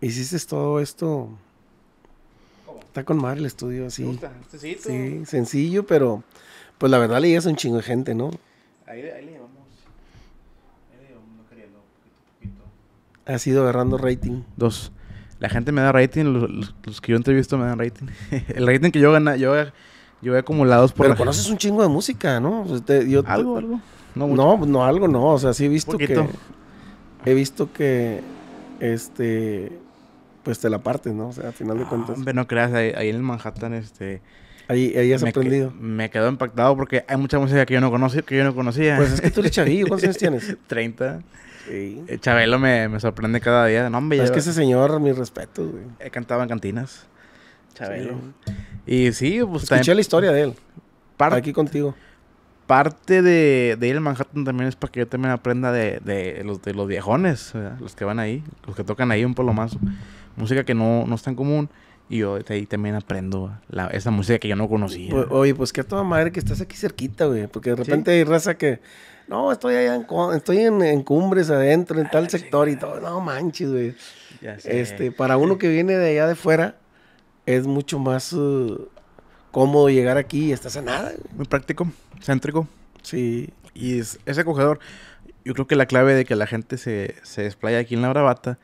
hiciste todo esto. ¿Cómo? Está con madre el estudio así. gusta? Sí, sencillo, pero pues la verdad le llegas a un chingo de gente, ¿no? Ahí, ahí le llevamos. Ahí no queriendo, poquito, poquito. agarrando rating. Dos. La gente me da rating, los, que yo entrevisto me dan rating. el rating que yo gana, yo, yo he acumulado por. Pero conoces un chingo de música, ¿no? te, algo, algo. No, no, no, algo no. O sea, sí he visto que. He visto que. Este pues la parte ¿no? O sea, al final de ah, cuentas. Hombre, no creas, ahí, en el Manhattan, este. Ahí, ahí has me aprendido. me quedó impactado porque hay mucha música que yo no conocía, que yo no conocía. Pues es que tú eres chavillo, ¿cuántos años tienes? 30. Sí. Eh, Chabelo me, me, sorprende cada día. No, hombre, Es que ese señor, mi respeto, güey. cantado en cantinas. Chabelo. Y sí, pues Escuché la historia de él. Parte Aquí contigo. Parte de, de, ir al Manhattan también es para que yo también aprenda de, de, los, de los viejones, los que van ahí, los que tocan ahí un polo más música que no, no es tan común. Y yo ahí también aprendo esa música que yo no conocía. Pues, oye, pues qué a toda madre que estás aquí cerquita, güey. Porque de repente hay raza que. No, estoy allá en, estoy en, cumbres adentro, en tal ah, sector y todo. No manches, güey. Este, para uno que viene de allá de fuera, es mucho más uh, cómodo llegar aquí y estás a nada. Muy práctico, céntrico. Sí. Y es, es acogedor. Yo creo que la clave de que la gente se, se desplaya aquí en la Bravata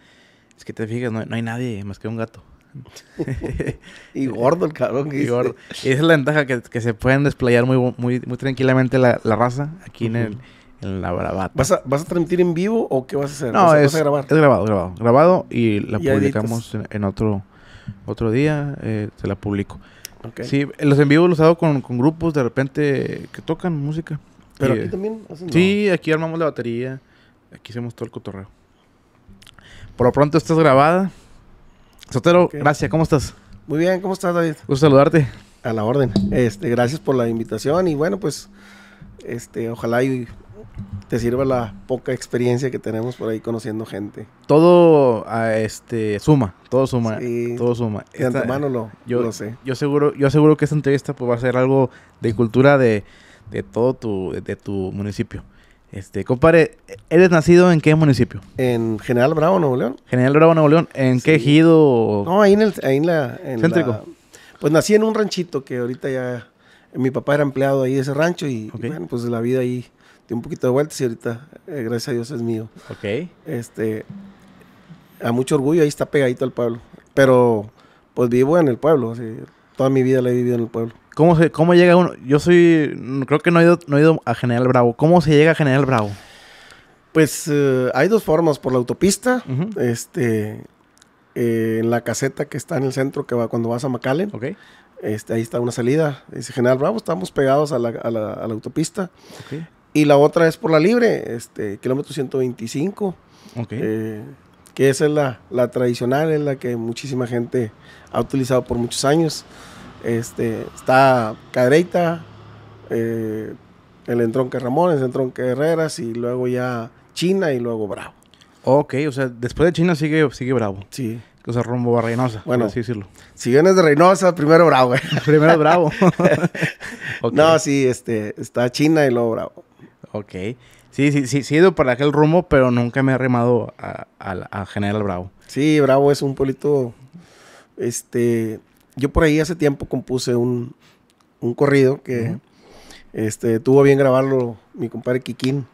es que te fijas, no, hay nadie más que un gato. y gordo el cabrón y esa es la ventaja, que, se pueden desplayar muy, muy, muy tranquilamente la, raza aquí en el la bravata. ¿Vas a, transmitir en vivo o qué vas a hacer? No, es, es grabado, grabado. Grabado y la publicamos en, otro, otro día, eh, se la publico. Sí, los en vivo los hago con, grupos de repente que tocan música. Pero aquí eh, también hacen Sí, aquí armamos la batería, aquí hacemos todo el cotorreo. Por lo pronto estás grabada. Sotero, gracias, ¿cómo estás? Muy bien, ¿cómo estás, David? Gusto saludarte. A la orden. Este, gracias por la invitación y bueno, pues este, ojalá y te sirva la poca experiencia que tenemos por ahí conociendo gente. Todo ah, este suma, todo suma, todo suma. De antemano lo, yo, sé. Yo seguro, yo aseguro que esta entrevista pues, va a ser algo de cultura de, todo tu, de tu municipio. Este, compadre, ¿eres nacido en qué municipio? En General Bravo, Nuevo León. General Bravo, Nuevo León. ¿En qué ejido? No, ahí en, el, ahí en la... Céntrico. pues nací en un ranchito que ahorita ya... Mi papá era empleado ahí de ese rancho y, bueno, pues la vida ahí dio un poquito de vueltas y ahorita, eh, gracias a Dios, es mío. Ok. Este, a mucho orgullo, ahí está pegadito al pueblo. Pero, pues vivo en el pueblo, toda mi vida la he vivido en el pueblo. ¿Cómo, se, ¿Cómo llega uno? Yo soy. Mm, creo que no he, ido, no he ido a General Bravo. ¿Cómo se llega a General Bravo? Pues eh, hay dos formas: por la autopista, este, eh, en la caseta que está en el centro que va cuando vas a Macalen. Okay. Este, ahí está una salida. Dice General Bravo, estamos pegados a la, a la, autopista. Okay. Y la otra es por la libre, este, kilómetro 125. Okay. Eh, que esa es la, la tradicional, es la que muchísima gente ha utilizado por muchos años. Este, está Cadreita, eh, el entronque Ramones, el entronque Herreras y luego ya China y luego Bravo. Ok, o sea, después de China sigue, sigue Bravo. Sí. O sea, rumbo a Reynosa, bueno, sí así decirlo. Si vienes de Reynosa, primero Bravo, primero Bravo. No, sí, este, está China y luego Bravo. Ok. Sí, sí, sí, sí he ido para aquel rumbo, pero nunca me he remado a, General Bravo. Sí, Bravo es un polito este, yo por ahí hace tiempo compuse un, corrido que este, tuvo bien grabarlo mi compadre Kikín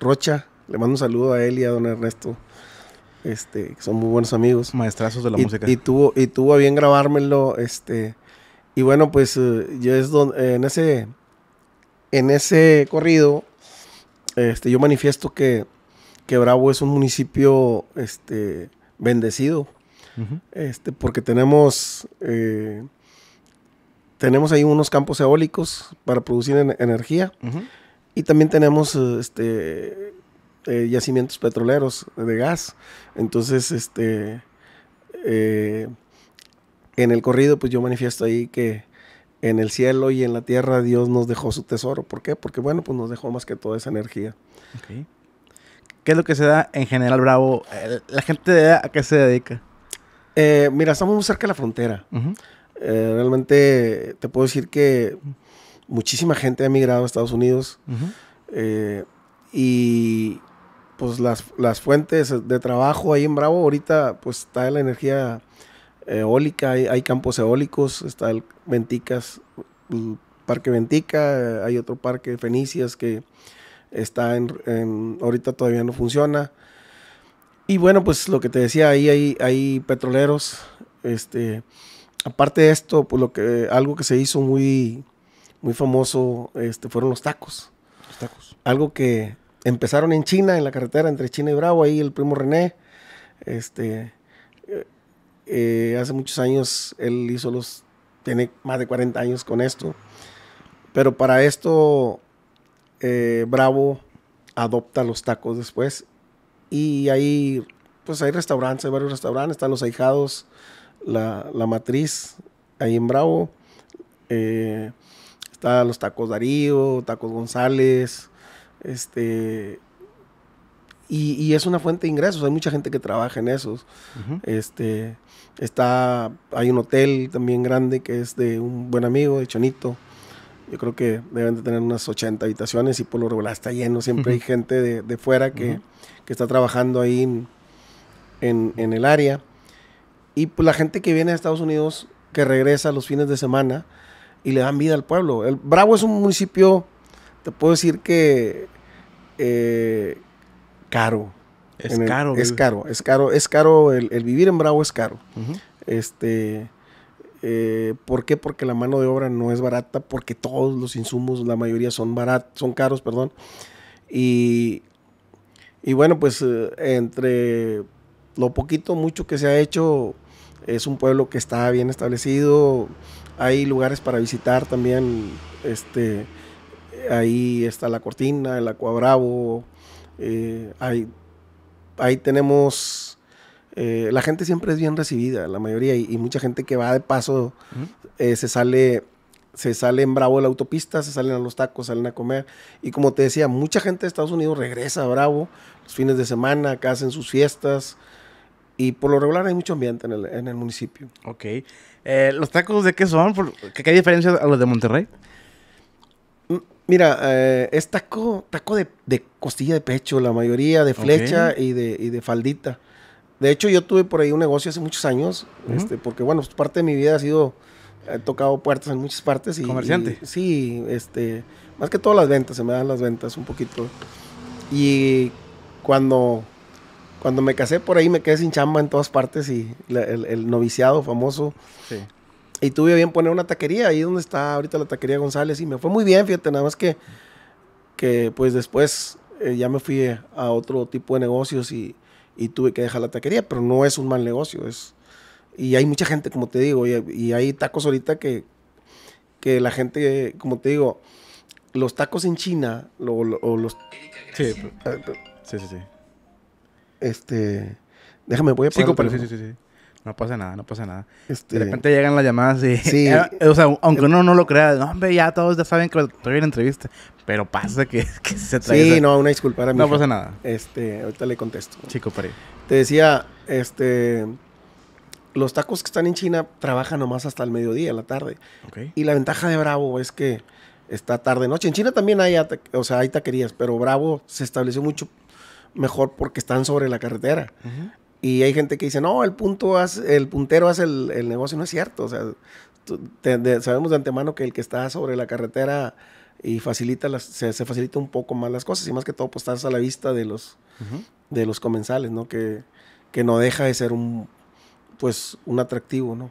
Rocha. Le mando un saludo a él y a don Ernesto. Este, son muy buenos amigos. Maestrazos de la música. Y tuvo, y tuvo bien grabármelo. Este, y bueno, pues eh, yo es en, ese, en ese corrido este, yo manifiesto que, que Bravo es un municipio este, bendecido este, porque tenemos, eh, tenemos ahí unos campos eólicos para producir energía y también tenemos este, eh, yacimientos petroleros de gas. Entonces, este, eh, en el corrido, pues yo manifiesto ahí que en el cielo y en la tierra Dios nos dejó su tesoro. ¿Por qué? Porque bueno, pues nos dejó más que toda esa energía. ¿Qué es lo que se da en general, Bravo? ¿La gente de a qué se dedica? Eh, mira, estamos muy cerca de la frontera. Eh, realmente te puedo decir que muchísima gente ha emigrado a Estados Unidos eh, y pues las, fuentes de trabajo ahí en Bravo ahorita pues está la energía eólica, hay, campos eólicos, está el Venticas, Parque Ventica, hay otro parque Fenicias que está en ahorita todavía no funciona. Y bueno, pues lo que te decía, ahí hay, petroleros. Este, aparte de esto, pues, lo que, algo que se hizo muy, muy famoso este, fueron los tacos. Algo que empezaron en China, en la carretera entre China y Bravo, ahí el primo René. Este, eh, eh, hace muchos años él hizo los. Tiene más de 40 años con esto. Pero para esto, eh, Bravo adopta los tacos después y ahí, pues hay restaurantes, hay varios restaurantes, están los ahijados, la, matriz, ahí en Bravo. Eh, está los tacos Darío, tacos González, este... Y, es una fuente de ingresos, hay mucha gente que trabaja en esos. Este está, hay un hotel también grande que es de un buen amigo, de Chonito, yo creo que deben de tener unas 80 habitaciones y por lo regular está lleno. Siempre hay gente de, fuera que, está trabajando ahí en, el área. Y pues la gente que viene a Estados Unidos, que regresa los fines de semana y le dan vida al pueblo. El Bravo es un municipio, te puedo decir que eh, caro. Es caro. Es caro, es caro, es caro. El, vivir en Bravo es caro. Este eh, ¿Por qué? Porque la mano de obra no es barata, porque todos los insumos, la mayoría son son caros, perdón. Y, bueno, pues eh, entre lo poquito, mucho que se ha hecho, es un pueblo que está bien establecido, hay lugares para visitar también, este, ahí está La Cortina, el Acuabravo, eh, ahí tenemos eh, la gente siempre es bien recibida, la mayoría, y, mucha gente que va de paso eh, se sale en bravo de la autopista, se salen a los tacos, salen a comer. Y como te decía, mucha gente de Estados Unidos regresa a bravo los fines de semana, acá hacen sus fiestas. Y por lo regular hay mucho ambiente en el, municipio. Ok. Eh, ¿Los tacos de qué son? ¿Qué, qué diferencia a los de Monterrey? Mm, mira, es taco, taco de, costilla de pecho, la mayoría de flecha y de faldita. De hecho, yo tuve por ahí un negocio hace muchos años, este, porque bueno, parte de mi vida ha sido, he tocado puertas en muchas partes. Y, Comerciante. sí, este, más que todas las ventas, se me dan las ventas un poquito. Y cuando, cuando me casé por ahí me quedé sin chamba en todas partes y el, noviciado famoso. Sí. Y tuve bien poner una taquería, ahí donde está ahorita la taquería González, y me fue muy bien, fíjate, nada más que, que pues después eh, ya me fui a otro tipo de negocios y, y tuve que dejar la taquería, pero no es un mal negocio. Es, y hay mucha gente, como te digo, y, hay tacos ahorita que, que la gente, como te digo, los tacos en China, o los... Ah, sí, sí, sí, Este... Déjame, voy a... poner... sí, sí, sí, sí. No pasa nada, no pasa nada. De este, repente llegan las llamadas y... Sí. Eh, o sea, aunque eh, uno no lo crea, no, hombre, ya todos ya saben que estoy en entrevista. Pero pasa que, se trae... Sí, no, una disculpa No pasa nada. Este, ahorita le contesto. Chico, para Te decía, este... Los tacos que están en China trabajan nomás hasta el mediodía, la tarde. Okay. Y la ventaja de Bravo es que está tarde noche. En China también hay, o sea, hay taquerías, pero Bravo se estableció mucho mejor porque están sobre la carretera. Ajá. Y hay gente que dice, no, el, punto hace, el puntero hace el, negocio. No es cierto. O sea, sabemos de antemano que el que está sobre la carretera y facilita las, se, facilita un poco más las cosas. Y más que todo, pues estás a la vista de los, de los comensales, ¿no? Que, que no deja de ser un, pues, un atractivo, ¿no?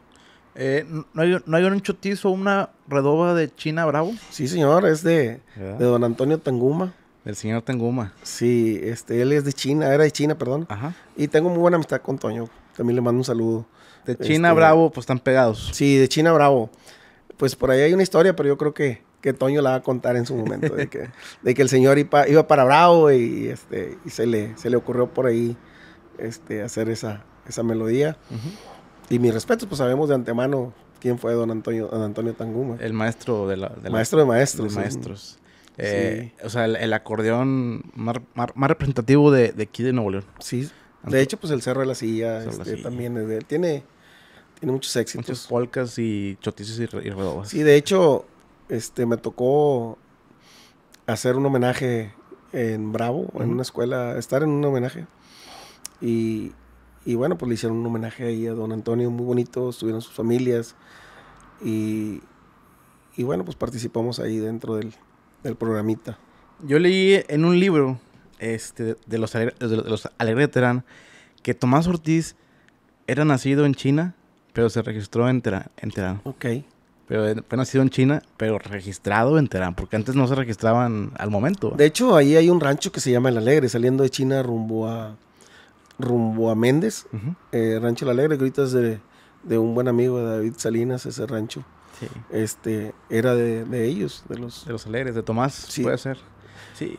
Eh, ¿no, hay, ¿no, hay, un chotizo, una redoba de China Bravo? Sí, señor, es de don Antonio Tanguma. El señor Tanguma. Sí, este, él es de China, era de China, perdón. Ajá. Y tengo muy buena amistad con Toño. También le mando un saludo. De China este, Bravo, pues están pegados. Sí, de China Bravo. Pues por ahí hay una historia, pero yo creo que, que Toño la va a contar en su momento. de, que, de que el señor iba, para Bravo y, este, y se, le, se le ocurrió por ahí este, hacer esa, esa melodía. Y mis respetos, pues sabemos de antemano quién fue don Antonio, Antonio Tanguma. El maestro de la... maestro de maestros. De maestros. Eh, o sea, el, acordeón más, representativo de, de, aquí de Nuevo León. Sí. de hecho, pues el Cerro de la este, Silla, también es de él. Tiene, tiene muchos éxitos. Polkas polcas y chotices y, y redobas. Sí, de hecho, este, me tocó hacer un homenaje en Bravo, en una escuela, estar en un homenaje. Y, bueno, pues le hicieron un homenaje ahí a don Antonio, muy bonito, estuvieron sus familias. y bueno, pues participamos ahí dentro del, el programita. Yo leí en un libro este, de, los de los Terán que Tomás Ortiz era nacido en China, pero se registró en, Terán. Ok. Pero eh, fue nacido en China, pero registrado en Terán, porque antes no se registraban al momento. De hecho, ahí hay un rancho que se llama El Alegre, saliendo de China rumbo a rumbo a Méndez, eh, Rancho El Alegre, que ahorita es de, de un buen amigo de David Salinas, ese rancho este, era de, ellos, de los... De los alegres, de Tomás, sí. puede ser. Sí.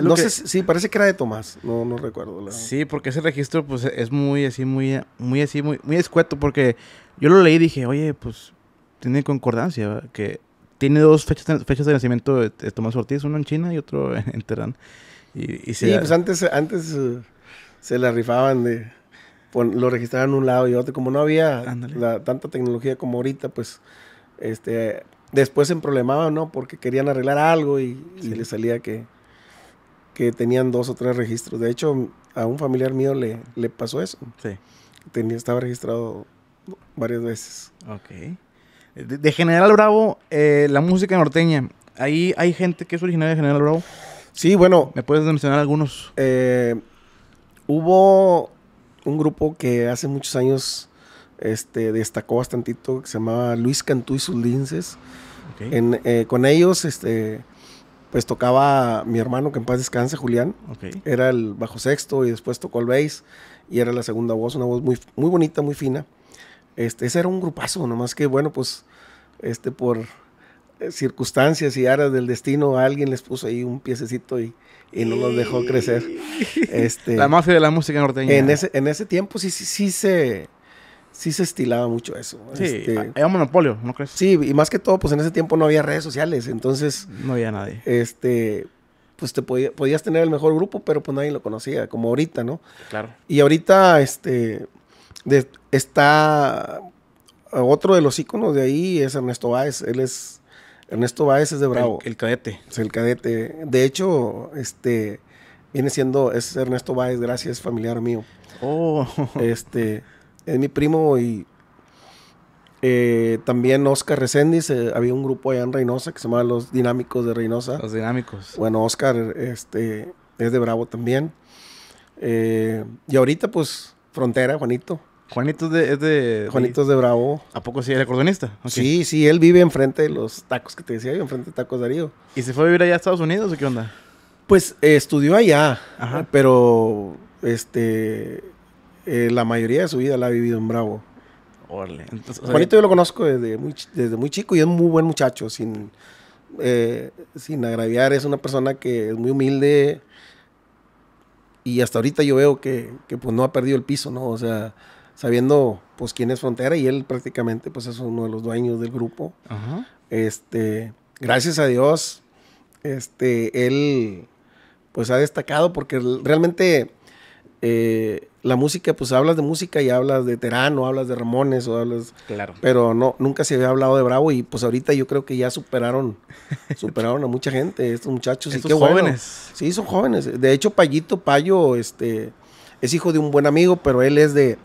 no sé, parece que era de Tomás, no, no recuerdo. La... Sí, porque ese registro pues es muy así, muy, muy así, muy, escueto, porque yo lo leí y dije, oye, pues tiene concordancia, que tiene dos fechas, fechas de nacimiento de, Tomás Ortiz, uno en China y otro en Teherán sí, pues antes, antes eh, se la rifaban de... lo lo registraban un lado y otro, como no había tanta tecnología como ahorita, pues este, después se emproblemaban ¿no? Porque querían arreglar algo y, le salía que, que tenían dos o tres registros. De hecho, a un familiar mío le, le pasó eso. Sí. Tenía, estaba registrado varias veces. Ok. De, General Bravo, eh, la música norteña. Ahí hay gente que es originaria de General Bravo. Sí, bueno. ¿Me puedes mencionar algunos? Eh, hubo un grupo que hace muchos años este, destacó bastantito, que se llamaba Luis Cantú y sus linces. Eh, con ellos, este, pues tocaba mi hermano, que en paz descanse, Julián. Era el bajo sexto y después tocó el bass y era la segunda voz, una voz muy, muy bonita, muy fina. Este, ese era un grupazo, nomás que bueno, pues este, por eh, circunstancias y áreas del destino, alguien les puso ahí un piececito y, no los dejó crecer. Este, la mafia de la música norteña. En ese, en ese tiempo sí, sí, sí se sí se estilaba mucho eso. Sí, este, ah, era un monopolio, ¿no crees? Sí, y más que todo, pues en ese tiempo no había redes sociales, entonces... No había nadie. Este, pues te podías tener el mejor grupo, pero pues nadie lo conocía, como ahorita, ¿no? Claro. Y ahorita, este, está otro de los íconos de ahí, es Ernesto Báez, él es... Ernesto Báez es de Bravo. El, el cadete. Es el cadete. De hecho, este, viene siendo, es Ernesto Báez, gracias, familiar mío. Oh. Este es mi primo y eh, también Oscar Reséndiz, eh, había un grupo allá en Reynosa que se llamaba Los Dinámicos de Reynosa. Los Dinámicos. Bueno, Oscar este, es de Bravo también. Eh, y ahorita, pues, Frontera, Juanito. Juanito es de, de Juanito es de Bravo. ¿A poco sí era cordonista? acordeonista? Sí, sí, él vive enfrente de los tacos que te decía enfrente de Tacos Darío. ¿Y se fue a vivir allá a Estados Unidos o qué onda? Pues estudió allá, pero este eh, la mayoría de su vida la ha vivido en Bravo. Orle. Juanito yo lo conozco desde muy, chico y es un muy buen muchacho, sin, eh, sin agraviar. Es una persona que es muy humilde y hasta ahorita yo veo que, pues no ha perdido el piso, ¿no? O sea, sabiendo pues quién es Frontera y él prácticamente pues es uno de los dueños del grupo. Este, gracias a Dios, este, él pues ha destacado porque realmente eh, la música, pues hablas de música y hablas de Terano, hablas de Ramones o hablas... Pero no, nunca se había hablado de Bravo y pues ahorita yo creo que ya superaron, superaron a mucha gente estos muchachos. Estos jóvenes. Sí, son jóvenes. De hecho, Payito Payo, este, es hijo de un buen amigo, pero él es de...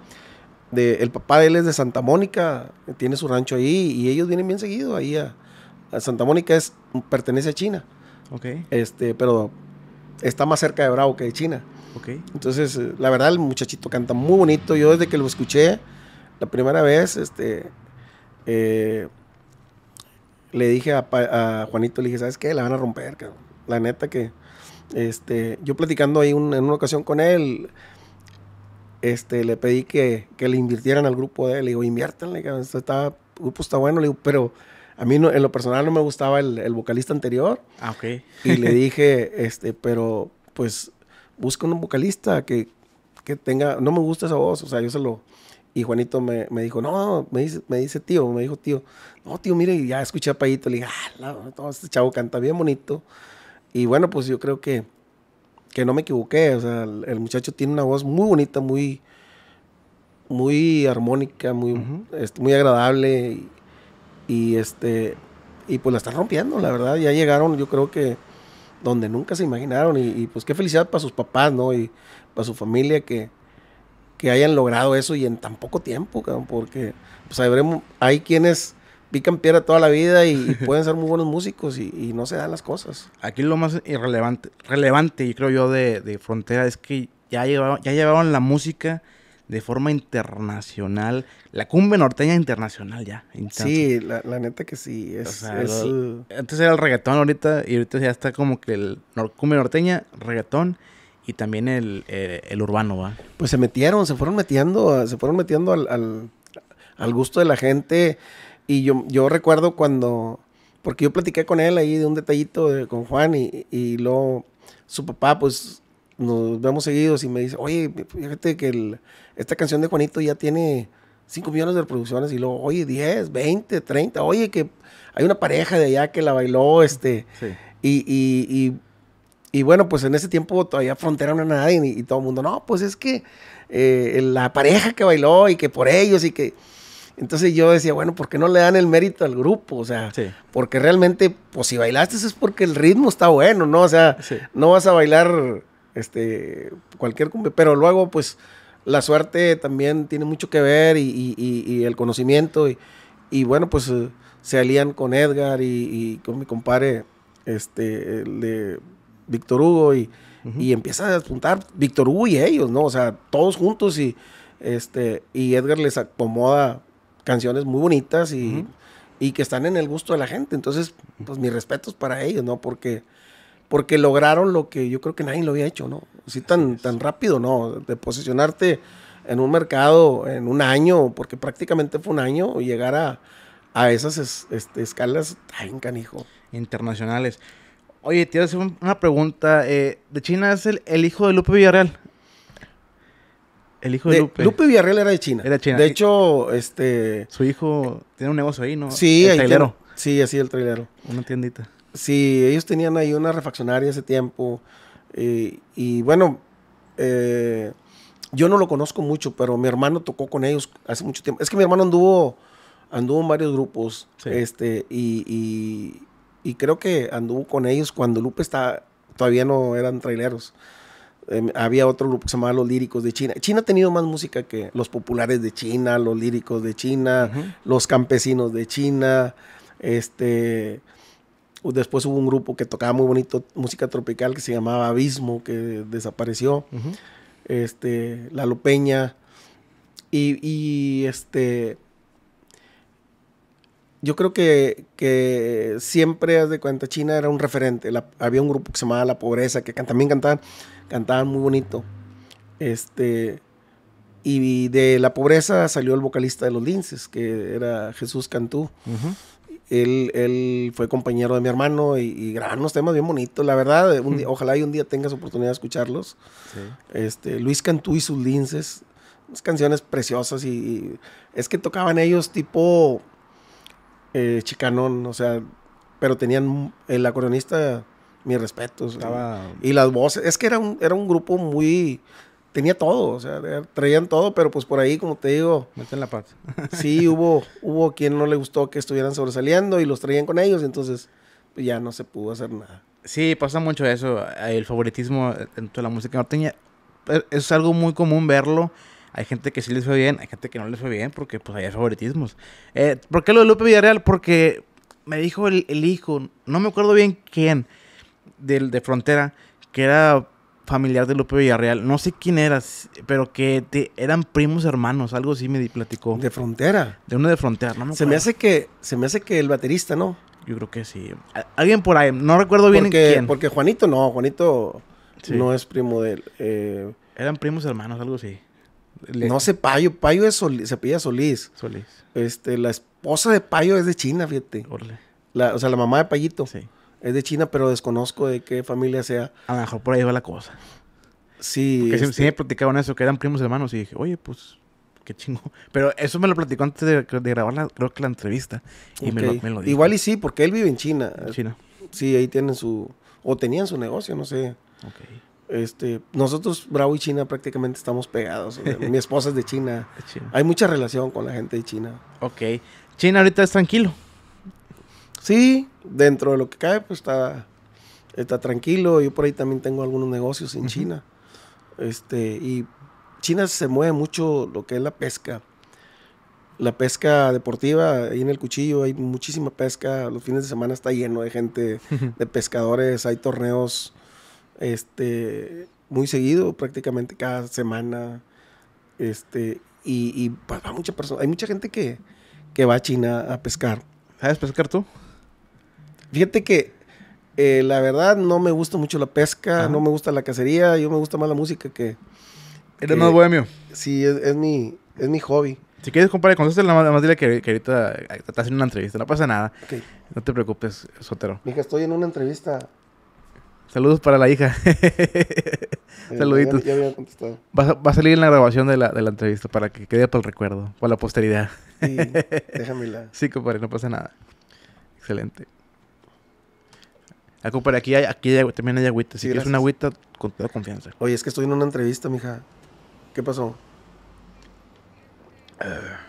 el papá de él es de Santa Mónica, tiene su rancho ahí y ellos vienen bien seguido ahí a... Santa Mónica es, pertenece a China. Este, pero está más cerca de Bravo que de China. Entonces, eh, la verdad, el muchachito canta muy bonito. Yo desde que lo escuché la primera vez, este, eh, le dije a, Juanito, le dije, ¿sabes qué? La van a romper, cabrón. La neta que, este, yo platicando ahí en una ocasión con él, este, le pedí que, le invirtieran al grupo de él. Le digo, inviértanle, cabrón. está, el grupo está bueno. Le digo, pero a mí no, en lo personal no me gustaba el, vocalista anterior. Ah, ok. Y le dije, este, pero pues busca un vocalista que, tenga, no me gusta esa voz, o sea, yo se lo... Y Juanito me, dijo, no, me dice, me dice tío, me dijo tío, no, tío, mire, ya escuché a Payito, le dije, ah, este chavo canta bien bonito. Y bueno, pues yo creo que, que no me equivoqué, o sea, el, muchacho tiene una voz muy bonita, muy, muy armónica, muy, este, muy agradable y, este, y pues la está rompiendo, la verdad, ya llegaron, yo creo que donde nunca se imaginaron. Y, pues qué felicidad para sus papás, ¿no? Y para su familia que, que hayan logrado eso y en tan poco tiempo, porque pues, hay quienes pican piedra toda la vida y, pueden ser muy buenos músicos y, no se dan las cosas. Aquí lo más irrelevante, relevante, yo creo yo, de, Frontera es que ya, ya llevaban la música de forma internacional. La cumbre norteña internacional ya. sí, la, neta que sí. Es, antes era el reggaetón ahorita y ahorita ya está como que el nor, norteña, reggaetón y también el, el, urbano, ¿va? Pues se metieron, se fueron metiendo, se fueron metiendo al, al, al gusto de la gente. Y yo, yo recuerdo cuando porque yo platiqué con él ahí de un detallito eh, con Juan y, y luego su papá pues nos vemos seguidos y me dice, oye, fíjate que esta canción de Juanito ya tiene 5 millones de reproducciones y luego, oye, 10, 20, 30, oye, que hay una pareja de allá que la bailó, este, y, bueno, pues en ese tiempo todavía Frontera no era nadie y, todo el mundo, no, pues es que eh, la pareja que bailó y que por ellos y que... Entonces yo decía, bueno, ¿por qué no le dan el mérito al grupo? O sea, porque realmente, pues si bailaste es porque el ritmo está bueno, ¿no? O sea, no vas a bailar este, cualquier cumple. Pero luego, pues, la suerte también tiene mucho que ver y, el conocimiento. Y, bueno, pues eh, se alían con Edgar y, con mi compadre, este, de Víctor Hugo, y, empieza a apuntar Víctor Hugo y ellos, ¿no? O sea, todos juntos y, este, y Edgar les acomoda canciones muy bonitas y, y que están en el gusto de la gente. Entonces, pues mis respetos para ellos, ¿no? Porque porque lograron lo que yo creo que nadie lo había hecho, ¿no? Así tan, tan rápido, ¿no? De posicionarte en un mercado en un año, porque prácticamente fue un año, llegar a, a esas este, escalas tan canijo. Internacionales. Oye, te iba hacer una pregunta. Eh, ¿De China es el, hijo de Lupe Villarreal? El hijo de, Lupe. Lupe Villarreal era de China. Era China. De hecho, este... Su hijo tiene un negocio ahí, ¿no? Sí. El trailero. Sí, así el trailero. Una tiendita. Sí, ellos tenían ahí una refaccionaria ese tiempo. Eh, y bueno, eh, yo no lo conozco mucho, pero mi hermano tocó con ellos hace mucho tiempo. Es que mi hermano anduvo, anduvo en varios grupos. Este, y, creo que anduvo con ellos cuando Lupe está, todavía no eran traileros. Em, había otro grupo que se llamaba Los Líricos de China. China ha tenido más música que los populares de China, los líricos de China, los campesinos de China, este, Después hubo un grupo que tocaba muy bonito música tropical que se llamaba Abismo, que desapareció. Este, La Lupeña Y, este. Yo creo que, que siempre, haz de cuenta, China era un referente. había un grupo que se llamaba La Pobreza, que también cantaban, cantaban muy bonito. Este. Y de La Pobreza salió el vocalista de Los Linces, que era Jesús Cantú. Él, fue compañero de mi hermano y, y unos temas bien bonitos, la verdad. ojalá y un día tengas oportunidad de escucharlos. Este, Luis Cantú y sus linces, unas canciones preciosas y, es que tocaban ellos tipo eh, chicanón, o sea, pero tenían el acordeonista mis respetos. Y las voces. Es que era era un grupo muy tenía todo, o sea, traían todo, pero pues por ahí, como te digo. Meten la paz. sí, hubo, hubo quien no le gustó que estuvieran sobresaliendo y los traían con ellos, entonces pues, ya no se pudo hacer nada. Sí, pasa mucho eso, el favoritismo dentro de la música norteña. Eh, es algo muy común verlo. Hay gente que sí les fue bien, hay gente que no les fue bien porque pues hay favoritismos. Eh, ¿Por qué lo de Lupe Villarreal? Porque me dijo el, el hijo, no me acuerdo bien quién, del, de Frontera, que era familiar de Lupe Villarreal, no sé quién eras, pero que eran primos hermanos, algo así me platicó. De frontera. De uno de frontera, no me se me hace que Se me hace que el baterista, ¿no? Yo creo que sí. Alguien por ahí, no recuerdo bien porque, quién. Porque Juanito no, Juanito no es primo de él. Eh. eran primos hermanos, algo así. No sé, Payo, Payo es Solís, se pilla Solís. Solís. Este, la esposa de Payo es de China, fíjate. o sea, la mamá de Payito. Sí. Es de China, pero desconozco de qué familia sea. A lo mejor por ahí va la cosa. Sí. Porque sí, este me platicaban eso, que eran primos hermanos. Y dije, oye, pues, qué chingo. Pero eso me lo platicó antes de, grabar, la, la entrevista. Y me, lo, dijo. Igual y sí, porque él vive en China. China. Sí, ahí tienen su... O tenían su negocio, no sé. Ok. Este, nosotros, Bravo y China, prácticamente estamos pegados. Mi esposa es de China. China. Hay mucha relación con la gente de China. Ok. China ahorita es tranquilo. Sí, dentro de lo que cae, pues está, está tranquilo. Yo por ahí también tengo algunos negocios en China. Este, y China se mueve mucho lo que es la pesca. La pesca deportiva, ahí en el cuchillo hay muchísima pesca. Los fines de semana está lleno de gente, de pescadores. Hay torneos este, muy seguido, prácticamente cada semana. Este, y, pues, va mucha persona. Hay mucha gente que, que va a China a pescar. ¿Sabes pescar tú? Fíjate que eh, la verdad no me gusta mucho la pesca, no me gusta la cacería, yo me gusta más la música que... Eres más bohemio. Sí, es, mi, es mi hobby. Si quieres, compadre, contéstale nada más, dile que, ahorita estás haciendo una entrevista, no pasa nada. No te preocupes, Sotero. Mija, estoy en una entrevista. Saludos para la hija. Saluditos. Ya, había contestado. Va, a salir en la grabación de la, entrevista para que quede para el recuerdo, para la posteridad. sí, déjamela. Sí, compadre, no pasa nada. Excelente aquí, hay, aquí también hay agüita. Si quieres una agüita, con toda confianza. Oye, es que estoy en una entrevista, mija. ¿Qué pasó? Ah.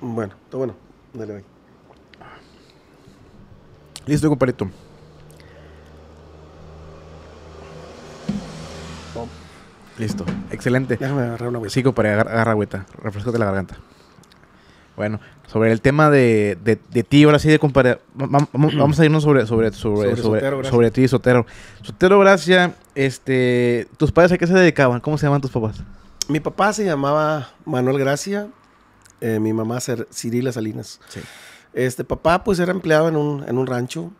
Bueno, todo bueno. Dale, voy. Listo, compadrito. Oh. Listo, excelente. Déjame agarrar una agüita. Sí, compadre, agarra agüita. Refrescate la garganta. Bueno, sobre el tema de, ti, ahora sí, de comparar. Vamos, a irnos sobre, sobre, sobre, sobre, ti, Sotero. Sotero Gracia, este, ¿tus padres a qué se dedicaban? ¿Cómo se llaman tus papás? Mi papá se llamaba Manuel Gracia, eh, mi mamá Cirila Salinas. Sí. Este, papá, pues, era empleado en un, rancho.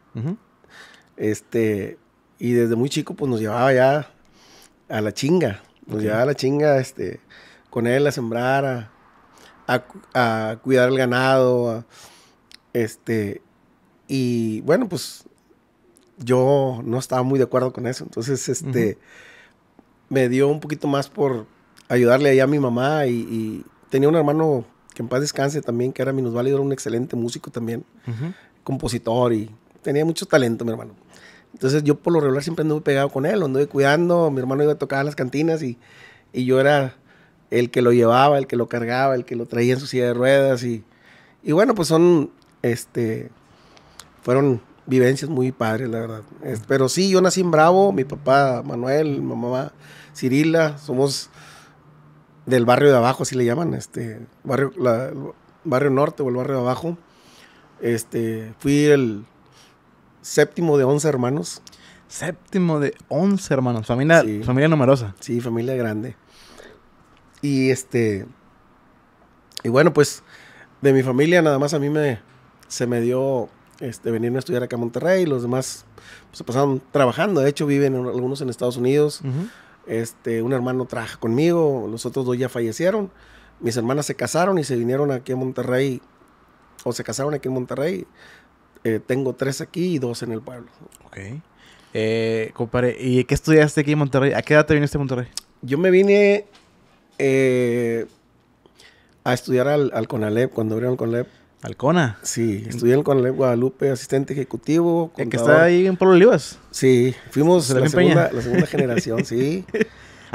Este, y desde muy chico, pues, nos llevaba ya a la chinga. Nos llevaba a la chinga, este, con él a sembrar, a a, cuidar el ganado, este, y bueno, pues yo no estaba muy de acuerdo con eso, entonces, este, me dio un poquito más por ayudarle ahí a mi mamá y, tenía un hermano que en paz descanse también, que era minusválido, era un excelente músico también, compositor y tenía mucho talento mi hermano. Entonces yo por lo regular siempre anduve pegado con él, anduve cuidando, mi hermano iba a tocar a las cantinas y, y yo era el que lo llevaba, el que lo cargaba, el que lo traía en su silla de ruedas y, y bueno, pues son, este, fueron vivencias muy padres, la verdad. pero sí, yo nací en Bravo, mi papá Manuel, mi mamá Cirila, somos del barrio de abajo, así le llaman, este, barrio, barrio norte o el barrio de abajo. Este, fui el séptimo de once hermanos. Séptimo de once hermanos, familia, familia numerosa. Sí, familia grande. Y este. Y bueno, pues de mi familia nada más a mí me se me dio este, venirme a estudiar acá a Monterrey. Los demás pues, se pasaron trabajando. De hecho, viven algunos en Estados Unidos. este, un hermano trabaja conmigo. Los otros dos ya fallecieron. Mis hermanas se casaron y se vinieron aquí a Monterrey. O se casaron aquí en Monterrey. Eh, tengo tres aquí y dos en el pueblo. Ok. Eh, ¿y qué estudiaste aquí en Monterrey? ¿A qué edad te viniste a Monterrey? Yo me vine eh, a estudiar al, CONALEP, cuando abrieron el CONALEP. ¿Al CONA? Sí, estudié en el CONALEP Guadalupe, asistente ejecutivo. en ¿El que está ahí en Pueblo Olivas? Sí, fuimos la segunda, generación, sí.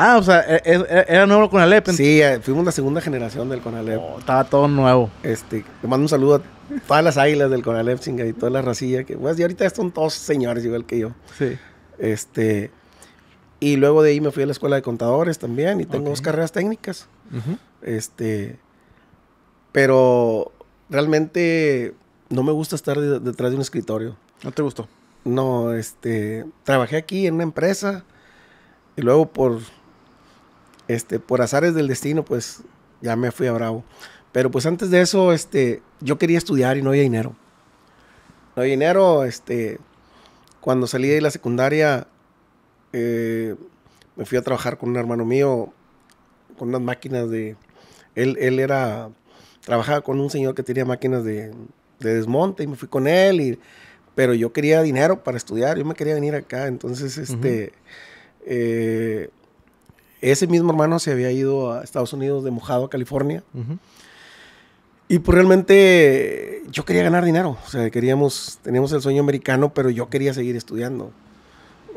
Ah, o sea, e, e, era nuevo el Conalep. Sí, eh, fuimos la segunda generación del Conalep. Oh, estaba todo nuevo. Este, le mando un saludo a todas las águilas del Conalep, chinga, y toda la racilla que, pues, y ahorita son todos señores igual que yo. Sí. Este, y luego de ahí me fui a la escuela de contadores también y tengo dos carreras técnicas. Este, pero realmente no me gusta estar detrás de un escritorio. ¿No te gustó? No, este, trabajé aquí en una empresa y luego por, este, por azares del destino, pues ya me fui a Bravo. Pero pues antes de eso, este, yo quería estudiar y no había dinero. No había dinero, este, cuando salí de la secundaria eh, me fui a trabajar con un hermano mío, con unas máquinas de... Él, él era... Trabajaba con un señor que tenía máquinas de, desmonte y me fui con él y pero yo quería dinero para estudiar, yo me quería venir acá, entonces este, eh, ese mismo hermano se había ido a Estados Unidos de mojado a California y pues realmente yo quería ganar dinero, o sea, queríamos, teníamos el sueño americano, pero yo quería seguir estudiando.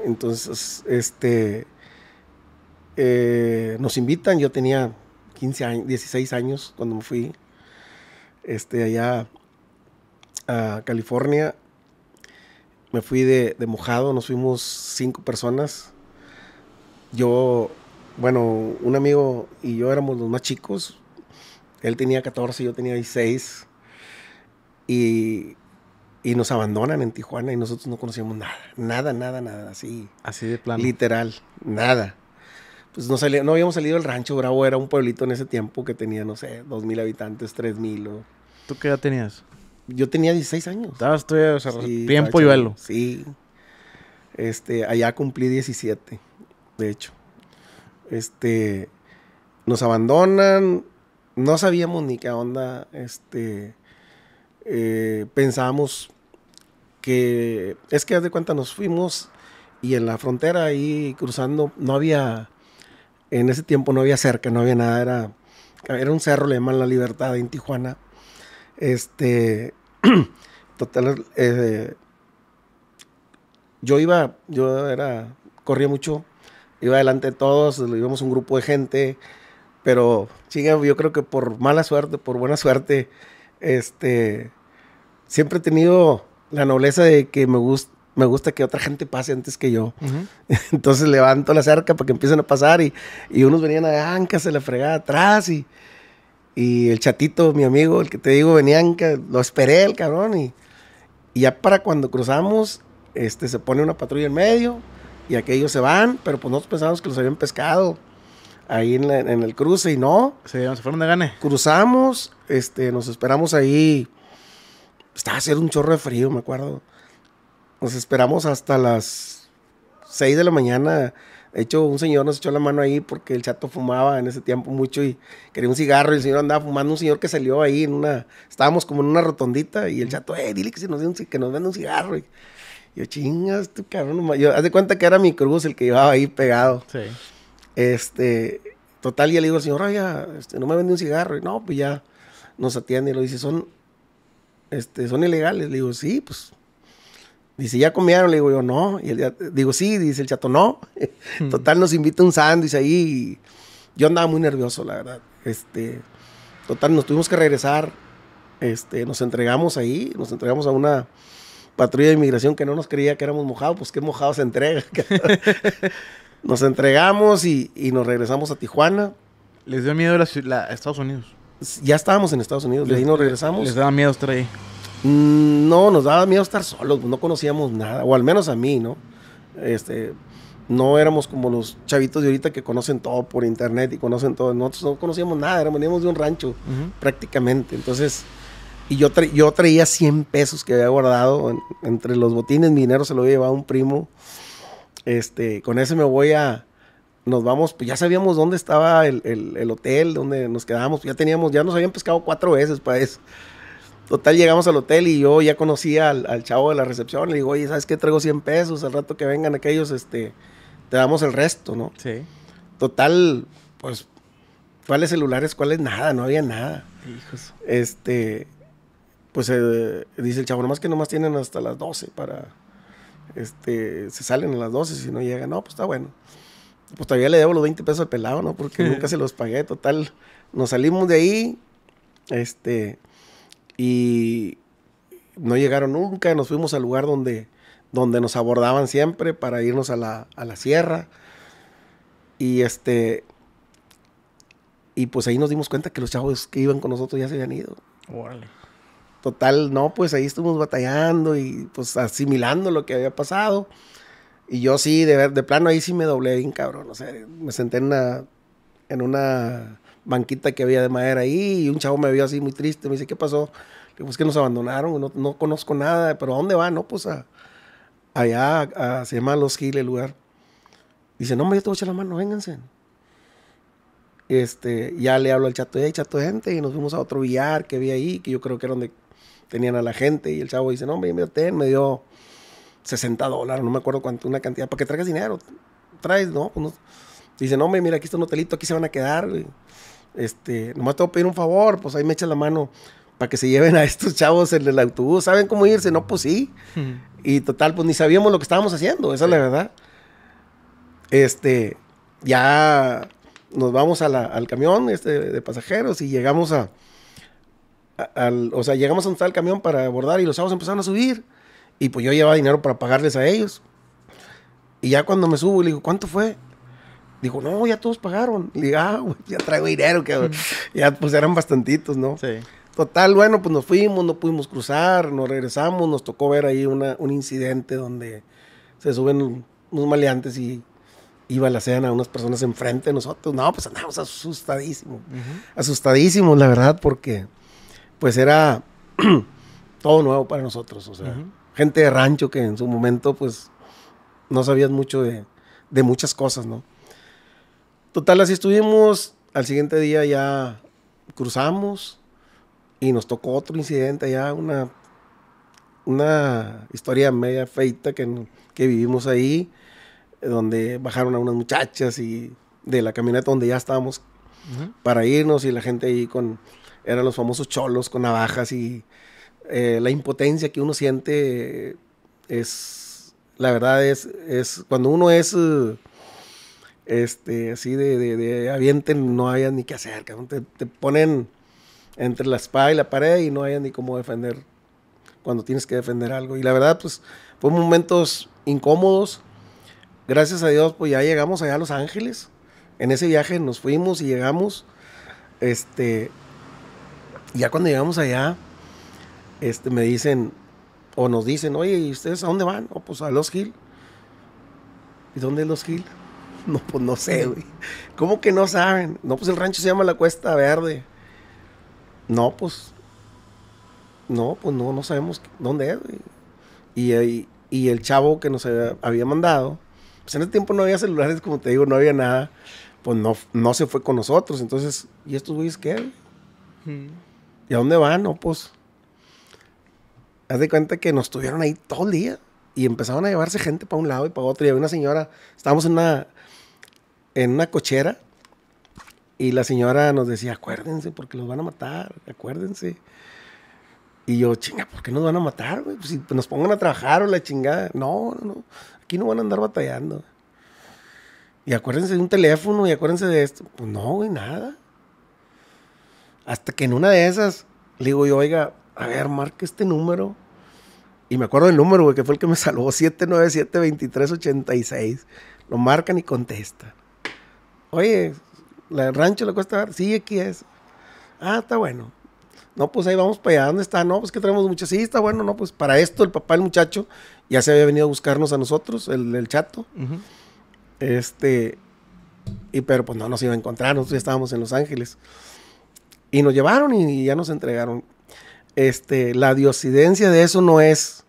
Entonces, este, eh, nos invitan, yo tenía 15 años, 16 años cuando me fui este, allá a California. Me fui de, de mojado, nos fuimos cinco personas. Yo, bueno, un amigo y yo éramos los más chicos. Él tenía 14, yo tenía 16. Y y nos abandonan en Tijuana y nosotros no conocíamos nada, nada, nada, nada, así. Así de plano. Literal, nada. Pues no, no habíamos salido del rancho, Bravo era un pueblito en ese tiempo que tenía, no sé, dos mil habitantes, tres mil. O... ¿Tú qué edad tenías? Yo tenía 16 años. Ah, Estabas tú, o sea, sí, Sí. Este, allá cumplí 17, de hecho. Este, nos abandonan, no sabíamos ni qué onda, este eh, pensábamos que es que haz de cuenta nos fuimos y en la frontera ahí cruzando no había en ese tiempo no había cerca no había nada era era un cerro le llaman la libertad en Tijuana este total eh, yo iba yo era corría mucho iba adelante de todos íbamos un grupo de gente pero chinga yo creo que por mala suerte por buena suerte este, siempre he tenido la nobleza de que me, gusta que otra gente pase antes que yo. Entonces levanto la cerca para que empiecen a pasar y, unos venían a Anca, se la fregaba atrás y, y el chatito, mi amigo, el que te digo, venían, lo esperé el cabrón y, ya para cuando cruzamos, este, se pone una patrulla en medio y aquellos se van, pero pues nosotros pensamos que los habían pescado ahí en, el cruce y no. Se, fueron de gane. Cruzamos, este, nos esperamos ahí. Estaba a hacer un chorro de frío, me acuerdo. Nos esperamos hasta las 6 de la mañana. De hecho, un señor nos echó la mano ahí porque el chato fumaba en ese tiempo mucho y quería un cigarro y el señor andaba fumando. Un señor que salió ahí en una. Estábamos como en una rotondita y el chato, eh, dile que, nos venda un cigarro. Y yo, chingas, tú cabrón. Yo, haz de cuenta que era mi cruz el que llevaba ahí pegado. Sí. Este, total, ya le digo al señor, este, no me vende un cigarro. Y no, pues ya nos atiende y lo dice, son, este, son ilegales. Le digo, sí, pues. Dice, ¿ya comieron? Le digo yo, no. Y él, digo, sí, dice el chato, no. total, nos invita un sándwich ahí. yo andaba muy nervioso, la verdad. Este, total, nos tuvimos que regresar. Este, nos entregamos ahí, nos entregamos a una patrulla de inmigración que no nos creía que éramos mojados, pues qué mojado se entrega. Nos entregamos y, y nos regresamos a Tijuana. ¿Les dio miedo la, Estados Unidos? Ya estábamos en Estados Unidos, de ahí nos regresamos. ¿Les daba miedo estar ahí? Mm, no, nos daba miedo estar solos, no conocíamos nada, o al menos a mí, ¿no? Este, no éramos como los chavitos de ahorita que conocen todo por internet y conocen todo. Nosotros no conocíamos nada, veníamos de un rancho prácticamente. Entonces, y yo, yo traía 100 pesos que había guardado entre los botines, mi dinero se lo había llevado un primo este, con ese me voy a, nos vamos, pues ya sabíamos dónde estaba el, hotel, dónde nos quedábamos, pues ya teníamos, ya nos habían pescado cuatro veces para eso. Total, llegamos al hotel y yo ya conocí al, chavo de la recepción, le digo, oye, ¿sabes qué? Traigo 100 pesos, al rato que vengan aquellos, este, te damos el resto, ¿no? Sí. Total, pues, ¿cuáles celulares, cuáles nada? No había nada. Hijos. Este, pues eh, dice el chavo, nomás que nomás tienen hasta las 12 para este, se salen a las 12 si no llegan. No, pues está bueno. Pues todavía le debo los 20 pesos al pelado, ¿no? Porque nunca se los pagué, total. Nos salimos de ahí, este, y no llegaron nunca. Nos fuimos al lugar donde, donde nos abordaban siempre para irnos a la, a la sierra. Y este, y pues ahí nos dimos cuenta que los chavos que iban con nosotros ya se habían ido. Órale total, no, pues ahí estuvimos batallando y pues asimilando lo que había pasado. Y yo sí, de, de plano ahí sí me doblé bien cabrón, no sé me senté en una, banquita que había de madera ahí y un chavo me vio así muy triste, me dice, ¿qué pasó? pues que nos abandonaron, no, conozco nada, pero ¿a dónde va? No, pues a, allá, a, se llama Los Giles, el lugar. Dice, no, me yo voy a echar la mano, vénganse. Este, ya le hablo al chato, hey, chato gente, y nos fuimos a otro billar que había ahí, que yo creo que era donde tenían a la gente y el chavo dice, no, me dio ten, me dio 60 dólares, no me acuerdo cuánto, una cantidad, para que traigas dinero, traes, pues ¿no? Dice, no, hombre, mira, aquí está un hotelito, aquí se van a quedar, Este, nomás te voy a pedir un favor, pues ahí me echa la mano para que se lleven a estos chavos en el autobús, ¿saben cómo irse? No, pues sí. Y total, pues ni sabíamos lo que estábamos haciendo, esa es la verdad. Este, ya nos vamos al camión este, de pasajeros y llegamos a, al, o sea, llegamos a un tal el camión para abordar y los chavos empezaron a subir. Y pues yo llevaba dinero para pagarles a ellos. Y ya cuando me subo, le digo, ¿cuánto fue? Dijo, no, ya todos pagaron. Le digo, ah, ya traigo dinero, que ya pues eran bastantitos, ¿no? Sí. Total, bueno, pues nos fuimos, no pudimos cruzar, nos regresamos, nos tocó ver ahí una, un incidente donde se suben unos maleantes y, la balacean a unas personas enfrente de nosotros. No, pues andamos asustadísimos, asustadísimos, la verdad, porque pues era todo nuevo para nosotros. O sea, gente de rancho que en su momento, pues, no sabías mucho de, muchas cosas, ¿no? Total, así estuvimos. Al siguiente día ya cruzamos y nos tocó otro incidente, ya una, una historia media feita que, que vivimos ahí, donde bajaron a unas muchachas y de la camioneta donde ya estábamos para irnos y la gente ahí con eran los famosos cholos con navajas y eh, la impotencia que uno siente es, la verdad es, es cuando uno es eh, este, así de, de, avienten, no hay ni qué hacer, Te, ponen entre la espada y la pared y no hay ni cómo defender cuando tienes que defender algo. Y la verdad, pues, fueron momentos incómodos. Gracias a Dios, pues ya llegamos allá a Los Ángeles. En ese viaje nos fuimos y llegamos. Este, ya cuando llegamos allá, este, me dicen, o nos dicen, oye, ¿y ustedes a dónde van? O, oh, pues a Los Gil. ¿Y dónde es Los Gil? No, pues no sé, güey. ¿Cómo que no saben? No, pues el rancho se llama La Cuesta Verde. No, pues. No, pues no, no sabemos dónde es, güey. Y, el chavo que nos había, mandado, pues en ese tiempo no había celulares, como te digo, no había nada. Pues no, no se fue con nosotros. Entonces, ¿y estos güeyes qué? ¿Y a dónde van? No, pues. Haz de cuenta que nos estuvieron ahí todo el día y empezaban a llevarse gente para un lado y para otro. Y había una señora, estábamos en una, en una cochera y la señora nos decía, acuérdense porque los van a matar, acuérdense. Y yo, chinga, ¿por qué nos van a matar, güey? Pues, si nos pongan a trabajar o la chingada. No, no, no. Aquí no van a andar batallando. Y acuérdense de un teléfono y acuérdense de esto. Pues no, güey, nada. Hasta que en una de esas le digo yo, oiga, a ver, marque este número. Y me acuerdo del número, güey, que fue el que me salvó, 797-2386. Lo marcan y contesta. Oye, ¿la rancho le cuesta ver? Sí, aquí es. Ah, está bueno. No, pues ahí vamos para allá. ¿Dónde está? No, pues que tenemos muchas. Sí, está bueno. No, pues para esto el papá el muchacho ya se había venido a buscarnos a nosotros, el, chato. Este, y pero pues no nos iba a encontrar, nosotros ya estábamos en Los Ángeles. Y nos llevaron y ya nos entregaron. Este, la diosidencia de eso no es,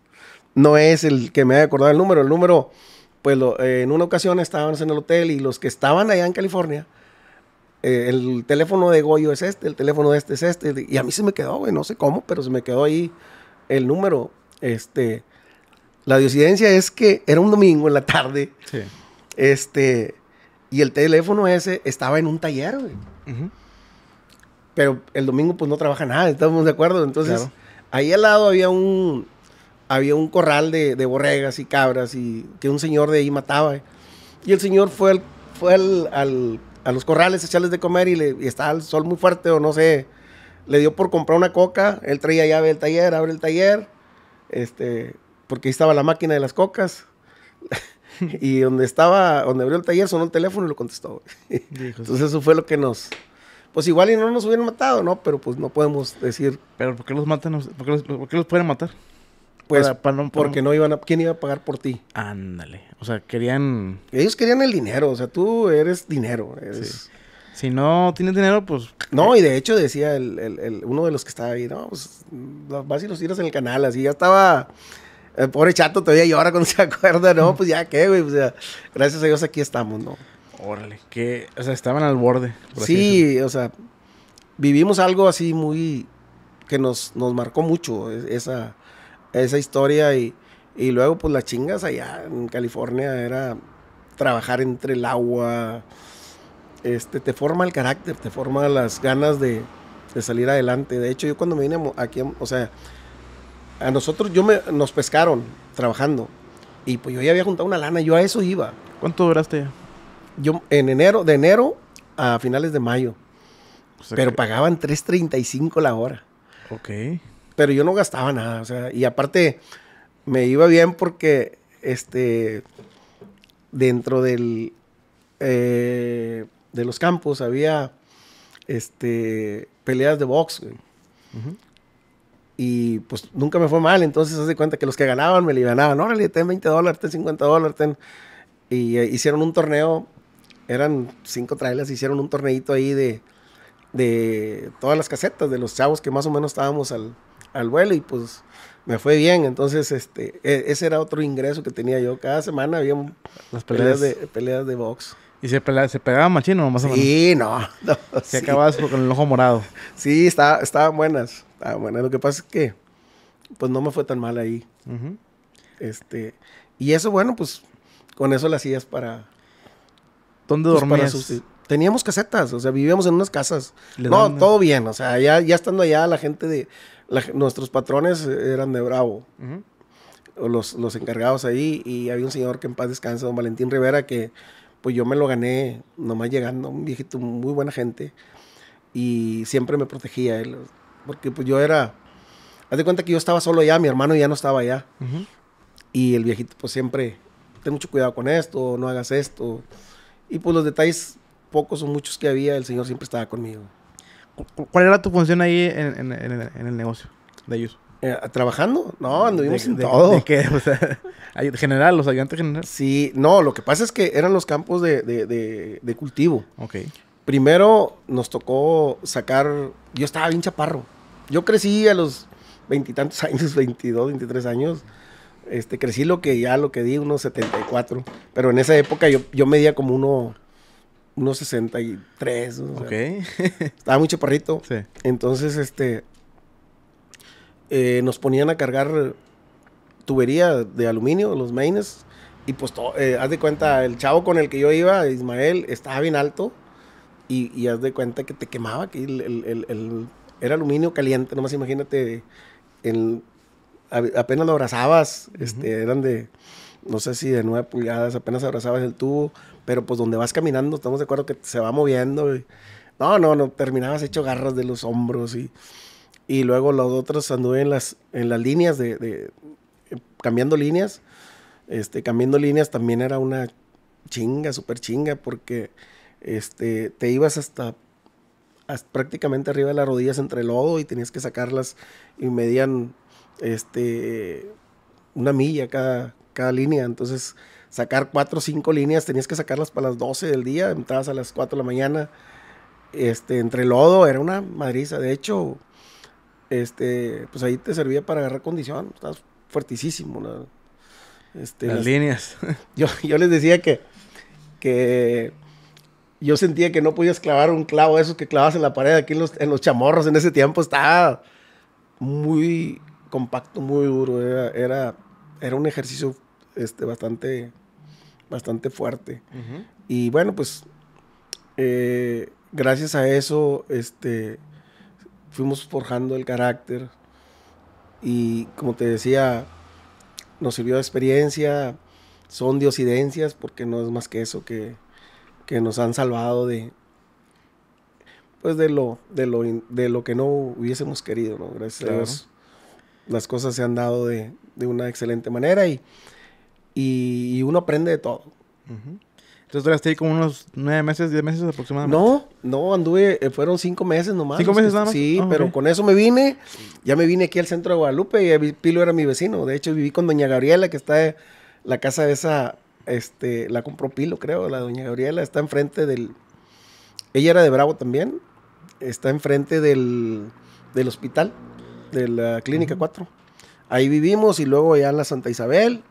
no es el que me haya acordado el número. El número, pues eh, en una ocasión estábamos en el hotel y los que estaban allá en California, eh, el teléfono de Goyo es este, el teléfono de este es este. Y a mí se me quedó, güey, no sé cómo, pero se me quedó ahí el número. Este, la diosidencia es que era un domingo en la tarde. Este, y el teléfono ese estaba en un taller, güey pero el domingo pues no trabaja nada, estamos de acuerdo. Entonces, ahí al lado había un, había un corral de, borregas y cabras y que un señor de ahí mataba. Y el señor fue al, fue a los corrales a echarles de comer y, le, estaba el sol muy fuerte o no sé. Le dio por comprar una coca, él traía llave del taller, abre el taller, este, porque ahí estaba la máquina de las cocas. y donde estaba, donde abrió el taller, sonó el teléfono y lo contestó. Entonces eso fue lo que nos, pues igual y no nos hubieran matado, ¿no? Pero pues no podemos decir. Pero ¿por qué los matan? ¿Por qué los, pueden matar? Pues porque no. iban a... ¿Quién iba a pagar por ti? Ándale. O sea, querían... Ellos querían el dinero. O sea, tú eres dinero. Si no tienes dinero, pues... No, eh. y de hecho decía el, el, el, uno de los que estaba ahí, no, pues vas y los tiras en el canal. Así ya estaba... El pobre chato todavía llora cuando se acuerda, ¿no? Pues ya qué, güey. O sea, gracias a Dios aquí estamos, ¿no? Órale, que, o sea, estaban al borde. Sí, o sea, vivimos algo así muy, que nos, nos marcó mucho esa, esa historia y, luego pues las chingas allá en California era trabajar entre el agua, este, te forma el carácter, te forma las ganas de, salir adelante. De hecho, yo cuando me vine aquí, o sea, a nosotros yo nos pescaron trabajando y pues yo ya había juntado una lana, yo a eso iba. ¿Cuánto duraste? ya? yo en enero, de enero a finales de mayo. pero pagaban 3.35 la hora. Ok. Pero yo no gastaba nada, o sea, y aparte me iba bien porque, este, dentro del, eh, de los campos había, este, peleas de box, Y pues nunca me fue mal, entonces hace cuenta que los que ganaban me le ganaban, ah, órale, ten 20 dólares, ten 50 dólares, ten... Y eh, hicieron un torneo eran cinco trailers, hicieron un torneito ahí de, de todas las casetas, de los chavos que más o menos estábamos al, vuelo y pues me fue bien. Entonces, este, e, ese era otro ingreso que tenía yo. Cada semana había las peleas. de, peleas de box. ¿Y se, pegaba machino más o menos? Sí, no. se acababa con el ojo morado. Sí, estaban buenas. Lo que pasa es que, pues no me fue tan mal ahí. Este, y eso, bueno, pues con eso las hacías para, ¿Dónde pues, dormías? Teníamos casetas, o sea, vivíamos en unas casas. no, todo bien, o sea, ya, estando allá la gente de... nuestros patrones eran de Bravo. o los, los, encargados ahí y había un señor que en paz descansa, don Valentín Rivera, que pues yo me lo gané nomás llegando, un viejito, muy buena gente y siempre me protegía él, porque pues yo era, haz de cuenta que yo estaba solo ya mi hermano ya no estaba allá, y el viejito pues siempre, ten mucho cuidado con esto, no hagas esto, y pues los detalles, pocos o muchos que había, el Señor siempre estaba conmigo. ¿Cuál era tu función ahí en, en, el negocio de ellos? Eh, ah, ¿Trabajando? No, anduvimos en todo. general, los ayudantes general. Sí, no, lo que pasa es que eran los campos de, cultivo. Ok. Primero nos tocó sacar. Yo estaba bien chaparro. Yo crecí a los veintitantos años, 22, 23 años. Este, crecí lo que ya, lo que di, unos 74. Pero en esa época yo, yo medía como uno, unos 63. ok. estaba muy chaparrito. Entonces, este, eh, nos ponían a cargar tubería de aluminio, los mains. Y pues, eh, haz de cuenta, el chavo con el que yo iba, Ismael, estaba bien alto. Y, y haz de cuenta que te quemaba, que era aluminio caliente, nomás imagínate el apenas lo abrazabas, este, eran de, no sé si de nueve pulgadas, apenas abrazabas el tubo, pero pues donde vas caminando, estamos de acuerdo que se va moviendo. no, no, no, terminabas hecho garras de los hombros y, y luego los otros anduve en las, en las líneas de, eh, cambiando líneas. Este, cambiando líneas también era una chinga, súper chinga, porque este, te ibas hasta, hasta, prácticamente arriba de las rodillas entre el lodo y tenías que sacarlas y medían este, una milla cada, cada línea. Entonces, sacar cuatro o cinco líneas, tenías que sacarlas para las 12 del día, entrabas a las 4 de la mañana. Este, entre lodo, era una madriza. De hecho, este, pues ahí te servía para agarrar condición. estás fuertísimo. Este, las, líneas. Yo, yo les decía que, que yo sentía que no podías clavar un clavo de esos que clavas en la pared aquí los, en los chamorros en ese tiempo. Estaba muy compacto muy duro, era, era, un ejercicio este, bastante, bastante fuerte. Y bueno, pues eh, gracias a eso este, fuimos forjando el carácter y como te decía, nos sirvió de experiencia, son diosidencias, porque no es más que eso que, nos han salvado de pues de lo de lo que no hubiésemos querido gracias a Dios las cosas se han dado de, una excelente manera y, y, uno aprende de todo. Entonces duraste ahí como unos nueve meses, diez meses aproximadamente. No, no, anduve, eh, fueron cinco meses nomás. ¿Cinco meses nada más? Sí, ah, pero con eso me vine, ya me vine aquí al centro de Guadalupe y Pilo era mi vecino. De hecho, viví con doña Gabriela, que está en la casa de esa, este, la compró Pilo, creo, la doña Gabriela, está enfrente del... Ella era de Bravo también, está enfrente del, del hospital de la Clínica 4. Ahí vivimos y luego ya en la Santa Isabel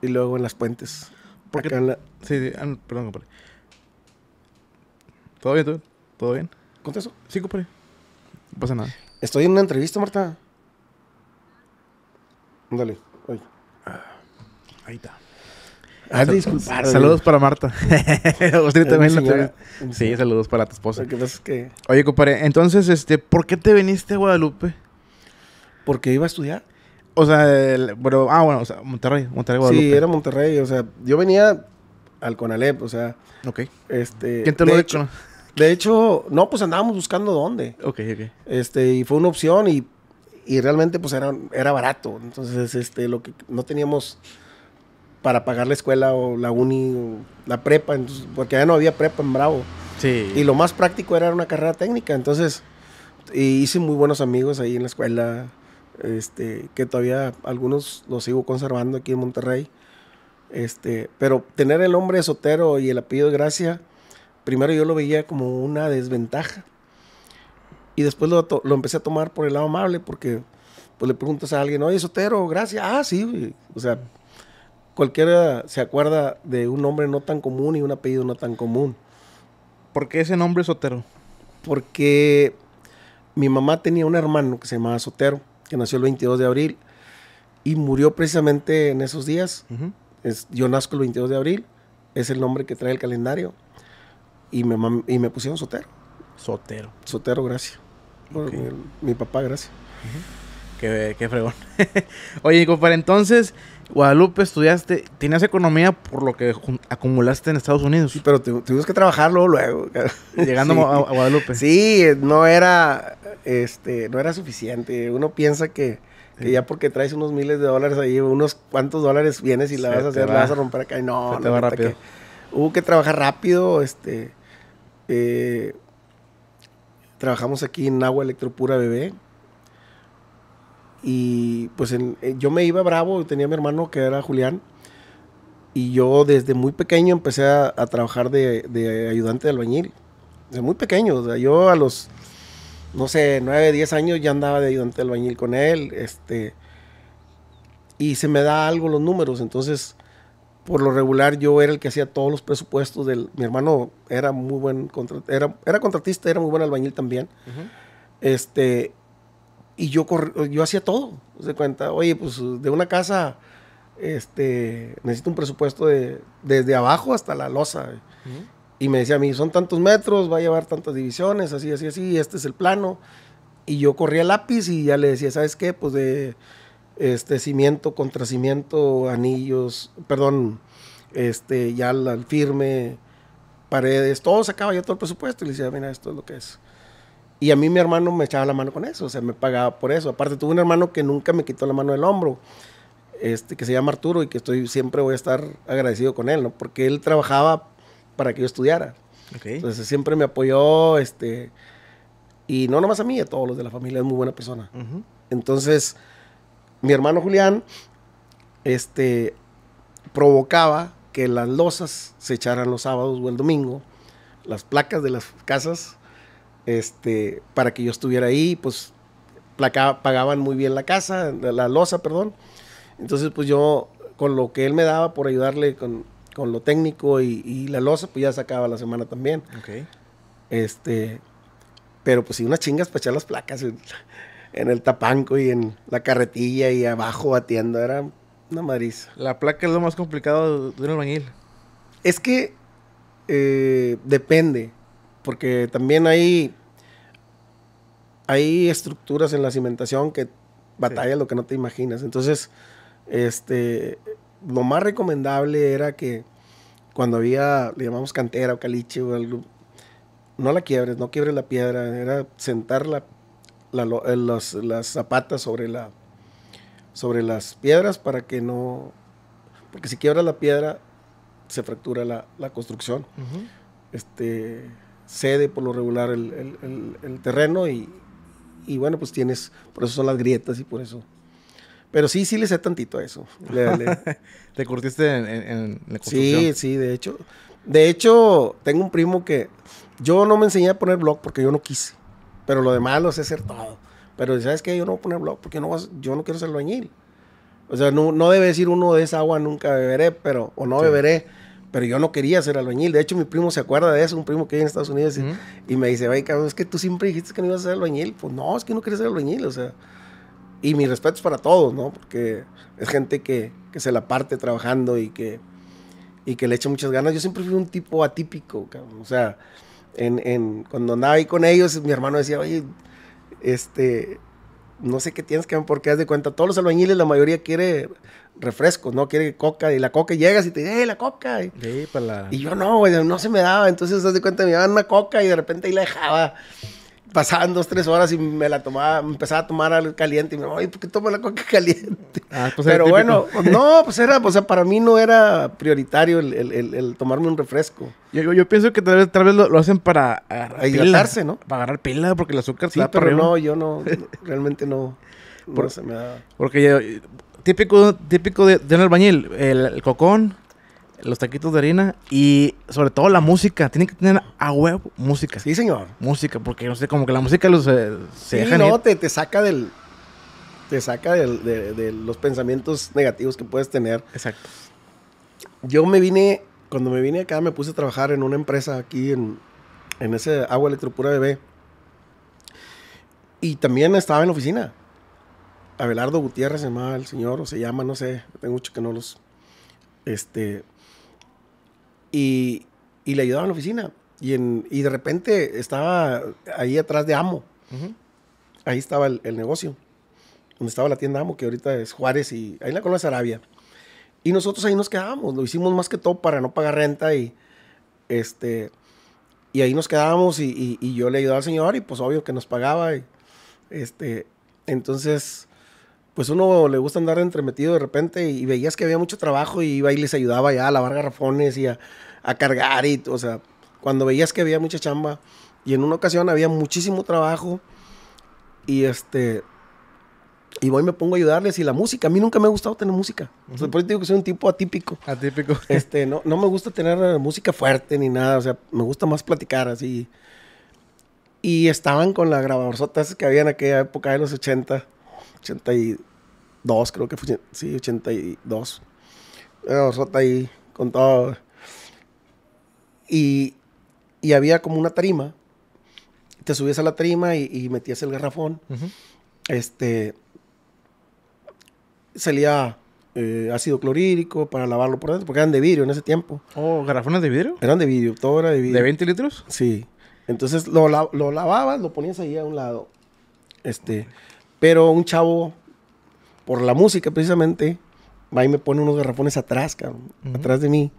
y luego en las Puentes. Porque la... Sí, sí ah, perdón, compadre. ¿Todo bien, tú? ¿Todo bien? ¿Contesto? Sí, compadre. No pasa nada. Estoy en una entrevista, Marta. Dale, ahí. Ahí está. Ah, Saludos para Marta. Sí, saludos para tu esposa. Oye, compadre, entonces, este, ¿por qué te viniste a Guadalupe? porque iba a estudiar. O sea, el, ah, bueno, o sea, Monterrey, Monterrey, Guadalupe. Sí, era Monterrey, o sea, yo venía al Conalep, o sea. Ok. Este, ¿Quién te lo ha hecho, de hecho, no, pues andábamos buscando dónde. Ok, ok. Este, y fue una opción y, realmente, pues era, era barato. Entonces, este, lo que no teníamos para pagar la escuela o la uni o la prepa, porque ya no había prepa en Bravo. Sí. Y lo más práctico era una carrera técnica, entonces, hice muy buenos amigos ahí en la escuela este, que todavía algunos los sigo conservando aquí en Monterrey. Este, pero tener el nombre Sotero y el apellido Gracia, primero yo lo veía como una desventaja. Y después lo, empecé a tomar por el lado amable, porque pues le preguntas a alguien, oye, Sotero, Gracia, ah, sí, o sea, cualquiera se acuerda de un nombre no tan común y un apellido no tan común. ¿Por qué ese nombre Sotero? Porque mi mamá tenía un hermano que se llamaba Sotero que nació el 22 de abril y murió precisamente en esos días. es, yo nazco el 22 de abril, es el nombre que trae el calendario. Y me, pusieron Sotero. Sotero. Sotero, gracias. mi, papá, gracias. qué, qué, fregón. Oye, para entonces Guadalupe, estudiaste, tenías economía por lo que acumulaste en Estados Unidos. Sí, pero tuvimos que trabajarlo luego. Llegando a, Guadalupe. Sí, no era, este, no era suficiente. Uno piensa que, ya porque traes unos miles de dólares ahí, unos cuantos dólares vienes y la vas a romper acá. no, no. hubo que trabajar rápido, este. Eh, trabajamos aquí en Agua Electropura Bebé. Y pues eh, yo me iba bravo, tenía mi hermano que era Julián. Y yo desde muy pequeño empecé a, trabajar de, ayudante de albañil. Desde muy pequeño. yo a los, no sé, nueve, diez años ya andaba de ayudante de albañil con él. Este, y se me da algo los números. Entonces, por lo regular, yo era el que hacía todos los presupuestos. Del, mi hermano era muy buen era, contratista, era muy buen albañil también. Este, y yo, yo hacía todo. Se cuenta, oye, pues de una casa este, necesito un presupuesto de, desde abajo hasta la losa. Y me decía a mí, son tantos metros, va a llevar tantas divisiones, así, así, así, este es el plano. Y yo corría lápiz y ya le decía, ¿sabes qué? Pues de este cimiento, contra anillos, perdón, este, ya el firme, paredes, todo sacaba ya todo el presupuesto y le decía, mira, esto es lo que es. Y a mí mi hermano me echaba la mano con eso, o sea, me pagaba por eso. Aparte, tuve un hermano que nunca me quitó la mano del hombro, este, que se llama Arturo y que estoy, siempre voy a estar agradecido con él, ¿no? Porque él trabajaba para que yo estudiara. Entonces siempre me apoyó, este, y no nomás a mí, a todos los de la familia, es muy buena persona. Entonces, mi hermano Julián, este, provocaba que las losas se echaran los sábados o el domingo, las placas de las casas este, para que yo estuviera ahí, pues pagaban muy bien la casa, la, la, losa, perdón. Entonces, pues yo, con lo que él me daba por ayudarle con, lo técnico y, la losa, pues ya sacaba la semana también. Este, pero pues sí, unas chingas para echar las placas en, el tapanco y en la carretilla y abajo batiendo, era una marisa La placa es lo más complicado de un albañil. Es que eh, depende porque también hay, hay estructuras en la cimentación que batalla lo que no te imaginas. Entonces, este, lo más recomendable era que cuando había, le llamamos cantera o caliche o algo, no la quiebres, no quiebres la piedra, era sentar eh, las zapatas sobre, la, sobre las piedras para que no, porque si quiebra la piedra se fractura la, construcción. Este cede por lo regular el, el, terreno y, bueno, pues tienes, por eso son las grietas y por eso. Pero sí, sí le sé tantito a eso. Le, ¿Te curtiste en, la construcción? Sí, sí, de hecho. De hecho, tengo un primo que yo no me enseñé a poner blog porque yo no quise. Pero lo demás lo sé hacer Pero ¿sabes qué? Yo no voy a poner blog porque no vas, yo no quiero ser albañil. O sea, no, no debe decir uno de esa agua nunca beberé, pero, o no beberé pero yo no quería ser albañil. De hecho, mi primo se acuerda de eso, un primo que vive en Estados Unidos, y, me dice, cabrón, es que tú siempre dijiste que no ibas a ser albañil. Pues no, es que no quería ser albañil, o sea. Y mi respeto es para todos, ¿no? Porque es gente que, que se la parte trabajando y que, y que le echa muchas ganas. Yo siempre fui un tipo atípico, cabrón. O sea, en, en, cuando andaba ahí con ellos, mi hermano decía, oye, este, no sé qué tienes, que porque haz de cuenta, todos los albañiles, la mayoría quiere refrescos, ¿no? Quiere coca y la coca llega llegas y te dice, ¡eh, la coca! Pues y, yo no, güey, no se me daba. Entonces, te das cuenta, me daban una coca y de repente ahí la dejaba. Pasaban dos, tres horas y me la tomaba, me empezaba a tomar algo caliente y me ¡ay, ¿por qué tomo la coca caliente? Ah, pues pero bueno, no, pues era, o sea, para mí no era prioritario el, tomarme un refresco. Yo, yo, pienso que tal vez, tal vez lo, hacen para agarrar hidratarse, ¿no? Para agarrar pila, porque el azúcar se pero no, yo no, realmente no. se me da. Porque yo, típico, típico de, de un albañil, el, cocón, los taquitos de harina y sobre todo la música. Tiene que tener a huevo música. Sí, señor. Música, porque no sé, como que la música los, eh, se deja no, Te, te saca del... Te saca de, los pensamientos negativos que puedes tener. Exacto. Yo me vine, cuando me vine acá, me puse a trabajar en una empresa aquí en, ese agua electropura bebé. Y también estaba en la oficina. Abelardo Gutiérrez se llamaba el señor, o se llama, no sé, tengo mucho que no los. Este. Y, le ayudaba en la oficina. Y, en, y de repente estaba ahí atrás de Amo. Ahí estaba el, negocio. Donde estaba la tienda Amo, que ahorita es Juárez y ahí en la colonia Arabia Y nosotros ahí nos quedábamos. Lo hicimos más que todo para no pagar renta y. Este. Y ahí nos quedábamos y, yo le ayudaba al señor y pues obvio que nos pagaba. este. Entonces, pues uno le gusta andar entremetido de repente y, veías que había mucho trabajo y iba y les ayudaba ya a lavar garrafones y a, cargar y, o sea, cuando veías que había mucha chamba y en una ocasión había muchísimo trabajo y este, y voy y me pongo a ayudarles y la música, a mí nunca me ha gustado tener música, o sea, por eso digo que soy un tipo atípico. Atípico. Este, no, no me gusta tener eh, música fuerte ni nada, o sea, me gusta más platicar así. Y estaban con las grabadorzotas que había en aquella época de los 80 82, creo que fue. Sí, 82. está ahí con todo. Y, había como una tarima. Te subías a la tarima y, metías el garrafón. Este. Salía eh, ácido clorhídrico para lavarlo por dentro, porque eran de vidrio en ese tiempo. ¿Oh, garrafones de vidrio? Eran de vidrio, todo era de vidrio. ¿De 20 litros? Sí. Entonces lo, lo lavabas, lo ponías ahí a un lado. Este. Pero un chavo, por la música precisamente, va y me pone unos garrafones atrás, cabrón, atrás de mí.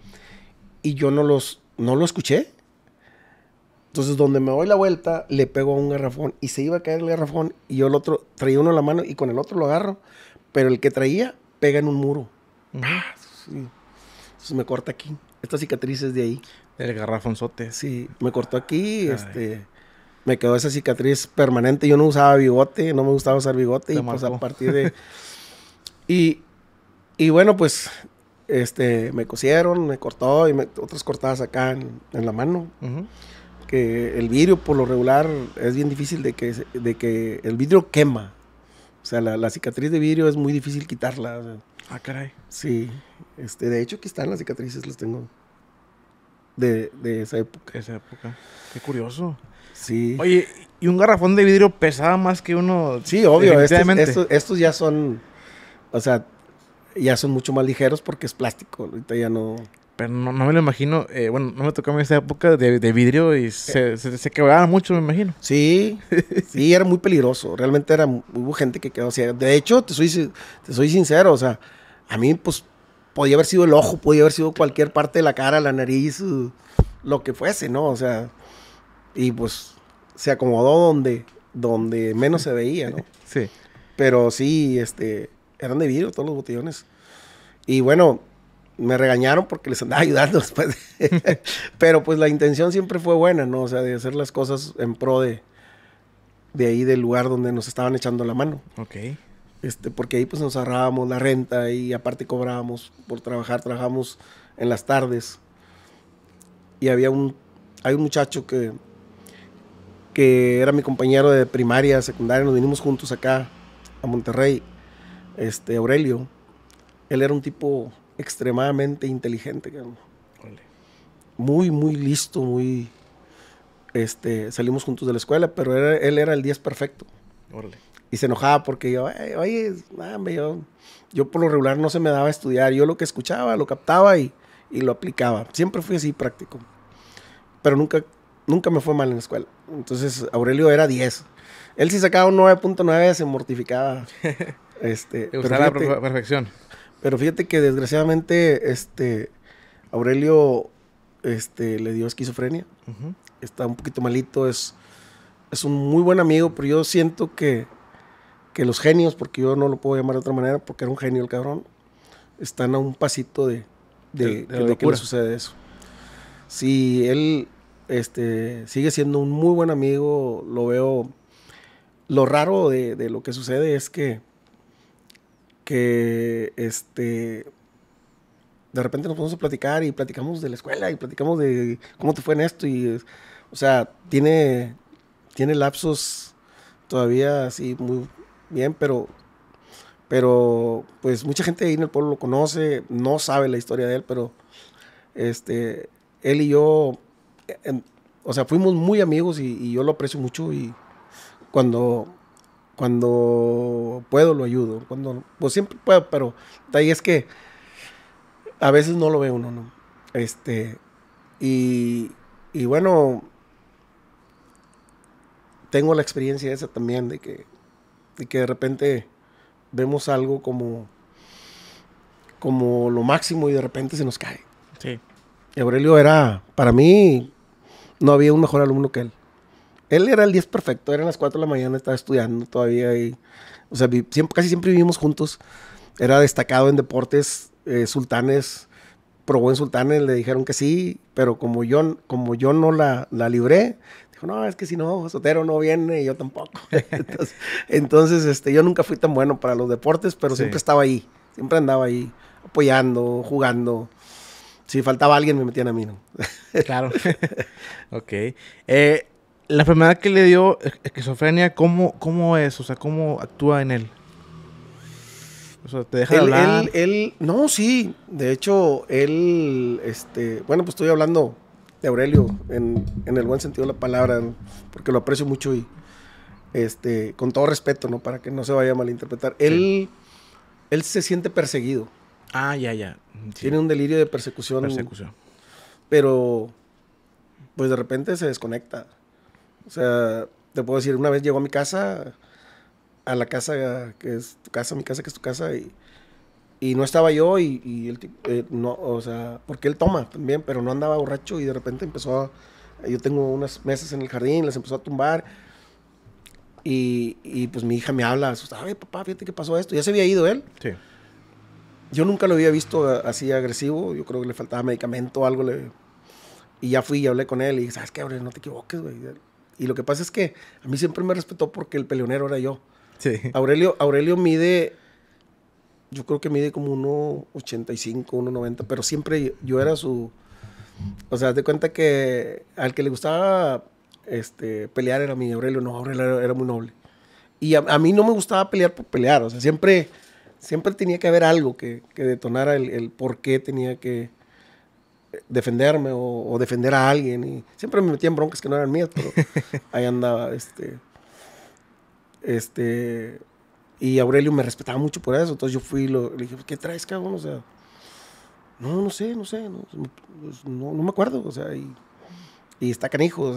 Y yo no los, no lo escuché. Entonces, donde me doy la vuelta, le pego a un garrafón y se iba a caer el garrafón y yo el otro, traía uno en la mano y con el otro lo agarro, pero el que traía pega en un muro. Ah, sí. Entonces me corta aquí. Esta cicatriz es de ahí. El garrafonzote. Sí, me cortó aquí, este me quedó esa cicatriz permanente. Yo no usaba bigote, no me gustaba usar bigote. y pues a partir de... y, y bueno, pues este, me cosieron, me cortó y otras cortadas acá en, la mano. Que el vidrio, por lo regular, es bien difícil de que, de que el vidrio quema. O sea, la, la cicatriz de vidrio es muy difícil quitarla. Ah, caray. Sí. Este, de hecho, aquí están las cicatrices, las tengo. De, de esa época. Esa época. Qué curioso. Sí. Oye, y un garrafón de vidrio pesaba más que uno. Sí, obvio. Este estos, ya son. O sea, ya son mucho más ligeros porque es plástico. Ahorita ya no. Pero no, me lo imagino. Eh, bueno, no me tocó en esa época de, vidrio y eh. se, quebraba mucho, me imagino. Sí, sí, era muy peligroso. Realmente era, hubo gente que quedó. de hecho, te soy, te soy sincero. O sea, a mí, pues, podía haber sido el ojo, podía haber sido cualquier parte de la cara, la nariz, uh, lo que fuese, ¿no? O sea. Y pues se acomodó donde, donde menos se veía, ¿no? sí. Pero sí, este, eran de vidrio todos los botellones. Y bueno, me regañaron porque les andaba ayudando después. Pero pues la intención siempre fue buena, ¿no? O sea, de hacer las cosas en pro de, de ahí del lugar donde nos estaban echando la mano. Ok. Este, porque ahí pues nos ahorrábamos la renta y aparte cobrábamos por trabajar, trabajamos en las tardes. Y había un, hay un muchacho que que era mi compañero de primaria, secundaria, nos vinimos juntos acá a Monterrey, este Aurelio, él era un tipo extremadamente inteligente, muy, muy listo, muy... Este, salimos juntos de la escuela, pero él era el 10 perfecto. Y se enojaba porque yo, oye, yo, por lo regular no se me daba a estudiar. Yo lo que escuchaba, lo captaba y, y lo aplicaba. Siempre fui así práctico. Pero nunca nunca me fue mal en la escuela. Entonces Aurelio era 10. Él si sacaba un 9.9, se mortificaba. este, la perfección. Pero fíjate que desgraciadamente este, Aurelio este, le dio esquizofrenia. Está un poquito malito, es, es un muy buen amigo, pero yo siento que, los genios, porque yo no lo puedo llamar de otra manera, porque era un genio el cabrón, están a un pasito de, de que le sucede eso. Si él este, sigue siendo un muy buen amigo, lo veo. Lo raro de, lo que sucede es que, que este, de repente nos ponemos a platicar y platicamos de la escuela y platicamos de cómo te fue en esto y, o sea, tiene, tiene lapsos todavía así muy bien, pero pero pues mucha gente ahí en el pueblo lo conoce, no sabe la historia de él, pero este él y yo o sea, fuimos muy amigos y, yo lo aprecio mucho y cuando, cuando puedo lo ayudo, cuando, pues siempre puedo, pero ahí es que a veces no lo ve uno, ¿no? Este, y, bueno, tengo la experiencia esa también de que, de que de repente vemos algo como, como lo máximo y de repente se nos cae. Aurelio era, para mí, no había un mejor alumno que él. Él era el 10 perfecto, eran las 4 de la mañana, estaba estudiando todavía y, o sea, siempre, casi siempre vivimos juntos. Era destacado en deportes, eh, sultanes, probó en sultanes, le dijeron que sí, pero como yo, no la, libré, dijo, no, es que si no, Sotero no viene y yo tampoco. entonces, este, yo nunca fui tan bueno para los deportes, pero siempre estaba ahí, siempre andaba ahí apoyando, jugando si faltaba alguien, me metían a mí, ¿no? Claro. ok. Eh, la enfermedad que le dio esquizofrenia, ¿cómo, ¿cómo es? O sea, ¿cómo actúa en él? O sea, ¿te deja hablar? Él, no, sí. De hecho, él, este, bueno, pues estoy hablando de Aurelio en, en el buen sentido de la palabra, porque lo aprecio mucho y, este, con todo respeto, ¿no? Para que no se vaya a malinterpretar. él se siente perseguido. Ah, ya, ya. Mm, Tiene un delirio de persecución. Persecución. Pero, pues de repente se desconecta. O sea, te puedo decir, una vez llegó a mi casa, a la casa que es tu casa, mi casa que es tu casa, y, no estaba yo y, el tipo, eh, no, o sea, porque él toma también, pero no andaba borracho y de repente empezó a, yo tengo unas mesas en el jardín, las empezó a tumbar y, pues mi hija me habla, asustada, ay papá, fíjate que pasó esto, ya se había ido él. Sí. Yo nunca lo había visto así agresivo. Yo creo que le faltaba medicamento o algo. Le... Y ya fui y hablé con él. Y dije, ¿sabes qué, Aurelio? No te equivoques, güey. Y lo que pasa es que a mí siempre me respetó porque el peleonero era yo. Sí. Aurelio, Aurelio mide, yo creo que mide como 1,85, 1,90, pero siempre yo era su... O sea, te de cuenta que al que le gustaba este, pelear era mi Aurelio. No, Aurelio era, muy noble. Y a, mí no me gustaba pelear por pelear. O sea, siempre siempre tenía que haber algo que, detonara el, por qué tenía que defenderme o, defender a alguien. Y siempre me metía en broncas que no eran mías, pero ahí andaba. Este, este, y Aurelio me respetaba mucho por eso. Entonces yo fui y le dije, ¿qué traes, cabrón? no, no sé, no sé, pues, pues, no, me acuerdo. O sea, y, y, está canijo,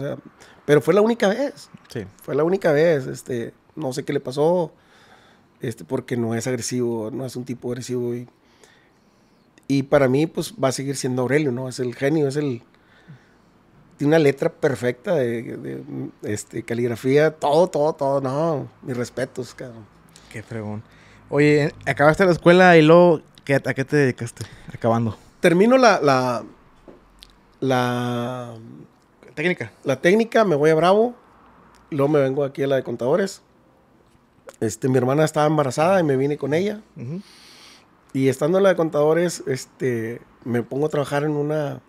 pero fue la única vez. Sí. Fue la única vez, este, no sé qué le pasó este, porque no es agresivo, no es un tipo agresivo. Y, y para mí, pues va a seguir siendo Aurelio, ¿no? Es el genio, es el. Tiene una letra perfecta de, este, caligrafía, todo, todo, todo. No, mis respetos, cabrón. Qué fregón. Oye, acabaste la escuela y luego, ¿qué, ¿a qué te dedicaste? Acabando. Termino la, la. la técnica. La técnica, me voy a Bravo. Luego me vengo aquí a la de contadores. Este, mi hermana estaba embarazada y me vine con ella. Y estando en la de contadores, este, me pongo a trabajar en una,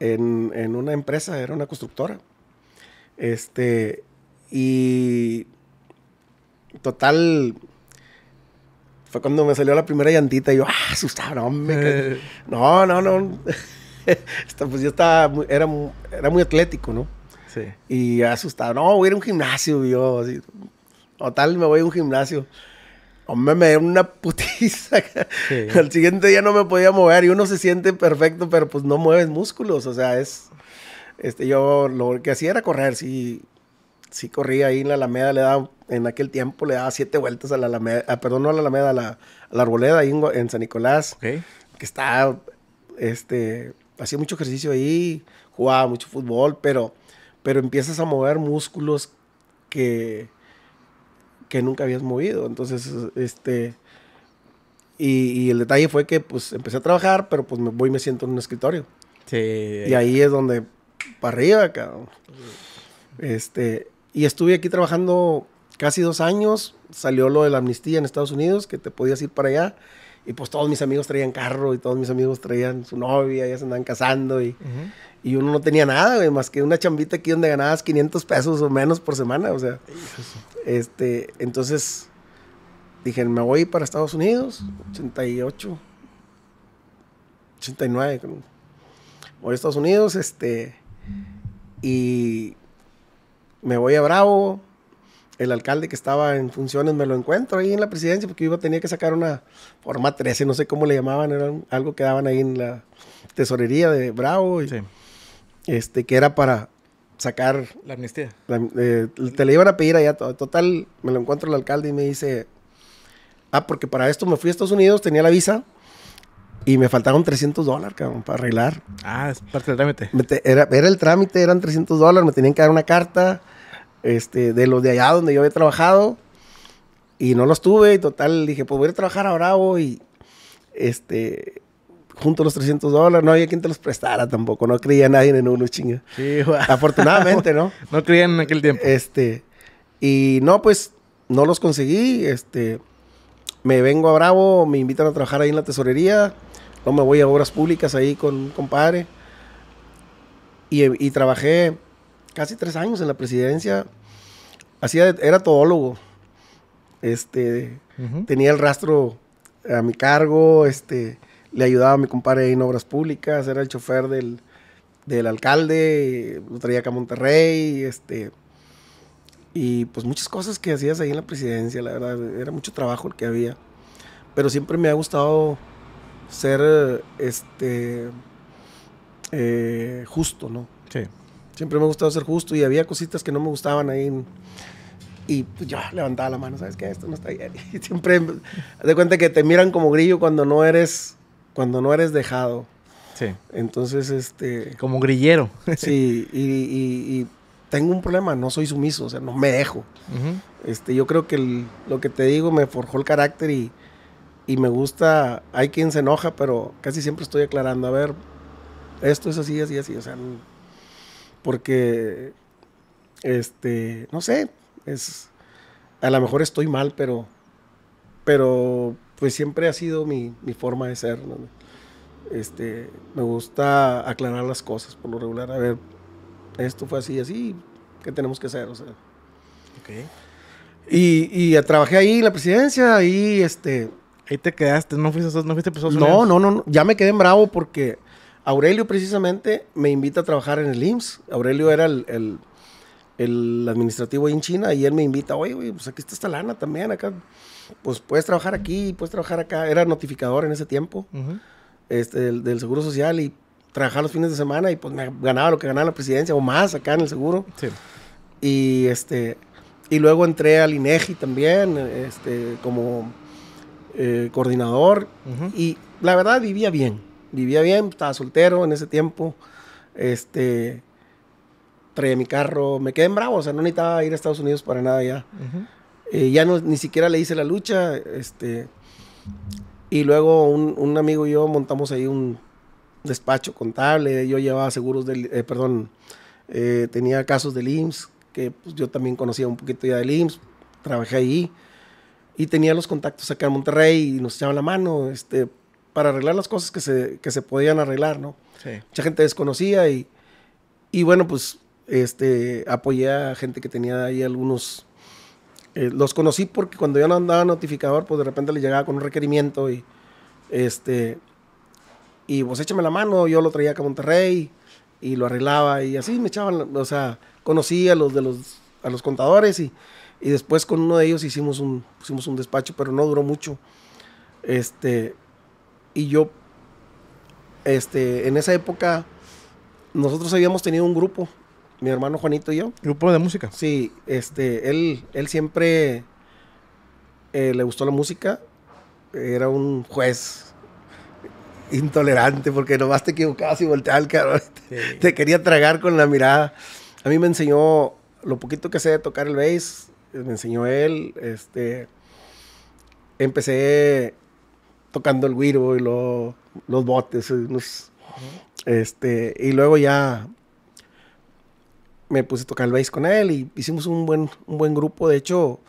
en, una empresa, era una constructora. Este, y total, fue cuando me salió la primera llantita y yo, ah, asustado, no, me no, no, no. pues yo estaba, era, era muy atlético, ¿no? Sí. Y asustado, no, voy a ir a un gimnasio, yo, así, o tal, me voy a un gimnasio. Hombre, me dio una putiza. Al siguiente día no me podía mover y uno se siente perfecto, pero pues no mueves músculos. O sea, es. Este, yo lo que hacía era correr. Sí, sí corría ahí en la Alameda, le daba, en aquel tiempo le daba siete vueltas a la Alameda, ah, perdón, no a la Alameda, a la, Arboleda ahí en, San Nicolás. Que está. Este. Hacía mucho ejercicio ahí, jugaba mucho fútbol, pero, pero empiezas a mover músculos que que nunca habías movido. Entonces, este... Y, el detalle fue que pues empecé a trabajar, pero pues me voy y me siento en un escritorio. Sí. Y ahí es donde, para arriba, cabrón. Este, y estuve aquí trabajando casi dos años. Salió lo de la amnistía en Estados Unidos, que te podías ir para allá. Y pues todos mis amigos traían carro y todos mis amigos traían su novia, ya se andaban casando. Y, y uno no tenía nada, más que una chambita aquí donde ganabas 500 pesos o menos por semana, o sea. Este, entonces dije, me voy para Estados Unidos, 88, 89, Voy a Estados Unidos, este, y me voy a Bravo. El alcalde que estaba en funciones me lo encuentro ahí en la presidencia porque yo tenía que sacar una forma 13, no sé cómo le llamaban, era algo que daban ahí en la tesorería de Bravo. Y, este, que era para sacar... La amnistía. Eh, te la iban a pedir allá. Total, me lo encuentro el alcalde y me dice, ah, porque para esto me fui a Estados Unidos, tenía la visa y me faltaron 300 dólares, cabrón, para arreglar. Ah, es parte del trámite. Era, era el trámite, eran 300 dólares, me tenían que dar una carta este, de los de allá donde yo había trabajado y no los tuve y total dije, pues voy a trabajar a Bravo y este junto los 300 dólares, no había quien te los prestara tampoco, no creía nadie en uno, chinga. Afortunadamente, ¿no? no creían en aquel tiempo. Este, y no, pues, no los conseguí, este, me vengo a Bravo, me invitan a trabajar ahí en la tesorería, no me voy a obras públicas ahí con un y, trabajé casi tres años en la presidencia, hacía, era todólogo, este, tenía el rastro a mi cargo, este, le ayudaba a mi compadre en obras públicas, era el chofer del, alcalde, lo traía acá a Monterrey, este, y pues muchas cosas que hacías ahí en la presidencia, la verdad, era mucho trabajo el que había. Pero siempre me ha gustado ser este eh, justo, ¿no? Sí. Siempre me ha gustado ser justo y había cositas que no me gustaban ahí. y pues yo levantaba la mano, ¿sabes qué? Esto no está bien. Y siempre de cuenta que te miran como grillo cuando no eres cuando no eres dejado. Sí. Entonces, este... Como grillero. sí, y, tengo un problema, no soy sumiso, o sea, no me dejo. este, yo creo que lo que te digo me forjó el carácter y, y me gusta, hay quien se enoja, pero casi siempre estoy aclarando, a ver, esto es así, así, así, o sea, porque, este, no sé, es, a lo mejor estoy mal, pero, pero pues siempre ha sido mi, mi forma de ser. Este, me gusta aclarar las cosas por lo regular. A ver, esto fue así, así, ¿qué tenemos que hacer? O sea. Okay. Y, y trabajé ahí en la presidencia, ahí este... Ahí te quedaste, no fuiste, no fuiste No, no, no, ya me quedé en bravo porque Aurelio precisamente me invita a trabajar en el IMSS. Aurelio era el, el, administrativo ahí en China y él me invita, oye, pues aquí está esta lana también, acá pues puedes trabajar aquí, puedes trabajar acá. Era notificador en ese tiempo este, del, Seguro Social y trabajaba los fines de semana y pues me ganaba lo que ganaba la presidencia o más acá en el seguro. Y este y luego entré al INEGI también este, como eh, coordinador y la verdad vivía bien, vivía bien, estaba soltero en ese tiempo. Este traía mi carro, me quedé en Bravo, o sea, no necesitaba ir a Estados Unidos para nada ya. Eh, ya ni siquiera le hice la lucha. Este, y luego un, amigo y yo montamos ahí un despacho contable. Yo llevaba seguros del, eh, perdón, eh, tenía casos del IMSS, que pues, yo también conocía un poquito ya del IMSS. Trabajé ahí y tenía los contactos acá en Monterrey y nos echaban la mano este, para arreglar las cosas que se, podían arreglar, ¿no? Mucha gente desconocía y, y bueno, pues este, apoyé a gente que tenía ahí algunos eh, los conocí porque cuando yo no andaba notificador, pues de repente le llegaba con un requerimiento y este y pues échame la mano, yo lo traía acá a Monterrey y lo arreglaba y así me echaban, o sea, conocí a los de los a los contadores y, después con uno de ellos hicimos un hicimos un despacho, pero no duró mucho. Este y yo este en esa época nosotros habíamos tenido un grupo mi hermano Juanito y yo. Grupo de música. Sí, este, él, él siempre eh, le gustó la música. Era un juez intolerante porque nomás te equivocabas y volteabas el carro. Te, quería tragar con la mirada. A mí me enseñó lo poquito que sé de tocar el bass. Me enseñó él. Este, empecé tocando el güiro y los botes. este, y luego ya me puse a tocar el bass con él y hicimos un buen, buen grupo. De hecho,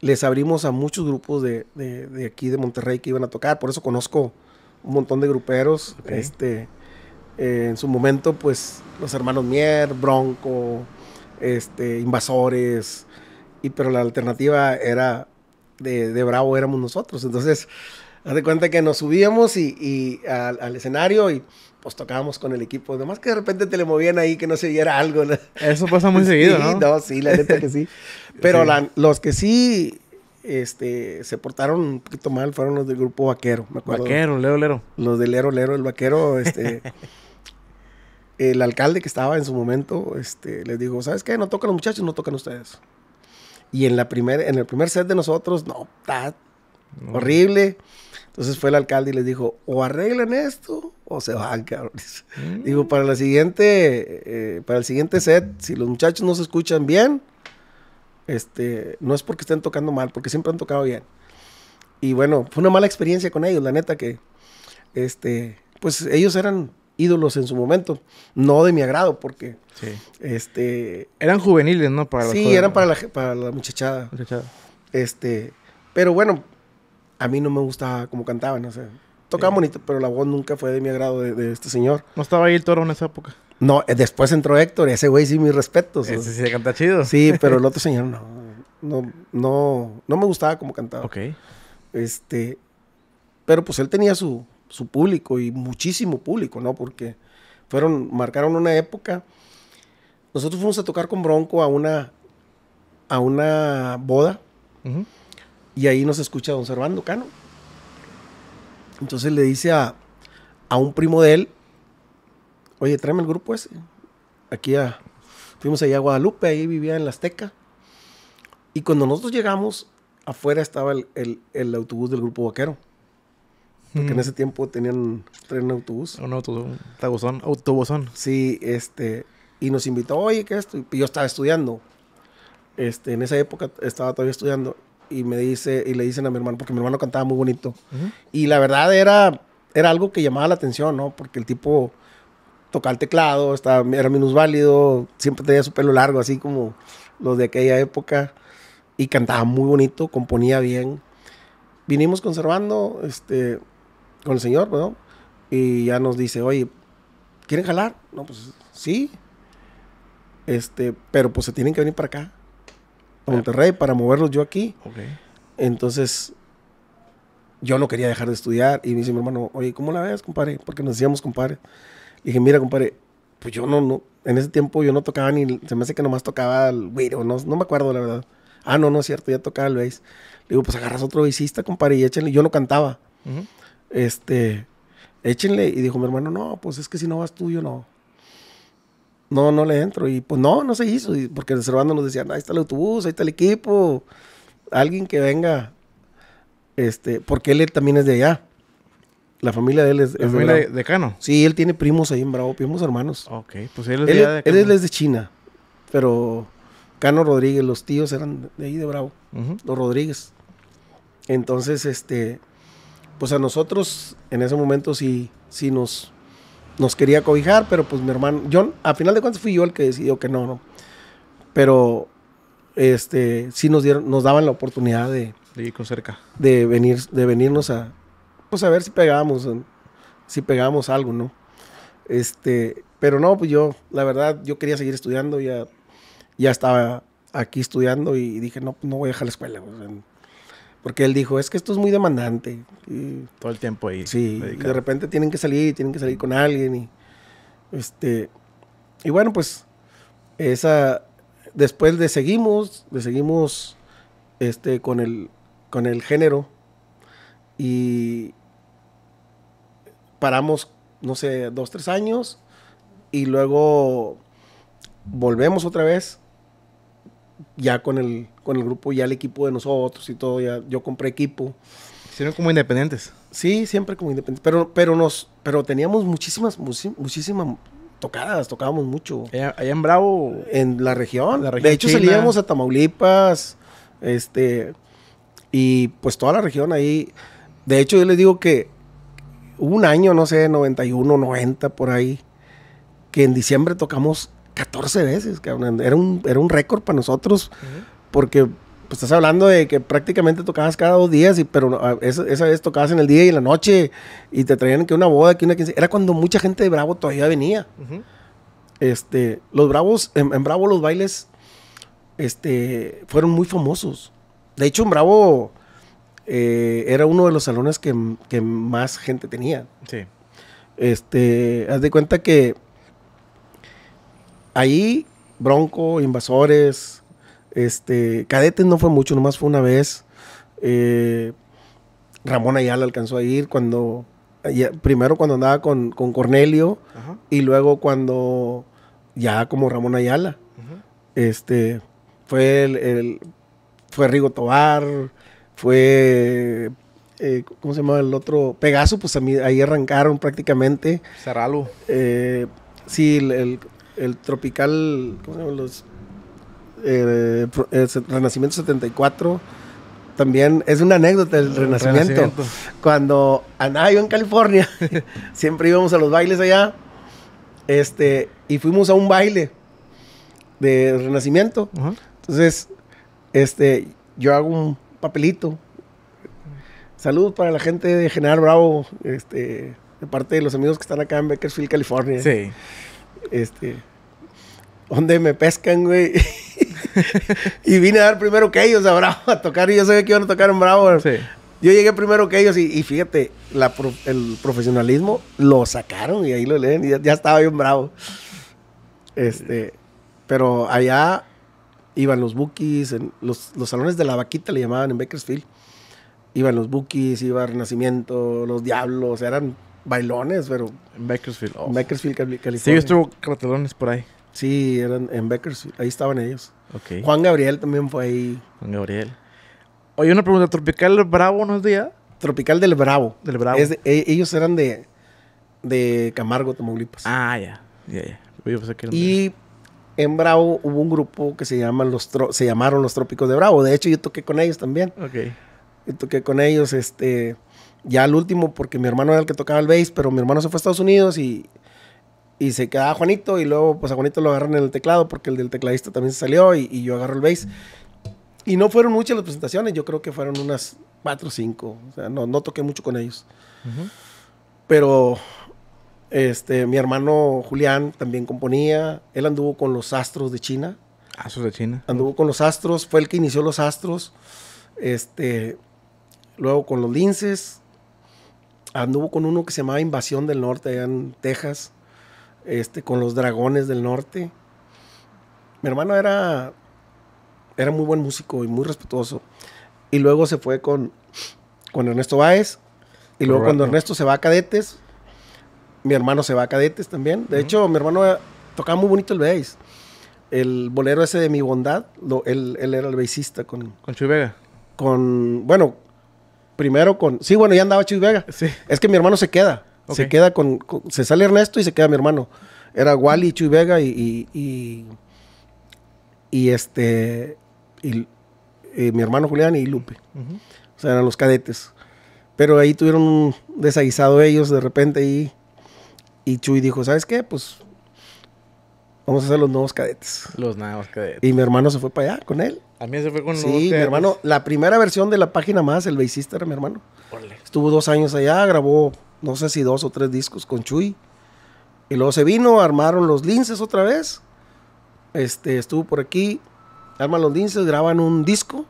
les abrimos a muchos grupos de, aquí de Monterrey que iban a tocar. Por eso conozco un montón de gruperos. Este, eh, en su momento, pues, los hermanos Mier, Bronco, este, Invasores. Y, pero la alternativa era de, Bravo éramos nosotros. Entonces, haz de cuenta que nos subíamos al, al, escenario y pues tocábamos con el equipo. Nomás que de repente te le movían ahí que no se viera algo. Eso pasa muy seguido, ¿no? sí, la neta que sí. Pero los que sí este, se portaron un poquito mal fueron los del grupo Vaquero, Vaquero, Lero Lero. Los de Lero Lero, el Vaquero, este... el alcalde que estaba en su momento, este, les dijo, ¿sabes qué? No tocan los muchachos, no tocan ustedes. Y en, la primer, en el primer set de nosotros, no, está no. horrible. Entonces fue el alcalde y les dijo, o arreglen esto o se van, cabrón. Mm. Digo, para la siguiente, eh, para el siguiente set, si los muchachos no se escuchan bien, este, no es porque estén tocando mal, porque siempre han tocado bien. Y bueno, fue una mala experiencia con ellos, la neta que, este, pues ellos eran ídolos en su momento, no de mi agrado, porque, sí. este, eran juveniles, ¿no? Para sí, eran para la, para la muchachada. muchachada. Este, pero bueno, a mí no me gustaba como cantaba o sea, tocaba bonito, pero la voz nunca fue de mi agrado de, este señor. ¿No estaba ahí el toro en esa época? No, eh, después entró Héctor, y ese güey sí, mis respetos. Ese sí canta chido. Sí, pero el otro señor no, no, no, no me gustaba como cantaba. Ok. Este, pero pues él tenía su, su público y muchísimo público, ¿no? Porque fueron, marcaron una época. Nosotros fuimos a tocar con Bronco a una, a una boda. Y ahí nos escucha don Servando Cano. Entonces le dice a, un primo de él, oye, tráeme el grupo ese. Aquí a, fuimos allá a Guadalupe, ahí vivía en la Azteca. Y cuando nosotros llegamos, afuera estaba el, autobús del grupo vaquero. Porque en hmm. ese tiempo tenían tren autobús. Un autobús, autobusón, autobusón. Sí, este, y nos invitó, oye, ¿qué es esto? Y yo estaba estudiando. Este, en esa época estaba todavía estudiando y me dice, y le dicen a mi hermano, porque mi hermano cantaba muy bonito. Y la verdad era, era algo que llamaba la atención, ¿no? Porque el tipo tocaba el teclado, estaba, era minusválido, siempre tenía su pelo largo, así como los de aquella época. Y cantaba muy bonito, componía bien. Vinimos conservando este, con el señor, ¿no? Y ya nos dice, oye, ¿quieren jalar? No, pues sí. Este, pero pues se tienen que venir para acá. Monterrey para moverlos yo aquí. Entonces, yo no quería dejar de estudiar. Y me dice mi hermano, oye, ¿cómo la ves, compadre? Porque nos decíamos, compadre. Y dije, mira, compadre, pues yo no, no, en ese tiempo yo no tocaba ni, se me hace que nomás tocaba el güiro, no, me acuerdo la verdad. Ah, no, no es cierto, ya tocaba el bass. Le digo, pues agarras otro bassista, compadre, y échenle. Yo no cantaba. Este, échenle. Y dijo mi hermano, no, pues es que si no vas tú, yo no no, no le entro. Y pues no, no se hizo, porque porque Cervando nos decían, ahí está el autobús, ahí está el equipo, alguien que venga, este, porque él también es de allá. La familia de él es, ¿La familia de, Cano. Sí, él tiene primos ahí en Bravo, primos hermanos. Ok, pues él es, de, allá de Cano. él es de China, pero Cano Rodríguez, los tíos eran de ahí de Bravo, los Rodríguez. Entonces, este, pues a nosotros en ese momento sí, sí nos, nos quería cobijar, pero pues mi hermano, John a final de cuentas fui yo el que decidió que no, no. Pero, este, sí nos dieron, nos daban la oportunidad de... De ir con cerca. De venir, de venirnos a, pues a ver si pegábamos, si pegábamos algo, ¿no? Este, pero no, pues yo, la verdad, yo quería seguir estudiando, ya, ya estaba aquí estudiando y dije, no, pues, no voy a dejar la escuela. Porque él dijo, es que esto es muy demandante. Y, Todo el tiempo ahí. Sí, de repente tienen que salir, tienen que salir con alguien. Y, este, y bueno, pues esa, después de seguimos, de seguimos este, con, el, con el género y paramos, no sé, dos, tres años y luego volvemos otra vez ya con el, con el grupo, ya el equipo de nosotros y todo, yo compré equipo. Siempre como independientes. Sí, siempre como independientes. Pero, pero nos, pero teníamos muchísimas, muchísimas tocadas, tocábamos mucho. Allá, en Bravo. En la región. de hecho, salíamos a Tamaulipas, este, y pues toda la región ahí. De hecho, yo les digo que hubo un año, no sé, 91, 90, por ahí, que en diciembre tocamos 14 veces, Era un, era un récord para nosotros, porque pues, estás hablando de que prácticamente tocabas cada dos días, y, pero esa, esa, vez tocabas en el día y en la noche, y te traían que una boda, que una quince. Era cuando mucha gente de Bravo todavía venía. este, los Bravos, en, Bravo los bailes este, fueron muy famosos. De hecho, en Bravo eh, era uno de los salones que, más gente tenía. Este, haz de cuenta que ahí, Bronco, Invasores, este, Cadetes no fue mucho, nomás fue una vez. Eh, Ramón Ayala alcanzó a ir cuando, primero cuando andaba con, con Cornelio y luego cuando ya como Ramón Ayala. Este, fue el, fue Rigo Tobar, fue eh, ¿cómo se llama? el otro? Pegaso, pues ahí arrancaron prácticamente. Cerralo. Eh, sí, el, el Tropical, ¿cómo se llama? Los, el eh, Renacimiento 74 también es una anécdota del renacimiento. Cuando andaba yo en California, siempre íbamos a los bailes allá, este, y fuimos a un baile de renacimiento. Entonces, este, yo hago un papelito. Saludos para la gente de General Bravo, este, de parte de los amigos que están acá en Bakersfield, California. Sí. Este, donde me pescan, güey. y vine a dar primero que ellos a Bravo a tocar y yo sabía que iban a tocar en Bravo. Yo llegué primero que ellos y, fíjate, el profesionalismo lo sacaron y ahí lo leen y ya, estaba bien bravo. Este, pero allá iban los bookies, en los, los, salones de la vaquita le llamaban en Bakersfield. Iban los bookies, iba Renacimiento, los diablos, eran bailones, pero. En Bakersfield. Oh. Bakersfield, California. Sí, estuvo cartelones por ahí. Sí, eran en Bakersfield. Ahí estaban ellos. Okay. Juan Gabriel también fue ahí. Juan Gabriel. Oye, una pregunta. ¿Tropical Bravo no es de Tropical del Bravo. Del Bravo. E, ellos eran de, de Camargo, Tamaulipas. Ah, ya. Ya, ya. y en Bravo hubo un grupo que se, llaman los se llamaron Los Trópicos de Bravo. De hecho, yo toqué con ellos también. Ok. Yo toqué con ellos, este ya el último, porque mi hermano era el que tocaba el bass, pero mi hermano se fue a Estados Unidos y, y se quedaba Juanito y luego pues a Juanito lo agarran en el teclado porque el del tecladista también se salió y, y yo agarro el bass. Y no fueron muchas las presentaciones, yo creo que fueron unas cuatro o cinco, o sea, no, no toqué mucho con ellos. Pero este, mi hermano Julián también componía, él anduvo con los Astros de China. Astros ah, de China. Anduvo con los Astros, fue el que inició los Astros, este, luego con los Linces, Anduvo con uno que se llamaba Invasión del Norte, allá en Texas, este, con los Dragones del Norte. Mi hermano era, era muy buen músico y muy respetuoso. Y luego se fue con, con Ernesto Báez. Y luego cuando Ernesto se va a Cadetes, mi hermano se va a Cadetes también. De hecho, mi hermano eh, tocaba muy bonito el bass. El bolero ese de Mi Bondad, lo, él, era el bassista con... Con Chuy Vega. Con, bueno, primero con. Sí, bueno, ya andaba Chuy Vega. Es que mi hermano se queda. Se queda con, Se sale Ernesto y se queda mi hermano. Era Wally, Chuy Vega y. Y, y, este. Y, mi hermano Julián y Lupe. O sea, eran los cadetes. Pero ahí tuvieron un desaguisado ellos de repente y. Y Chuy dijo: ¿Sabes qué? Pues. Vamos a hacer los nuevos cadetes. Los nuevos cadetes. Y mi hermano se fue para allá con él. También se fue con Sí, mi hermano, la primera versión de la página más, el bassista era mi hermano. Estuvo dos años allá, grabó no sé si dos o tres discos con Chuy. Y luego se vino, armaron los linces otra vez. Este, estuvo por aquí, arman los linces, graban un disco.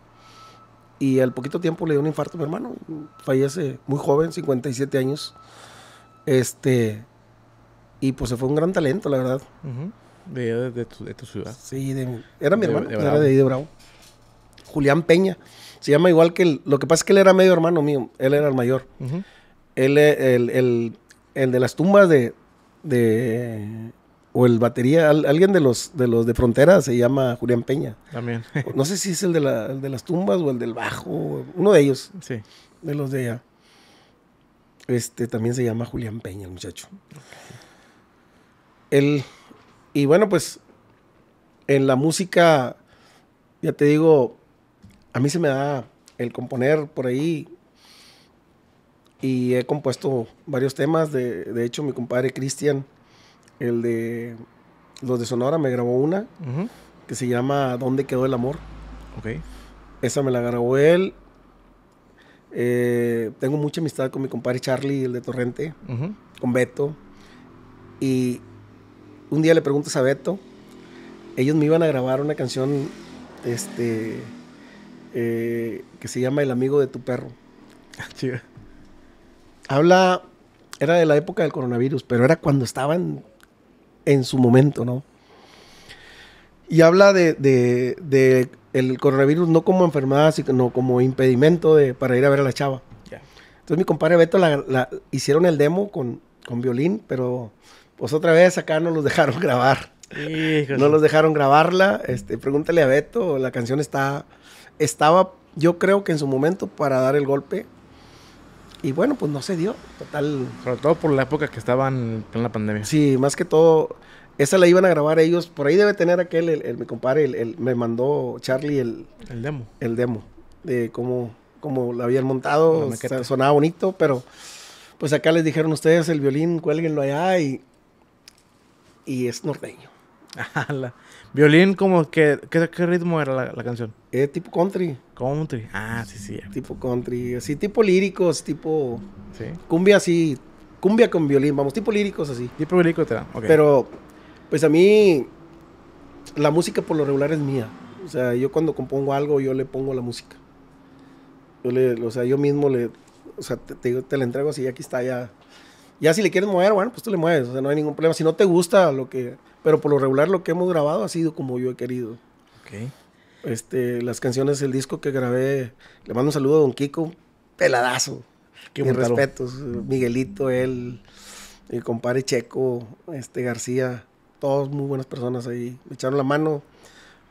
Y al poquito tiempo le dio un infarto a mi hermano. Fallece muy joven, 57 años. Este, y pues se fue un gran talento, la verdad. de, tu, ciudad. Sí, era mi hermano, era de ahí Bravo. Julián Peña. Se llama igual que él. Lo que pasa es que él era medio hermano mío. Él era el mayor. Él, eh, el, el, de las tumbas de, de o el batería, alguien de los de los de frontera se llama Julián Peña. También. no sé si es el de, el de las tumbas o el del bajo, uno de ellos. Sí. De los de allá. Este también se llama Julián Peña, el muchacho. Él, y bueno, pues en la música, ya te digo, a mí se me da el componer por ahí y he compuesto varios temas. De, hecho, mi compadre Cristian, el de los de Sonora, me grabó una que se llama ¿Dónde quedó el amor? Ok. Esa me la grabó él. Eh, tengo mucha amistad con mi compadre Charlie, el de Torrente, con Beto. Y un día le preguntas a Beto, ellos me iban a grabar una canción, este, eh, que se llama El amigo de tu perro. Habla, era de la época del coronavirus, pero era cuando estaban en su momento, ¿no? Y habla de, el coronavirus no como enfermedad, sino como impedimento de, para ir a ver a la chava. Entonces mi compadre Beto la, hicieron el demo con, con violín, pero pues otra vez acá no los dejaron grabar. No los dejaron grabarla. Este, pregúntale a Beto, la canción está estaba, yo creo que en su momento para dar el golpe. Y bueno, pues no se dio. Total. Sobre todo por la época que estaban en la pandemia. Sí, más que todo. Esa la iban a grabar ellos. Por ahí debe tener aquel, el, mi compadre, el, me mandó Charlie el. El demo. El demo. De cómo, cómo la habían montado. sonaba bonito, pero. Pues acá les dijeron ustedes el violín, cuélguenlo allá y. Y es norteño. Violín, como que, ¿qué, ritmo era la, canción? Eh, tipo country. Country, ah, sí, sí. Tipo country, así tipo líricos, tipo ¿Sí? cumbia así, cumbia con violín, vamos, tipo líricos así. Tipo líricos te Pero, pues a mí, la música por lo regular es mía. O sea, yo cuando compongo algo, yo le pongo la música. Yo le, o sea, yo mismo le, o sea, te, la entrego así, aquí está ya. Ya si le quieres mover, bueno, pues tú le mueves, o sea, no hay ningún problema. Si no te gusta lo que... Pero por lo regular lo que hemos grabado ha sido como yo he querido. Ok. Este, las canciones, el disco que grabé, le mando un saludo a Don Kiko, peladazo. Qué Mis respetos, Miguelito, él, el compadre Checo, este García, todos muy buenas personas ahí. Me echaron la mano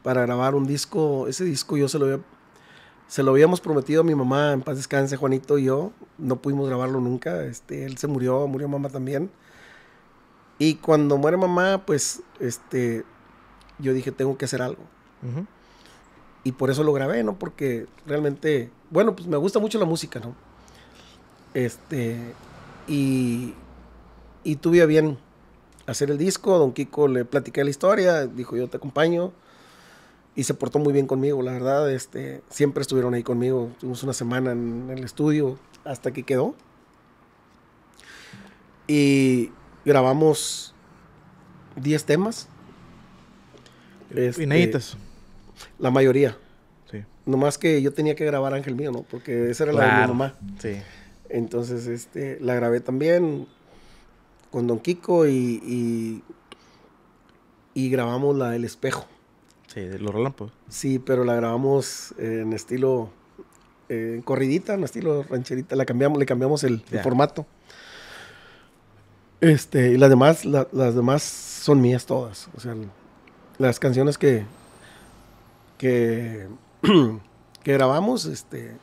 para grabar un disco. Ese disco yo se lo voy a... Se lo habíamos prometido a mi mamá, en paz descanse, Juanito y yo. No pudimos grabarlo nunca. Este, él se murió, murió mamá también. Y cuando muere mamá, pues, este, yo dije, tengo que hacer algo. Y por eso lo grabé, ¿no? Porque realmente, bueno, pues me gusta mucho la música, ¿no? Este, y, y tuve a bien hacer el disco. Don Kiko le platiqué la historia, dijo, yo te acompaño y se portó muy bien conmigo, la verdad. Este, siempre estuvieron ahí conmigo. Tuvimos una semana en el estudio hasta que quedó. Y grabamos 10 temas. Este, Inéditas. La mayoría. Sí. Nomás que yo tenía que grabar Ángel Mío, ¿no? Porque esa era la de mi mamá. Sí. Entonces, este, la grabé también con Don Kiko y, y, y grabamos la del Espejo Sí, de los Sí, pero la grabamos eh, en estilo eh, corridita, en estilo rancherita. La cambiamos, le cambiamos el, formato. Este, y las demás, las demás son mías todas. O sea, las canciones que, que, que grabamos, este,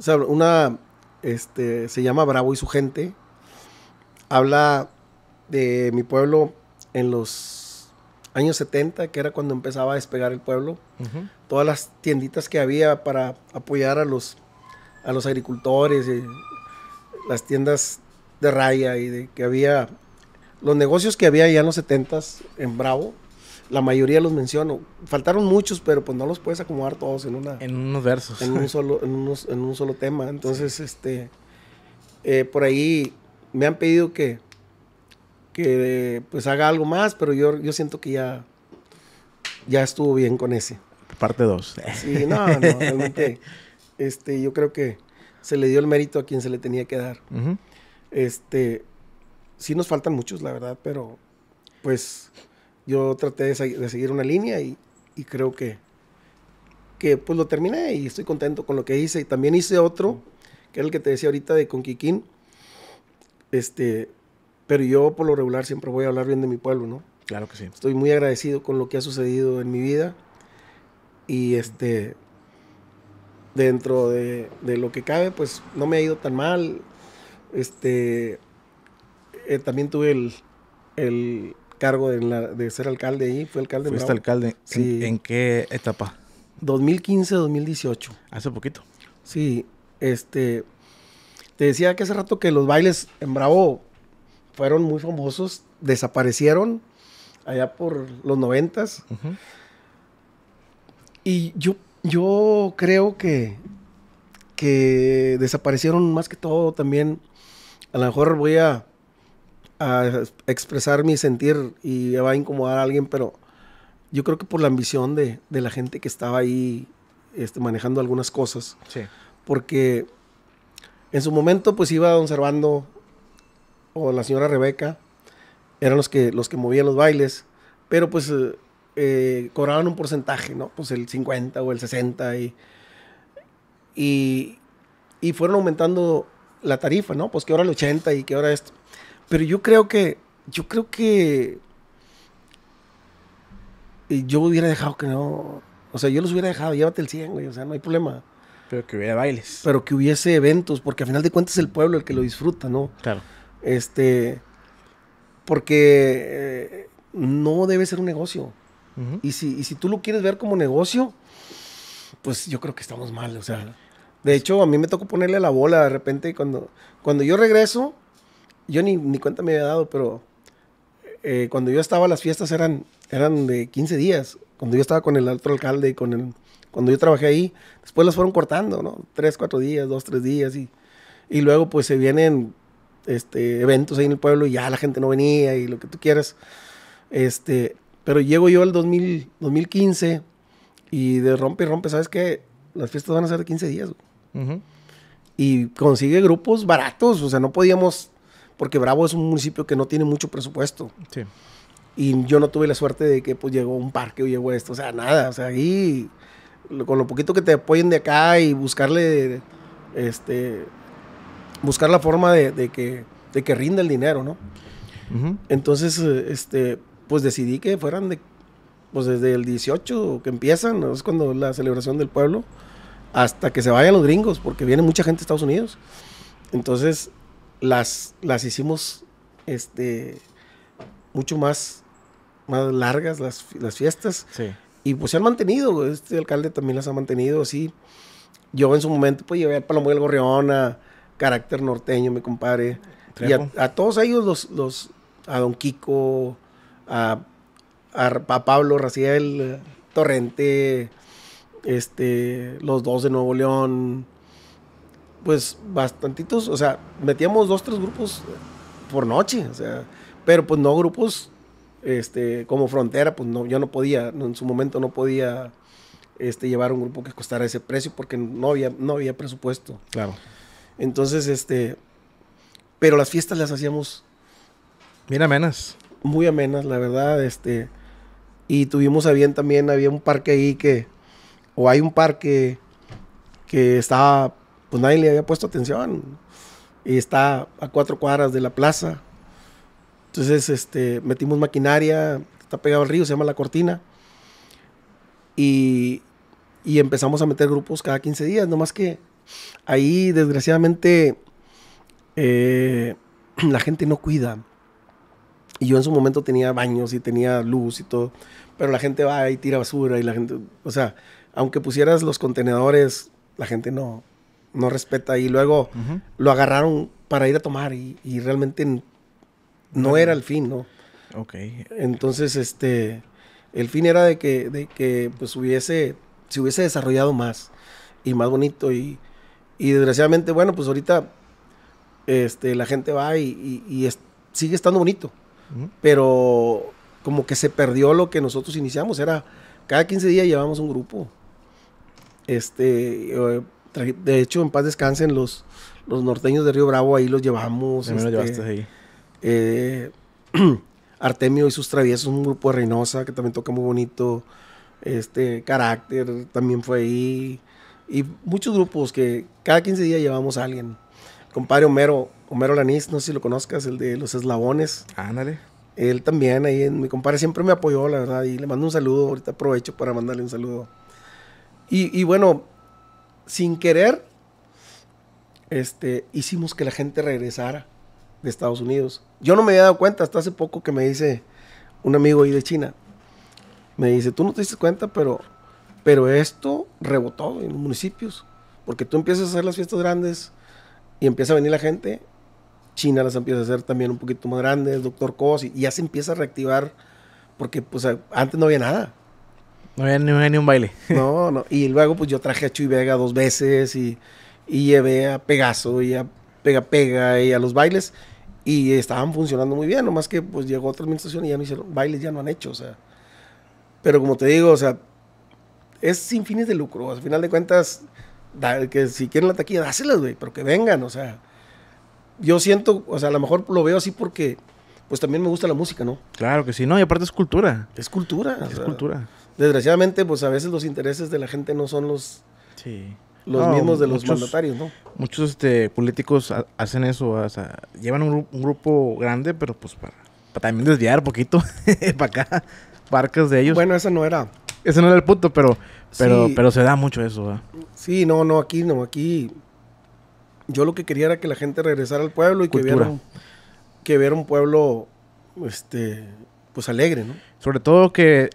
o sea, una, este, se llama Bravo y su gente. Habla de mi pueblo en los años 70, que era cuando empezaba a despegar el pueblo. Todas las tienditas que había para apoyar a los, a los agricultores, eh, las tiendas de raya y de que había, los negocios que había ya en los 70 en Bravo, la mayoría los menciono. Faltaron muchos, pero pues no los puedes acomodar todos en una... En unos versos. En un solo, en en un solo tema. Entonces, este, eh, por ahí me han pedido que que pues haga algo más, pero yo, yo siento que ya, ya estuvo bien con ese. Parte 2. Sí, no, no, realmente este, yo creo que se le dio el mérito a quien se le tenía que dar. Este, sí nos faltan muchos, la verdad, pero pues yo traté de, seguir una línea y, y, creo que, que pues lo terminé y estoy contento con lo que hice. Y también hice otro, que era el que te decía ahorita de Conquiquín. Este, pero yo por lo regular siempre voy a hablar bien de mi pueblo, ¿no? Claro que sí. Estoy muy agradecido con lo que ha sucedido en mi vida y este dentro de, lo que cabe, pues no me ha ido tan mal. Este eh, también tuve el, el cargo de, ser alcalde ahí, fue alcalde. Fuiste Bravo. alcalde. Sí. ¿En, ¿En, qué etapa? 2015-2018. Hace poquito. Sí, este, te decía que hace rato que los bailes en Bravo fueron muy famosos, desaparecieron allá por los noventas. Y yo, yo creo que, que desaparecieron más que todo también. A lo mejor voy a, expresar mi sentir y va a incomodar a alguien, pero yo creo que por la ambición de, la gente que estaba ahí este, manejando algunas cosas. Porque en su momento, pues iba observando o la señora Rebeca eran los que, los que movían los bailes, pero pues eh, cobraban un porcentaje, ¿no? Pues el 50 o el 60 y, y, y, fueron aumentando la tarifa, ¿no? Pues que ahora el 80 y que ahora esto. Pero yo creo que, yo creo que eh, yo hubiera dejado que no, o sea, yo los hubiera dejado, llévate el 100, güey, o sea, no hay problema. Pero que hubiera bailes. Pero que hubiese eventos, porque al final de cuentas es el pueblo el que lo disfruta, ¿no? Claro. Este, porque eh, no debe ser un negocio. y, si, si tú lo quieres ver como negocio, pues yo creo que estamos mal. O sea, de hecho, a mí me tocó ponerle la bola de repente. cuando, cuando yo regreso, yo ni, ni cuenta me había dado, pero eh, cuando yo estaba, las fiestas eran, eran de 15 días. Cuando yo estaba con el otro alcalde y con el. Cuando yo trabajé ahí, después las fueron cortando, ¿no? Tres, cuatro días, dos, tres días. Y, y luego, pues se vienen este, eventos ahí en el pueblo y ya la gente no venía y lo que tú quieras. Este, pero llego yo al 2015 y de rompe y rompe, ¿sabes qué? Las fiestas van a ser de 15 días. Y consigue grupos baratos, o sea, no podíamos, porque Bravo es un municipio que no tiene mucho presupuesto. Y yo no tuve la suerte de que pues llegó un parque o llegó esto, o sea, nada, o sea, ahí con lo poquito que te apoyen de acá y buscarle este buscar la forma de, que, rinda el dinero, ¿no? Entonces, este, pues decidí que fueran de, pues desde el 18 que empiezan, es cuando la celebración del pueblo, hasta que se vayan los gringos, porque viene mucha gente de Estados Unidos. Entonces, las, las hicimos este, mucho más, más largas las, las fiestas. Y pues se han mantenido, este alcalde también las ha mantenido así. Yo en su momento pues llevé al Palomo y carácter norteño, mi compadre. Y a, todos ellos, los, a Don Kiko, a, a, Pablo Raciel, Torrente, este, los dos de Nuevo León, pues bastantitos, o sea, metíamos dos, tres grupos por noche, o sea, pero pues no grupos este, como frontera, pues no, yo no podía, en su momento no podía este, llevar un grupo que costara ese precio porque no había, no había presupuesto. Claro. Entonces, este, pero las fiestas las hacíamos... Bien amenas. Muy amenas, la verdad, este, y tuvimos a bien también, había un parque ahí que, o hay un parque que estaba, pues nadie le había puesto atención, y está a cuatro cuadras de la plaza. Entonces, este, metimos maquinaria, está pegado al río, se llama La Cortina, y, y empezamos a meter grupos cada 15 días, nomás que Ahí, desgraciadamente, eh, la gente no cuida. Y yo en su momento tenía baños y tenía luz y todo, pero la gente va y tira basura y la gente, o sea, aunque pusieras los contenedores, la gente no, no respeta. Y luego lo agarraron para ir a tomar y, realmente no era el fin, ¿no? Ok. Entonces, este, el fin era de que, de que pues hubiese, se hubiese desarrollado más y más bonito y, y desgraciadamente, bueno, pues ahorita este, la gente va y, sigue estando bonito. Pero como que se perdió lo que nosotros iniciamos. Era cada 15 días llevamos un grupo. Este, eh, de hecho, en paz descansen los, los norteños de Río Bravo, ahí los llevamos. Este, eh, Artemio y sus traviesos, un grupo de Reynosa que también toca muy bonito. Este, Carácter también fue ahí. Y muchos grupos que cada 15 días llevamos a alguien. Compadre Homero, Homero Lanís, no sé si lo conozcas, el de los eslabones. Ándale. Él también, ahí, mi compadre siempre me apoyó, la verdad, y le mando un saludo, ahorita aprovecho para mandarle un saludo. Y, bueno, sin querer, este, hicimos que la gente regresara de Estados Unidos. Yo no me había dado cuenta hasta hace poco que me dice un amigo ahí de China, me dice, tú no te diste cuenta, pero pero esto rebotó en los municipios, porque tú empiezas a hacer las fiestas grandes y empieza a venir la gente. China las empieza a hacer también un poquito más grandes, Doctor Cos, y ya se empieza a reactivar, porque pues antes no había nada. No había, ni, un baile. No, no. Y luego pues yo traje a Chuy Vega dos veces y, y llevé a Pegaso y a Pega Pega y a los bailes y estaban funcionando muy bien, nomás que pues llegó otra administración y ya no hicieron bailes, ya no han hecho, o sea. Pero como te digo, o sea, es sin fines de lucro. Al final de cuentas, que si quieren la taquilla, dáselas, güey, pero que vengan, o sea. Yo siento, o sea, a lo mejor lo veo así porque, pues también me gusta la música, ¿no? Claro que sí, no, y aparte es cultura. Es cultura. Es cultura. Desgraciadamente, pues a veces los intereses de la gente no son los. Los mismos de los mandatarios, ¿no? Muchos este, políticos hacen eso, o sea, llevan un, grupo grande, pero pues para, para también desviar un poquito para acá, barcas de ellos. Bueno, esa no era ese no era el punto, pero, pero, pero se da mucho eso. Sí, no, no, aquí no, aquí. Yo lo que quería era que la gente regresara al pueblo y que viera, un, pueblo, este, pues alegre, ¿no? Sobre todo que,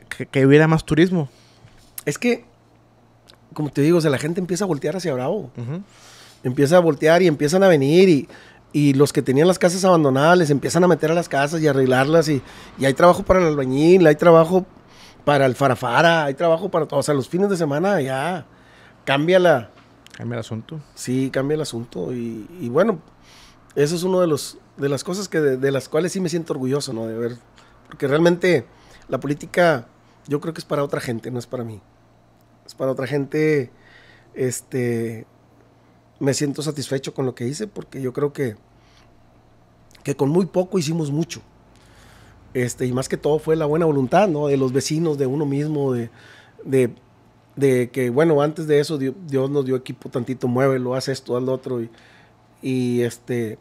hubiera más turismo. Es que, como te digo, la gente empieza a voltear hacia Bravo. Empieza a voltear y empiezan a venir y, y los que tenían las casas abandonadas les empiezan a meter a las casas y arreglarlas y, y hay trabajo para el albañil, hay trabajo para el farafara, hay trabajo para todos. O sea, los fines de semana ya cambia la... Cambia el asunto. Sí, cambia el asunto. Y, bueno, eso es uno de los de las cosas que de, las cuales sí me siento orgulloso, ¿no? De ver, porque realmente la política yo creo que es para otra gente, no es para mí. Es para otra gente, este, me siento satisfecho con lo que hice porque yo creo que, que con muy poco hicimos mucho. Este, y más que todo fue la buena voluntad, De los vecinos, de uno mismo, de, que, bueno, antes de eso Dios, nos dio equipo tantito, muévelo, haz esto, haz lo otro, y, este,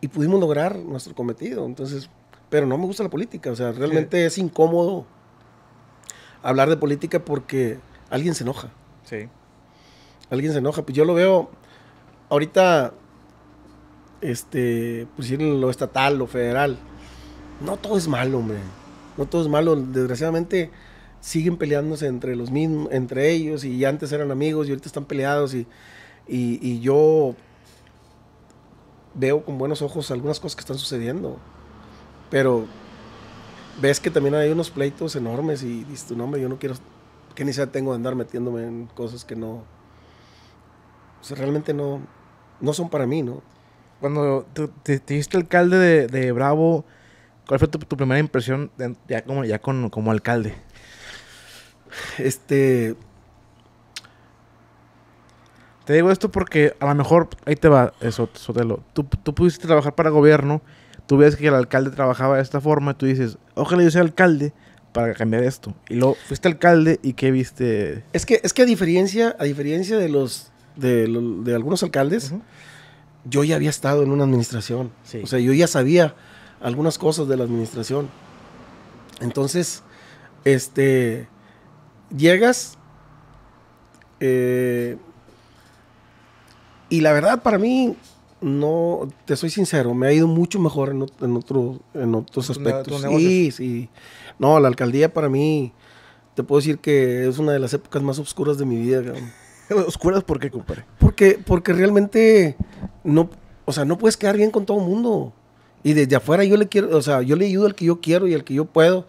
y pudimos lograr nuestro cometido. Entonces, pero no me gusta la política, o sea, realmente es incómodo hablar de política porque alguien se enoja. Sí. Alguien se enoja, pues yo lo veo ahorita, este, pues lo estatal, lo federal, no todo es malo, hombre. No todo es malo. Desgraciadamente siguen peleándose entre los mismos, entre ellos, y antes eran amigos y ahorita están peleados. Y, yo veo con buenos ojos algunas cosas que están sucediendo. Pero ves que también hay unos pleitos enormes y dices, tu nombre yo no quiero, que ni sea tengo de andar metiéndome en cosas que no, realmente no, no son para mí, ¿no? Cuando te, te, diste alcalde de, de Bravo, ¿Cuál fue tu, primera impresión ya como, ya como alcalde? Este. Te digo esto porque a lo mejor, ahí te va, eso, Sotelo. Tú, pudiste trabajar para gobierno, tú ves que el alcalde trabajaba de esta forma, y tú dices, ojalá yo sea alcalde para cambiar esto. Y luego fuiste alcalde y qué viste. Es que, es que a diferencia, a diferencia de los de, algunos alcaldes, yo ya había estado en una administración. O sea, yo ya sabía algunas cosas de la administración. Entonces, este, llegas eh, y la verdad para mí, no, te soy sincero, me ha ido mucho mejor en, en, otros aspectos. Sí, sí. No, la alcaldía para mí, te puedo decir que es una de las épocas más oscuras de mi vida. ¿Oscuras porque compadre? Porque, porque realmente no, o sea, no puedes quedar bien con todo el mundo. Y desde afuera yo le quiero, o sea, yo le ayudo al que yo quiero y al que yo puedo.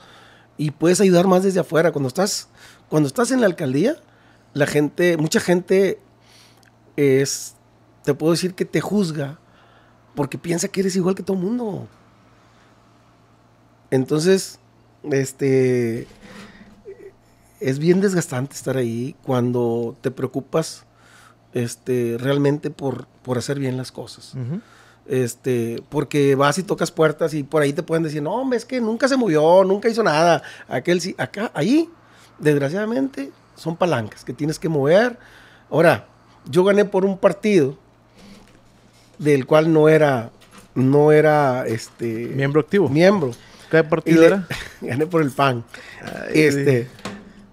Y puedes ayudar más desde afuera. Cuando estás, cuando estás en la alcaldía, la gente, mucha gente es, te puedo decir que te juzga porque piensa que eres igual que todo el mundo. Entonces, este, es bien desgastante estar ahí cuando te preocupas este, realmente por, por hacer bien las cosas. Este, porque vas y tocas puertas y por ahí te pueden decir, no, es que nunca se movió, nunca hizo nada. Aquel sí, acá, ahí, desgraciadamente, son palancas que tienes que mover. Ahora, yo gané por un partido del cual no era, no era, este... Miembro activo. Miembro. ¿Qué partido era? gané por el PAN. este,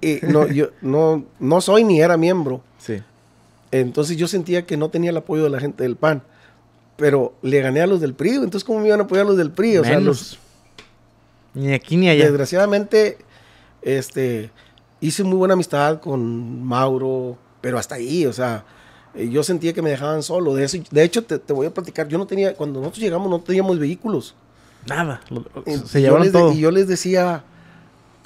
y eh, no, yo no, no soy ni era miembro. Sí. Entonces yo sentía que no tenía el apoyo de la gente del PAN pero le gané a los del PRI, entonces ¿cómo me iban a apoyar los del PRI? O sea, los... Ni aquí ni allá. Desgraciadamente, este, hice muy buena amistad con Mauro, pero hasta ahí, o sea, eh, yo sentía que me dejaban solo. De, eso, de hecho, te, voy a platicar, yo no tenía, cuando nosotros llegamos no teníamos vehículos. Nada, se llevaron todo. y yo les decía,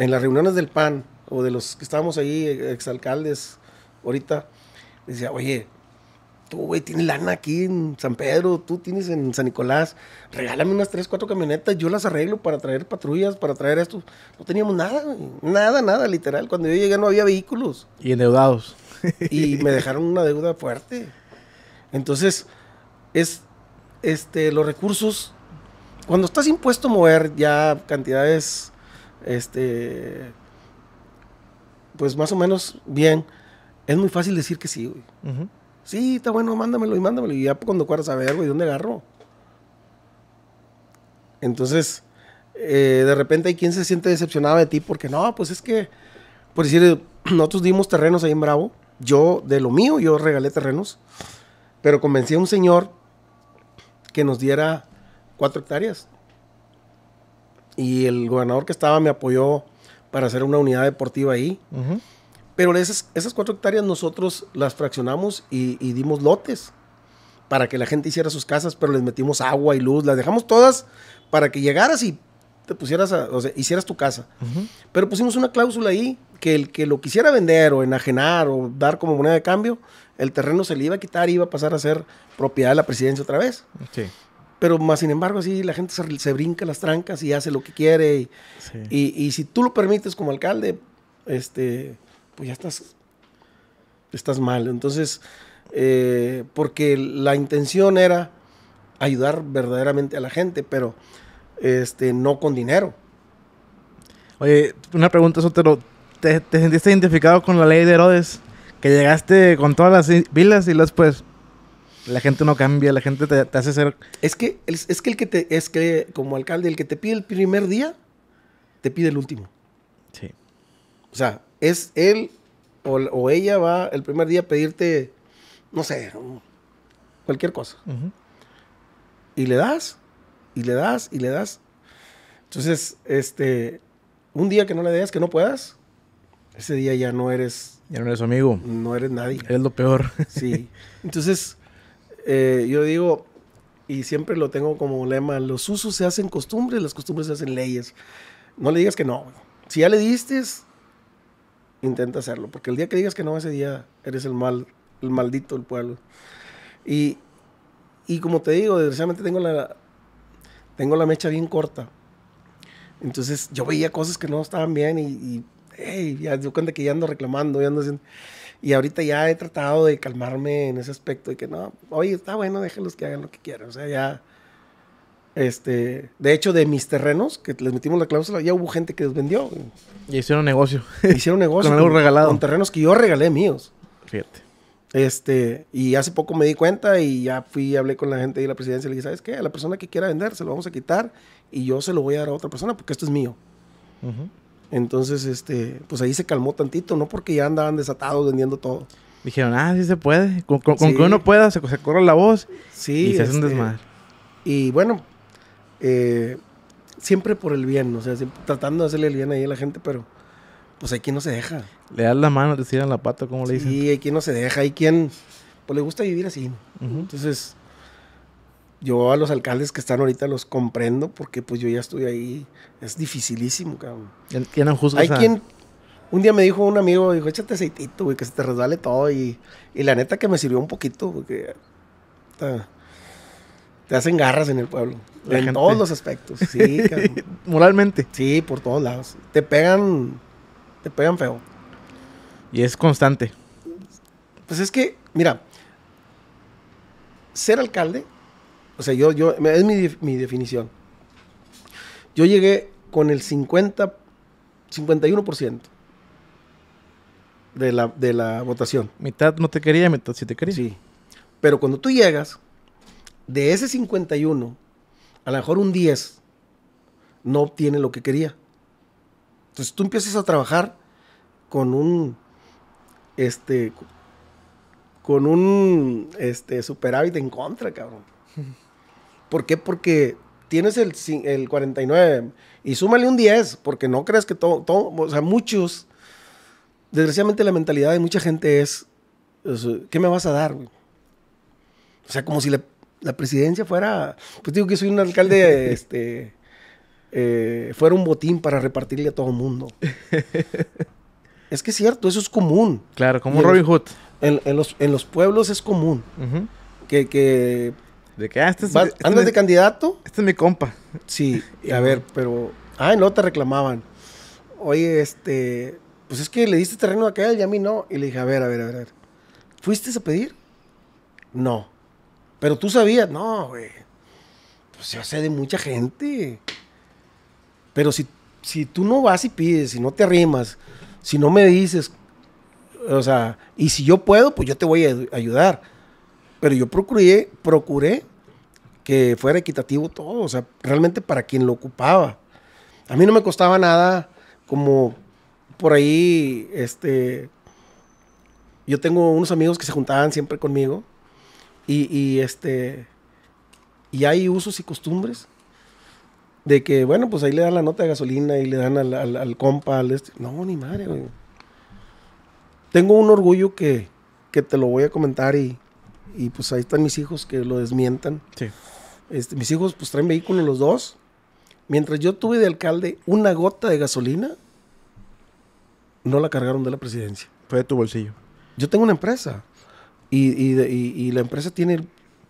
en las reuniones del PAN, o de los que estábamos ahí, eh, exalcaldes, ahorita, decía, oye, tú, güey, tienes lana aquí en San Pedro, tú tienes en San Nicolás, regálame unas 3, 4 camionetas, yo las arreglo para traer patrullas, para traer esto. No teníamos nada, nada, nada, literal. Cuando yo llegué no había vehículos. Y endeudados. y me dejaron una deuda fuerte. Entonces, es, este, los recursos, cuando estás impuesto a mover ya cantidades, este, pues más o menos bien, es muy fácil decir que sí, güey. Sí, está bueno, mándamelo y mándamelo. Y ya cuando cuadras a ver, güey, ¿dónde agarro? Entonces, eh, de repente hay quien se siente decepcionado de ti porque no, pues es que, por decir, nosotros dimos terrenos ahí en Bravo. Yo, de lo mío, yo regalé terrenos. Pero convencí a un señor que nos diera cuatro hectáreas. Y el gobernador que estaba me apoyó para hacer una unidad deportiva ahí. Ajá. Pero esas, cuatro hectáreas nosotros las fraccionamos y, dimos lotes para que la gente hiciera sus casas, pero les metimos agua y luz, las dejamos todas para que llegaras y te pusieras a, o sea, hicieras tu casa. Pero pusimos una cláusula ahí que el que lo quisiera vender o enajenar o dar como moneda de cambio, el terreno se le iba a quitar y iba a pasar a ser propiedad de la presidencia otra vez. Sí. Pero más sin embargo, así la gente se, brinca las trancas y hace lo que quiere. y si tú lo permites como alcalde, este, pues ya estás, estás mal. Entonces, eh, porque la intención era ayudar verdaderamente a la gente, pero este, no con dinero. Oye, una pregunta, Sotero. ¿Te, ¿Te sentiste identificado con la ley de Herodes? Que llegaste con todas las vilas y las pues, La gente no cambia, la gente te, hace ser... Es que, es, que el que Es que como alcalde, el que te pide el primer día, te pide el último. Sí. O sea, es él o, ella va el primer día a pedirte, no sé, cualquier cosa. Y le das, y le das, y le das. Entonces, este, un día que no le des, que no puedas, ese día ya no eres... Ya no eres amigo. No eres nadie. es lo peor. sí. Entonces, eh, yo digo, y siempre lo tengo como lema, los usos se hacen costumbres, las costumbres se hacen leyes. No le digas que no. Si ya le diste, intenta hacerlo. Porque el día que digas que no, ese día eres el mal, el maldito del pueblo. Y, como te digo, desgraciadamente tengo la, tengo la mecha bien corta. Entonces yo veía cosas que no estaban bien y, ya yo cuenta que ya ando reclamando, ya Y ahorita ya he tratado de calmarme en ese aspecto de que no, oye, está bueno, déjenlos que hagan lo que quieran. O sea, ya este, de hecho, de mis terrenos, que les metimos la cláusula, ya hubo gente que los vendió. Y hicieron negocio. Hicieron negocio. con algo regalado. Con terrenos que yo regalé míos. Fíjate. Este, y hace poco me di cuenta y ya fui, hablé con la gente de la presidencia y le dije, ¿sabes qué? A la persona que quiera vender se lo vamos a quitar y yo se lo voy a dar a otra persona porque esto es mío. Entonces, este, pues ahí se calmó tantito, no porque ya andaban desatados vendiendo todo. Dijeron, ah, sí se puede. Con, que uno pueda, se, se corre la voz. Sí. Y se hace un este, desmadre. Y bueno, eh, siempre por el bien, o sea, tratando de hacerle el bien ahí a la gente, pero pues hay quien no se deja. Le das la mano, te tiran la pata, como le dicen. Sí, hay quien no se deja, hay quien pues le gusta vivir así. Entonces, yo a los alcaldes que están ahorita los comprendo porque pues yo ya estoy ahí, es dificilísimo, cabrón. Hay quien un día me dijo un amigo, dijo, échate aceitito, güey, que se te resbale todo. Y, la neta que me sirvió un poquito, porque... Te hacen garras en el pueblo. en todos los aspectos. Sí, Moralmente. Sí, por todos lados. Te pegan. Te pegan feo. Y es constante. Pues es que, mira, ser alcalde, o sea, yo, yo, es mi, definición. Yo llegué con el 50, 51% de la, de la votación. Mitad no te quería, mitad sí te quería. Sí. Pero cuando tú llegas, de ese 51, a lo mejor un 10 no obtiene lo que quería. Entonces tú empiezas a trabajar con un este con un este superávit en contra, cabrón. ¿Por qué? Porque tienes el, 49 y súmale un 10, porque no crees que todo, todo, o sea, muchos, desgraciadamente la mentalidad de mucha gente es, ¿qué me vas a dar? O sea, como si le la presidencia fuera, pues digo que soy un alcalde, este, eh, fuera un botín para repartirle a todo el mundo. es que es cierto, eso es común. Claro, como Robin Hood. En, los, pueblos es común. Que, de que, ah, este este andas de candidato. Este es mi compa. Sí, a ver, pero. Ah, no te reclamaban. Oye, este. Pues es que le diste terreno a aquel y a mí no. Y le dije, a ver, a ver, a ver. ¿Fuiste a pedir? No. Pero tú sabías, no, güey. Pues yo sé de mucha gente. Pero si, si tú no vas y pides, si no te arrimas, si no me dices, o sea, y si yo puedo, pues yo te voy a ayudar. Pero yo procuré, procuré que fuera equitativo todo, o sea, realmente para quien lo ocupaba. A mí no me costaba nada, como por ahí, este, yo tengo unos amigos que se juntaban siempre conmigo y, este. Y hay usos y costumbres de que, bueno, pues ahí le dan la nota de gasolina y le dan al, compa, al este. No, ni madre, güey. Tengo un orgullo que, que te lo voy a comentar y, pues ahí están mis hijos que lo desmientan. Sí. Este, mis hijos pues traen vehículo los dos. Mientras yo tuve de alcalde una gota de gasolina, no la cargaron de la presidencia. Fue de tu bolsillo. Yo tengo una empresa y, y, la empresa tiene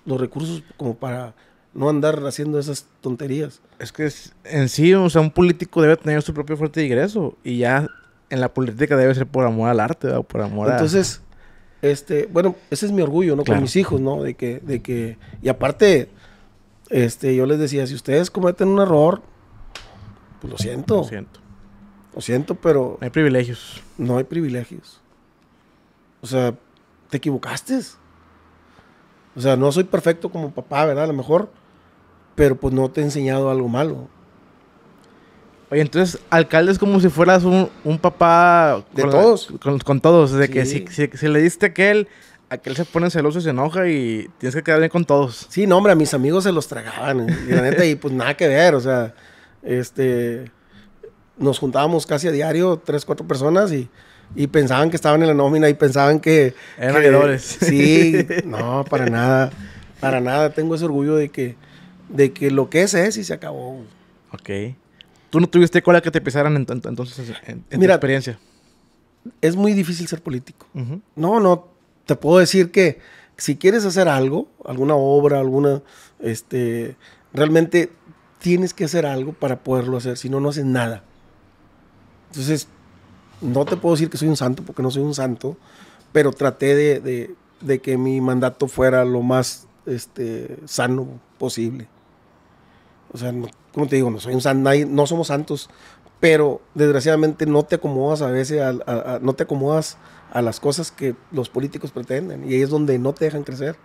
los recursos como para no andar haciendo esas tonterías. Es que en sí, o sea, un político debe tener su propio fuerte de ingreso y ya en la política debe ser por amor al arte, o por amor Entonces, este, bueno, ese es mi orgullo, ¿no? Con mis hijos, ¿no? De que, de que, y aparte, este, yo les decía, si ustedes cometen un error, pues lo siento. Lo siento. Lo siento, pero... No hay privilegios. No hay privilegios. O sea, te equivocaste. O sea, no soy perfecto como papá, ¿verdad? A lo mejor, pero pues no te he enseñado algo malo. Oye, entonces, alcalde es como si fueras un, papá... De todos. con, todos, de que si, si, le diste a aquel, aquel se pone celoso y se enoja y tienes que quedar bien con todos. Sí, no, hombre, a mis amigos se los tragaban. ¿eh? Y la neta, y pues nada que ver, o sea, este... Nos juntábamos casi a diario, tres, cuatro personas y y pensaban que estaban en la nómina y pensaban que... Eran Sí, no, para nada, para nada. Tengo ese orgullo de que, de que lo que es es y se acabó. Ok. ¿Tú no tuviste cola que te pisaran en, entonces en, experiencia? Es muy difícil ser político. No, no, te puedo decir que si quieres hacer algo, alguna obra, alguna, este, realmente tienes que hacer algo para poderlo hacer, si no, no haces nada. Entonces, no te puedo decir que soy un santo porque no soy un santo, pero traté de, que mi mandato fuera lo más este, sano posible. O sea, como te digo, no soy un santo, no somos santos, pero desgraciadamente no te acomodas a veces, a, no te acomodas a las cosas que los políticos pretenden y ahí es donde no te dejan crecer.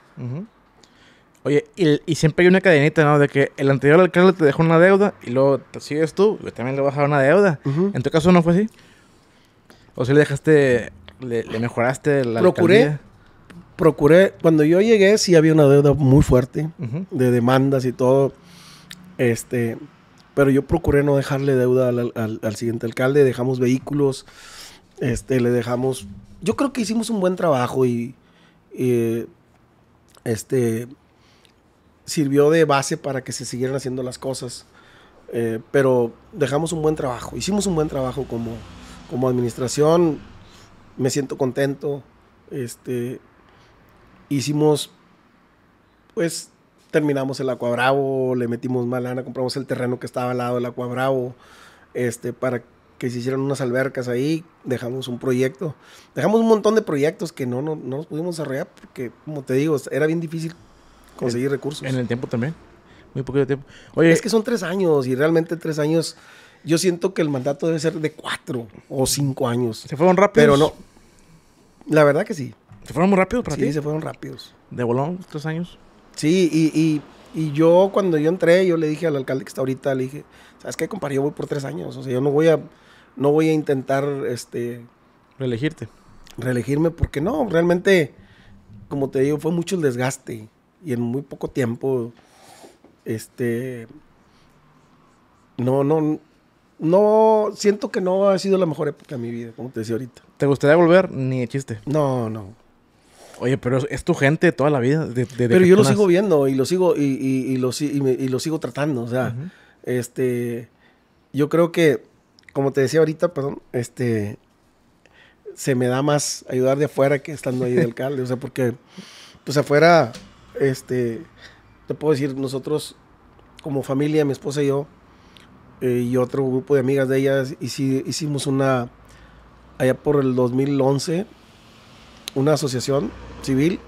Oye, y, siempre hay una cadenita, ¿no? De que el anterior alcalde te dejó una deuda y luego sigues tú, y también le vas a dar una deuda. ¿En tu caso no fue así? O sea, le dejaste, le, mejoraste la Procuré, alcaldía? procuré, cuando yo llegué sí había una deuda muy fuerte de demandas y todo, este, pero yo procuré no dejarle deuda al, al, siguiente alcalde, dejamos vehículos, este, le dejamos, yo creo que hicimos un buen trabajo y, este, sirvió de base para que se siguieran haciendo las cosas. Eh, pero dejamos un buen trabajo, hicimos un buen trabajo como, como administración me siento contento. Este, hicimos, pues terminamos el Acuabravo, le metimos más lana, compramos el terreno que estaba al lado del Acuabravo, este, para que se hicieran unas albercas ahí, dejamos un proyecto, dejamos un montón de proyectos que no, no, nos pudimos desarrollar porque, como te digo, era bien difícil conseguir recursos. En el tiempo también, muy poco tiempo. Oye, es que son tres años y realmente tres años yo siento que el mandato debe ser de cuatro o cinco años. ¿Se fueron rápidos? Pero no. La verdad que sí. ¿Se fueron muy rápidos para ti? Sí, se fueron rápidos. ¿De bolón, tres años? Sí, y, y yo cuando yo entré, yo le dije al alcalde que está ahorita, le dije, ¿sabes qué, compadre? Yo voy por tres años. O sea, yo no voy a, no voy a intentar, este... Reelegirte. Reelegirme porque no, realmente, como te digo, fue mucho el desgaste. Y en muy poco tiempo, este... No, no, no, siento que no ha sido la mejor época de mi vida, como te decía ahorita. ¿Te gustaría volver? Ni chiste. No, no. Oye, pero es, tu gente toda la vida. pero yo lo sigo viendo y lo sigo, y, lo, lo, sigo tratando. O sea, este, yo creo que, como te decía ahorita, perdón, este, se me da más ayudar de afuera que estando ahí del alcalde. o sea, porque, pues afuera, este, te puedo decir, nosotros como familia, mi esposa y yo, eh, y otro grupo de amigas de ellas hicimos una, allá por el 2011, una asociación civil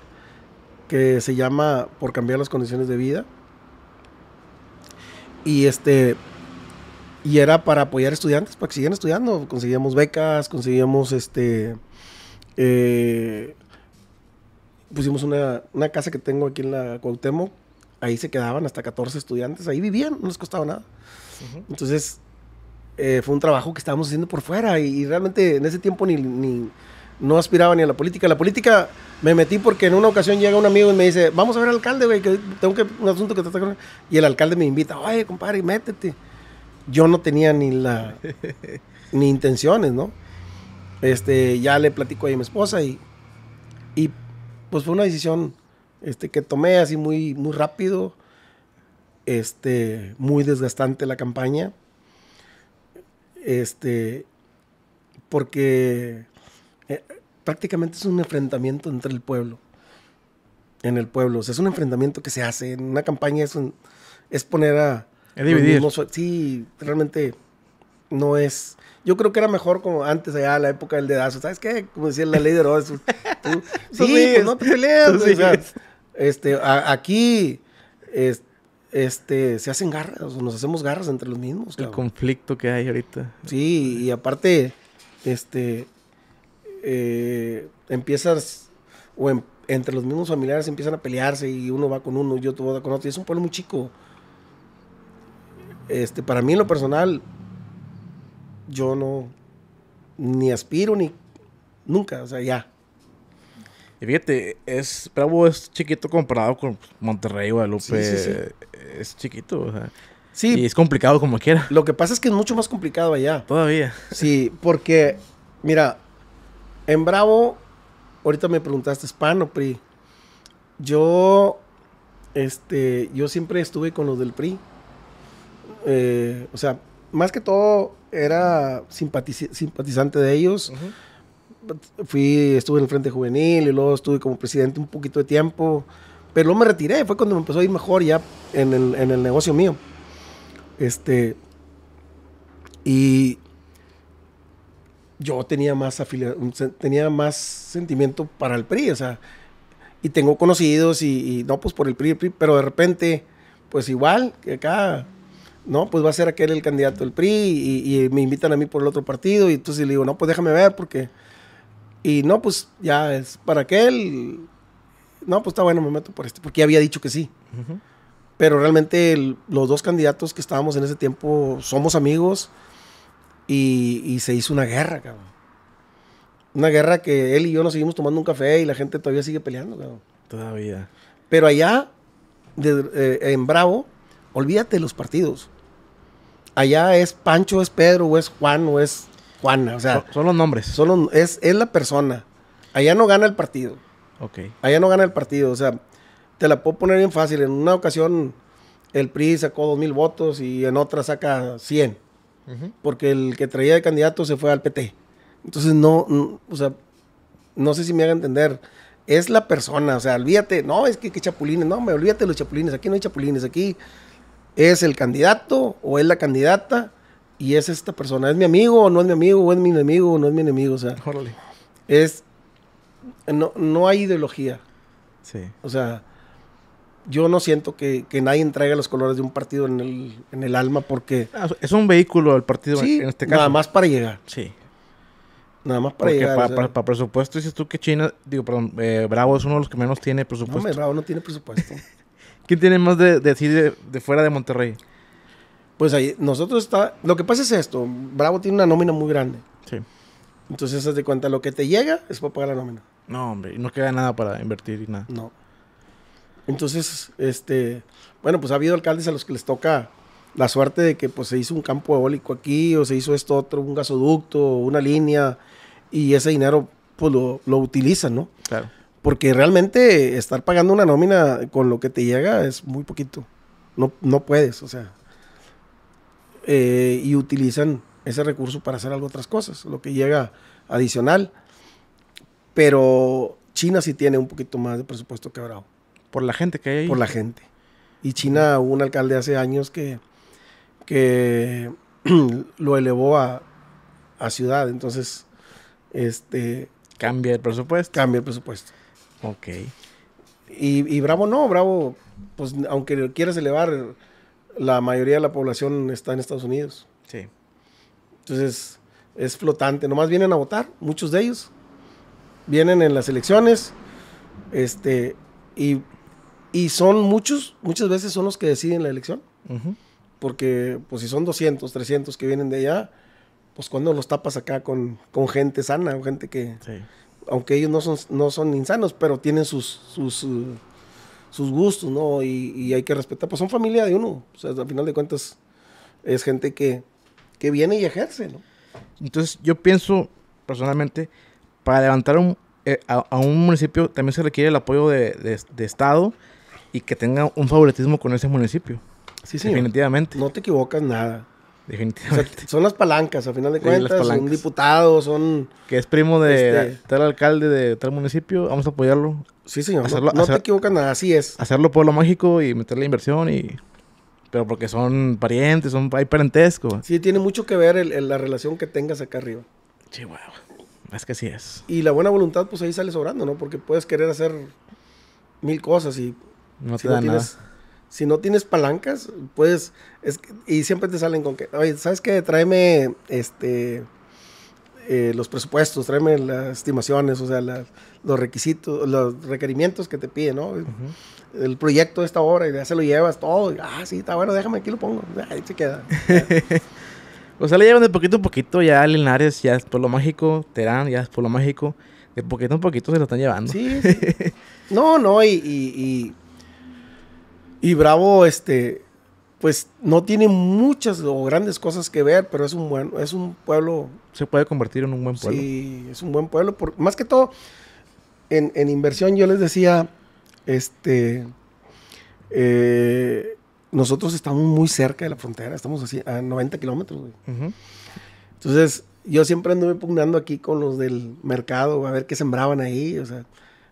que se llama Por Cambiar las Condiciones de Vida. Y este y era para apoyar estudiantes para que siguieran estudiando conseguíamos becas conseguíamos este eh, pusimos una, una, casa que tengo aquí en la Cuauhtémoc ahí se quedaban hasta 14 estudiantes ahí vivían no les costaba nada entonces, eh, fue un trabajo que estábamos haciendo por fuera y, realmente en ese tiempo ni, ni, no aspiraba ni a la política. La política me metí porque en una ocasión llega un amigo y me dice, vamos a ver al alcalde, güey, que tengo que, un asunto que tratar con... Y el alcalde me invita, oye, compadre, métete. Yo no tenía ni la... ni intenciones, ¿no? Este, ya le platico a mi esposa y, y pues fue una decisión este, que tomé así muy, muy rápido este, muy desgastante la campaña, este, porque eh, prácticamente es un enfrentamiento entre el pueblo, en el pueblo, o sea, es un enfrentamiento que se hace, en una campaña es, un, es poner a... dividir. sí, realmente no es. Yo creo que era mejor como antes, allá, la época del dedazo. ¿Sabes qué? Como decía la ley de sí, pues, no pues, te peleas. este, aquí, este, este, se hacen garras, nos hacemos garras entre los mismos. El conflicto que hay ahorita. Sí, y aparte, este, eh, empiezas, o em, entre los mismos familiares empiezan a pelearse y uno va con uno y otro va con otro. Y es un pueblo muy chico. Este, para mí en lo personal, yo no, ni aspiro, ni, nunca, o sea, ya. Y fíjate, es, Bravo es chiquito comparado con Monterrey, Guadalupe. Sí, sí, Es chiquito, o sea. Sí. Y es complicado como quiera. Lo que pasa es que es mucho más complicado allá. Todavía. Sí, porque, mira, en Bravo, ahorita me preguntaste, ¿Span o PRI? Yo, este, yo siempre estuve con los del PRI. Eh, o sea, más que todo era simpatizante de ellos fui, estuve en el Frente Juvenil y luego estuve como presidente un poquito de tiempo, pero luego me retiré, fue cuando me empezó a ir mejor ya en el, en el negocio mío. Este, y yo tenía más, tenía más sentimiento para el PRI, o sea, y tengo conocidos y, no, pues por el PRI, pero de repente, pues igual que acá, no, pues va a ser aquel el candidato del PRI y, y, me invitan a mí por el otro partido y entonces le digo, no, pues déjame ver porque y no, pues ya es para aquel. No, pues está bueno, me meto por este, porque ya había dicho que sí. Pero realmente los dos candidatos que estábamos en ese tiempo somos amigos y, se hizo una guerra, cabrón. Una guerra que él y yo nos seguimos tomando un café y la gente todavía sigue peleando, cabrón. Todavía. Pero allá, eh, en Bravo, olvídate de los partidos. Allá es Pancho, es Pedro, o es Juan, o es Juana, o sea. Son, los nombres. es, es la persona. Allá no gana el partido. Ok. Allá no gana el partido. O sea, te la puedo poner bien fácil. En una ocasión el PRI sacó dos mil votos y en otra saca 100. Porque el que traía de candidato se fue al PT. Entonces, no, o sea, no sé si me haga entender. Es la persona, o sea, olvídate, no, es que, que chapulines, no, me olvídate de los chapulines, aquí no hay chapulines, aquí es el candidato o es la candidata y es esta persona. ¿Es mi amigo o no es mi amigo? ¿O es mi enemigo o no es mi enemigo? O sea, es. No, no hay ideología. Sí. O sea, yo no siento que, nadie traiga los colores de un partido en el, alma porque... Ah, es un vehículo el partido en este caso. Nada más para llegar. Sí. Nada más para llegar. Porque para, presupuesto dices tú que China, digo, perdón, eh, Bravo es uno de los que menos tiene presupuesto. No, Bravo no tiene presupuesto. ¿Quién tiene más de, decir de fuera de Monterrey? Pues ahí, nosotros está. Lo que pasa es esto: Bravo tiene una nómina muy grande. Sí. Entonces, haz de cuenta, lo que te llega es para pagar la nómina. No, hombre, y no queda nada para invertir y nada. No. Entonces, este. Bueno, pues ha habido alcaldes a los que les toca la suerte de que pues, se hizo un campo eólico aquí, o se hizo esto otro, un gasoducto, una línea, y ese dinero pues lo, lo utilizan, ¿no? Claro. Porque realmente estar pagando una nómina con lo que te llega es muy poquito. No, no puedes, o sea. Eh, y utilizan ese recurso para hacer algo otras cosas, lo que llega adicional. Pero China sí tiene un poquito más de presupuesto que Bravo. Por la gente que hay. Por la gente. Y China hubo un alcalde hace años que, lo elevó a, ciudad. Entonces, este... Cambia el presupuesto. Cambia el presupuesto. Ok. Y, y Bravo no, Bravo, pues aunque quieras elevar la mayoría de la población está en Estados Unidos. Sí. Entonces, es flotante. Nomás vienen a votar, muchos de ellos. Vienen en las elecciones. Este, y, son muchos, muchas veces son los que deciden la elección. Porque, pues, si son 200, 300 que vienen de allá, pues, cuando los tapas acá con, con gente sana, gente que. Aunque ellos no son, no son insanos, pero tienen sus uh, sus gustos, ¿no? Y, hay que respetar, pues son familia de uno, o sea, al final de cuentas es gente que, que viene y ejerce, ¿no? Entonces yo pienso, personalmente, para levantar un, eh, a, un municipio también se requiere el apoyo de, de, Estado y que tenga un favoritismo con ese municipio. Sí, sí. Definitivamente. No te equivocas nada. Definitivamente. son las palancas, a final de cuentas. son diputados, son. Que es primo de este tal alcalde de tal municipio. Vamos a apoyarlo. Sí, señor. no, te equivocas nada, así es. Hacerlo pueblo mágico y meter la inversión y. Pero porque son parientes, son, hay parentesco. Sí, tiene mucho que ver el, la relación que tengas acá arriba. Sí, wow. Es que así es. Y la buena voluntad, pues ahí sale sobrando, ¿no? Porque puedes querer hacer mil cosas y. No te nada si no tienes palancas, puedes, y siempre te salen con que, oye, ¿sabes qué? Tráeme, este, eh, los presupuestos, tráeme las estimaciones, o sea, los requisitos, los requerimientos que te piden, ¿no? El proyecto de esta obra, y ya se lo llevas todo, ah, sí, está bueno, déjame aquí lo pongo, ahí se queda. o sea, le llevan de poquito a poquito, ya Linares, ya es por lo Mágico, Terán, ya es por lo Mágico, de poquito en poquito se lo están llevando. Sí, sí. No, no, y y Bravo, este, pues no tiene muchas o grandes cosas que ver, pero es un buen, es un pueblo. Se puede convertir en un buen pueblo. Sí, es un buen pueblo. Por, más que todo, en, inversión yo les decía, este, eh, nosotros estamos muy cerca de la frontera, estamos así a 90 kilómetros. Entonces, yo siempre anduve pugnando aquí con los del mercado, a ver qué sembraban ahí. O sea,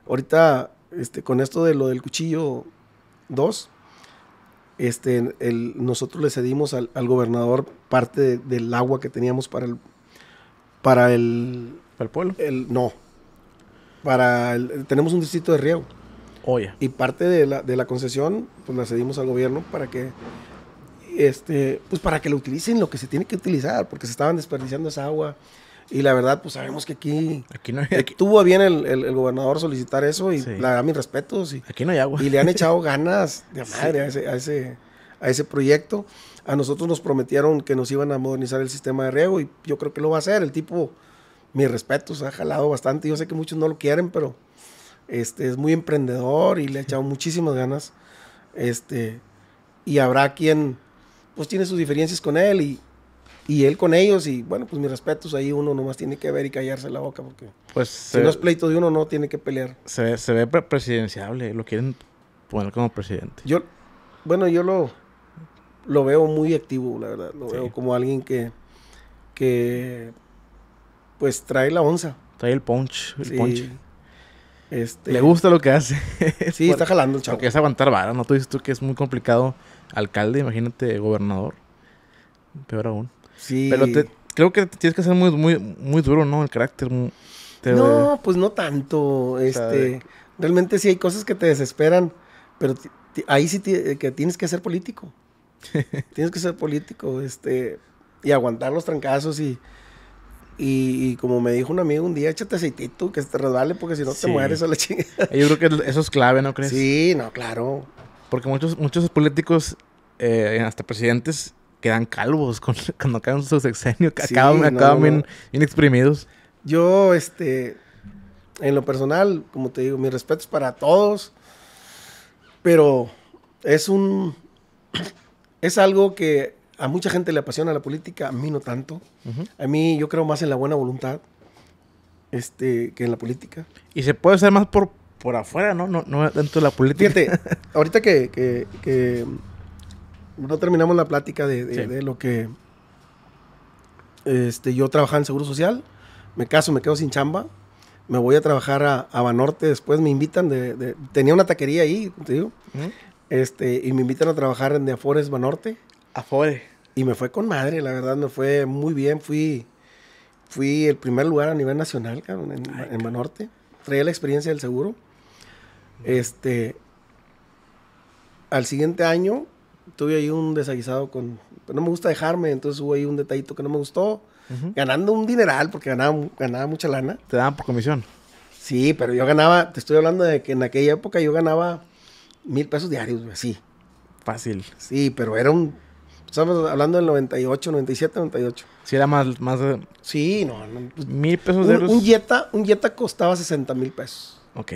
ahorita, este, con esto de lo del cuchillo 2, este, el, nosotros le cedimos al, gobernador parte del agua que teníamos para el. Para el. ¿Para el pueblo? El, no. Para tenemos un distrito de riego. Oh, y parte de la, concesión, pues la cedimos al gobierno para que este, pues para que lo utilicen lo que se tiene que utilizar, porque se estaban desperdiciando esa agua y la verdad, pues sabemos que aquí, aquí tuvo bien el, el, gobernador solicitar eso y le la mis respetos. Y, aquí no hay agua. Y le han echado ganas de madre a, ese, a, ese, a ese proyecto. A nosotros nos prometieron que nos iban a modernizar el sistema de riego y yo creo que lo va a hacer. El tipo, mis respetos, ha jalado bastante. Yo sé que muchos no lo quieren, pero este, es muy emprendedor y le ha echado muchísimas ganas. Este, y habrá quien, pues tiene sus diferencias con él y, y él con ellos y bueno, pues mis respetos, ahí uno nomás tiene que ver y callarse la boca porque pues si no es pleito de uno no tiene que pelear. Se ve, se ve presidenciable, lo quieren poner como presidente. Yo, bueno, yo lo, lo veo muy activo, la verdad, lo veo como alguien que, que pues trae la onza. Trae el punch, el punch. Este, Le gusta lo que hace. sí, está jalando el chavo. Porque es aguantar vara, ¿no? Tú dices tú que es muy complicado alcalde, imagínate gobernador. Peor aún. Sí. Pero creo que tienes que ser muy, muy, muy duro, ¿no? El carácter. Mm, no, pues no tanto. Este, realmente sí hay cosas que te desesperan, pero ahí sí eh, que tienes que ser político. tienes que ser político, este, y aguantar los trancazos y, y, como me dijo un amigo un día, échate aceitito, que se te resbale, porque si no te mueres a la chingada. Eh, yo creo que eso es clave, ¿no crees? Sí, no, claro. Porque muchos, muchos políticos, eh, hasta presidentes, quedan calvos cuando acaban sus sexenios. acaban, Bien, exprimidos. Yo, este, en lo personal, como te digo, mis respetos para todos, pero es un, es algo que a mucha gente le apasiona la política, a mí no tanto. A mí yo creo más en la buena voluntad este, que en la política. Y se puede hacer más por, por afuera, ¿no? No, no dentro de la política. Fíjate, ahorita que no terminamos la plática de, lo que este, yo trabajaba en Seguro Social, me caso, me quedo sin chamba, me voy a trabajar a, Banorte, después me invitan de, tenía una taquería ahí, te digo, este, y me invitan a trabajar en de Afores Banorte. Afore. Y me fue con madre, la verdad, me fue muy bien, fui, fui el primer lugar a nivel nacional, en, Banorte, traía la experiencia del seguro, este, al siguiente año tuve ahí un desaguisado con... Pues, no me gusta dejarme, entonces hubo ahí un detallito que no me gustó. Ganando un dineral, porque ganaba, ganaba mucha lana. ¿Te daban por comisión? Sí, pero yo ganaba... Te estoy hablando de que en aquella época yo ganaba mil pesos diarios, así. Fácil. Sí, pero era un... Estamos hablando del 98, 97, 98. Sí, era más... más eh, sí, no. Pues, mil pesos diarios. Un, un un Jetta costaba 60 mil pesos. Ok.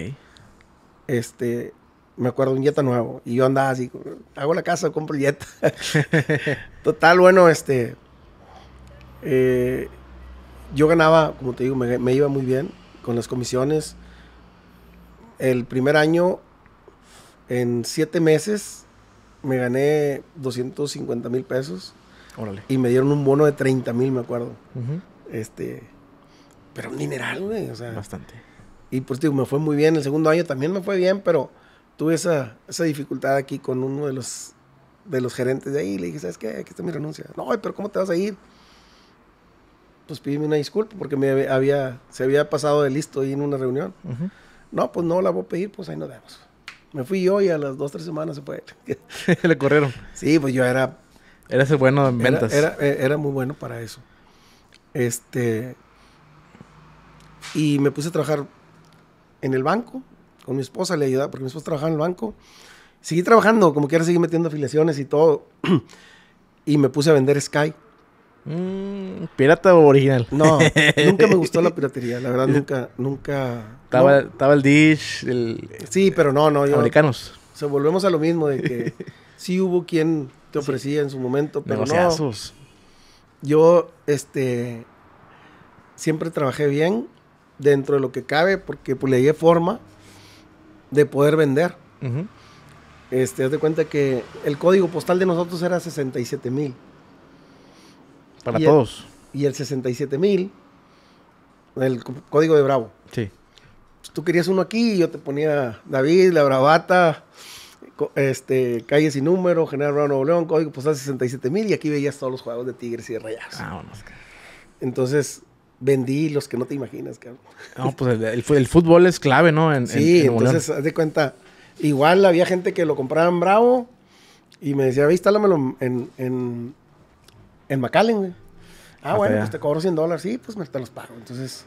Este, me acuerdo, un Jetta nuevo. Y yo andaba así, hago la casa, compro el Jetta. Total, bueno, este... Eh, yo ganaba, como te digo, me, iba muy bien con las comisiones. El primer año, en siete meses, me gané 250 mil pesos. Órale. Y me dieron un bono de 30 mil, me acuerdo. Este. Pero un dineral, güey. O sea, Bastante. Y pues digo, me fue muy bien. El segundo año también me fue bien, pero tuve esa, dificultad aquí con uno de los, de los gerentes de ahí. Le dije, ¿sabes qué? Aquí está mi renuncia. No, pero ¿cómo te vas a ir? Pues pídeme una disculpa porque me había, se había pasado de listo ahí en una reunión. No, pues no la voy a pedir, pues ahí nos vemos. Me fui yo y a las dos, tres semanas se fue. Le corrieron. Sí, pues yo era... Era ese bueno ventas. era, eh, era muy bueno para eso. Este... Y me puse a trabajar en el banco con mi esposa, le ayudaba, porque mi esposa trabajaba en el banco. Seguí trabajando, como quiera, seguí metiendo afiliaciones y todo. y me puse a vender Sky. Mm, ¿Pirata o original? No, nunca me gustó la piratería, la verdad, nunca, nunca. Estaba, el Dish, el. Sí, pero no, no. Yo, americanos. O sea, volvemos a lo mismo de que sí hubo quien te ofrecía en su momento, pero no. Yo, este, siempre trabajé bien dentro de lo que cabe porque pues, le di forma de poder vender. Este, haz de cuenta que el código postal de nosotros era 67 mil. Para todos. y el 67 mil, el código de Bravo. Sí. Tú querías uno aquí yo te ponía David, La Bravata, este, Calle y Número, General Bravo Nuevo León, código postal 67 mil y aquí veías todos los juegos de Tigres y de Rayados. Ah, bueno. Entonces, vendí los que no te imaginas, cabrón. No, pues el, fútbol es clave, ¿no? sí, entonces, haz de cuenta, igual había gente que lo compraba en Bravo y me decía, ve, instálamelo en, en, McAllen, güey. Ah, ah bueno, pues te cobro 100 dólares. Sí, pues me te los pago. Entonces,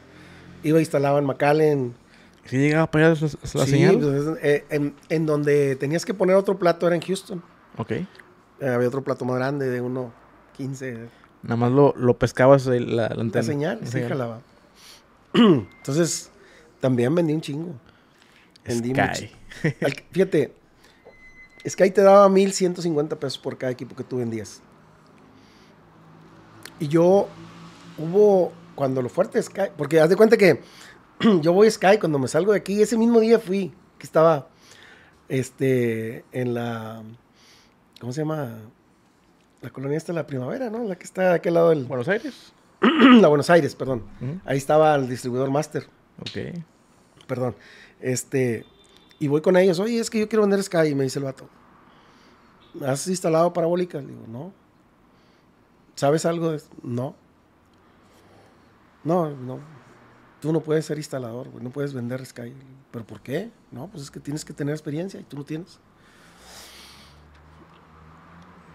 iba instalado en McAllen. ¿Sí llegaba para allá la señal? Entonces, pues, eh, en, donde tenías que poner otro plato era en Houston. Ok. Eh, había otro plato más grande de uno 15. Nada más lo, lo pescabas la, la, antena. La señal, se jalaba. Entonces, también vendí un chingo. Vendí Sky. fíjate, Sky te daba 1150 pesos por cada equipo que tú vendías. Y yo hubo cuando lo fuerte Sky, porque haz de cuenta que yo voy a Sky cuando me salgo de aquí, ese mismo día fui, que estaba este en la ¿cómo se llama? La colonia está la primavera, ¿no? La que está de aquel lado del. Buenos Aires. la Buenos Aires, perdón. Ahí estaba el distribuidor Master. Ok. Perdón. Este. Y voy con ellos. Oye, es que yo quiero vender Sky. Y me dice el vato. ¿Has instalado parabólica? digo, no. ¿Sabes algo de No. No, no. Tú no puedes ser instalador, no puedes vender Sky. ¿Pero por qué? No, pues es que tienes que tener experiencia y tú no tienes.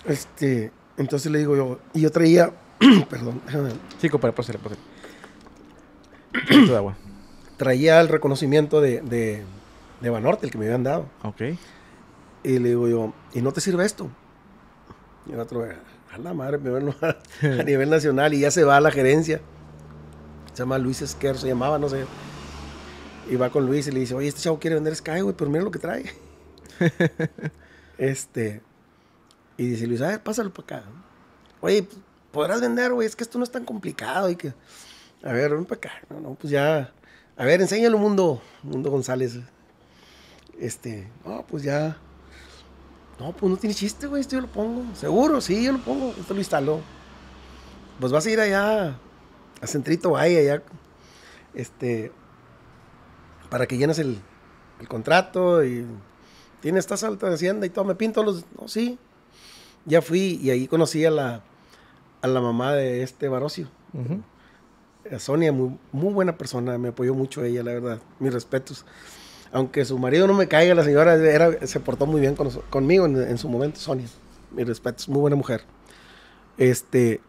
Este, entonces le digo yo, y yo traía, perdón, déjame Sí, compadre, Traía el reconocimiento de, de, de Banorte, el que me habían dado. Ok. Y le digo yo, ¿y no te sirve esto? Y el otro, a la madre, a nivel nacional, y ya se va a la gerencia. Se llama Luis Esquerzo. llamaba, no sé. Y va con Luis y le dice, oye, este chavo quiere vender Sky, güey, pero mira lo que trae. este, y dice Luis, a ver, pásalo para acá. Oye, pues, podrás vender, güey, es que esto no es tan complicado. Y que, a ver, ven para acá. No, no, pues ya. A ver, enséñalo, mundo, mundo González. Este, no, pues ya. No, pues no tiene chiste, güey, esto yo lo pongo. Seguro, sí, yo lo pongo. Esto lo instaló. Pues vas a ir allá, a Centrito Valle, allá, este, para que llenes el, el contrato y tienes, esta alta de Hacienda y todo, me pinto los. No, sí ya fui y ahí conocí a la, a la mamá de este Barocio. Sonia, muy, muy, buena persona, me apoyó mucho ella, la verdad. Mis respetos. Aunque su marido no me caiga, la señora era, se portó muy bien con, conmigo en, su momento, Sonia. Mis respetos, muy buena mujer. Este,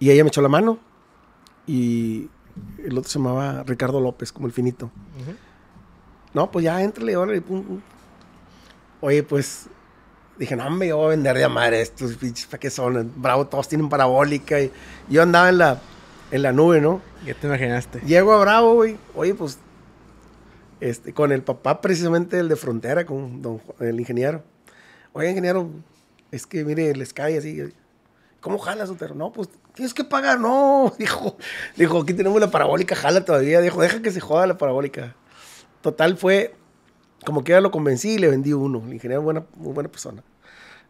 y ella me echó la mano y el otro se llamaba Ricardo López, como el finito. No, pues ya, éntrale, ahora. Oye, pues dije, no, hombre, yo voy a vender de amar estos pinches, ¿para qué son? Bravo, todos tienen parabólica. Y yo andaba en la, en la nube, ¿no? Ya te imaginaste. Llego a Bravo, güey. Oye, pues, este, con el papá precisamente el de frontera, con don, el ingeniero. Oye, ingeniero, es que mire, les cae así. ¿Cómo jalas, Otero? No, pues tienes que pagar, no. Dijo, dijo, aquí tenemos la parabólica, jala todavía. Dijo, deja que se joda la parabólica. Total, fue como que ya lo convencí y le vendí uno. El ingeniero, buena, muy buena persona.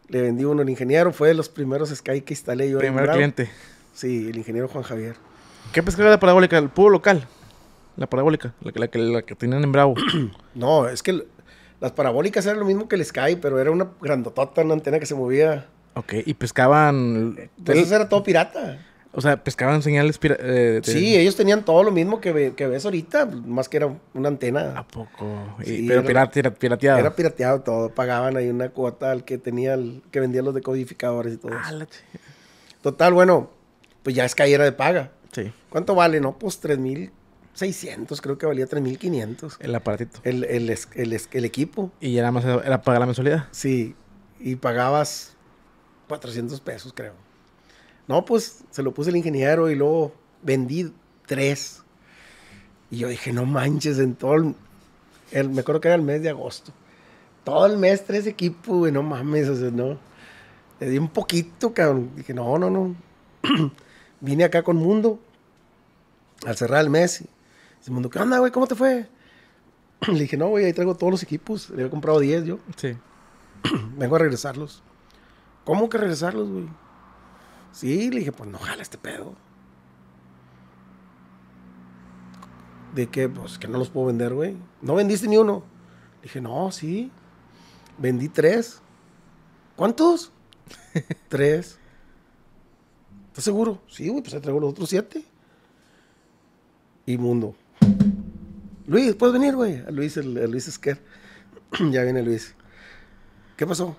Le vendí uno. El ingeniero fue de los primeros Sky que instalé yo. Primer cliente. Sí, el ingeniero Juan Javier. ¿Qué pescaba la parabólica? ¿El puro local? La parabólica, la, la, que tenían en Bravo. no, es que las parabólicas eran lo mismo que el Sky, pero era una grandotota, una antena que se movía. Ok, y pescaban. Pero era todo pirata. O sea, pescaban señales. Eh, Sí, ellos tenían todo lo mismo que, ves ahorita, más que era una antena. ¿A poco? pero pirateado. Era pirateado todo. Pagaban ahí una cuota al que tenía, el, que vendía los decodificadores y todo. Ah, Total, bueno, pues ya es era de paga. Sí. ¿Cuánto vale? No, pues 3.600, creo que valía 3.500. El aparatito. El, el, el, equipo. Y era más, era pagar la mensualidad. Sí, y pagabas 400 pesos, creo. No, pues se lo puse el ingeniero y luego vendí tres. Y yo dije, no manches, en todo el, me acuerdo que era el mes de agosto. Todo el mes tres equipos, güey, no mames, o no. Le di un poquito, cabrón. Dije, no, no, no. Vine acá con Mundo al cerrar el mes. Dice Mundo, ¿qué onda, güey? ¿Cómo te fue? Le dije, no, güey, ahí traigo todos los equipos. Le había comprado diez, yo. Sí. Vengo a regresarlos. ¿Cómo que regresarlos, güey? Sí, le dije, pues no jala este pedo. De que, pues que no los puedo vender, güey. No vendiste ni uno. Le dije, no, sí. Vendí tres. ¿Cuántos? tres. ¿Estás seguro? Sí, güey, pues se traigo los otros siete. Y mundo. Luis, ¿puedes venir, güey? Luis, Luis Esquer. ya viene Luis. ¿Qué pasó?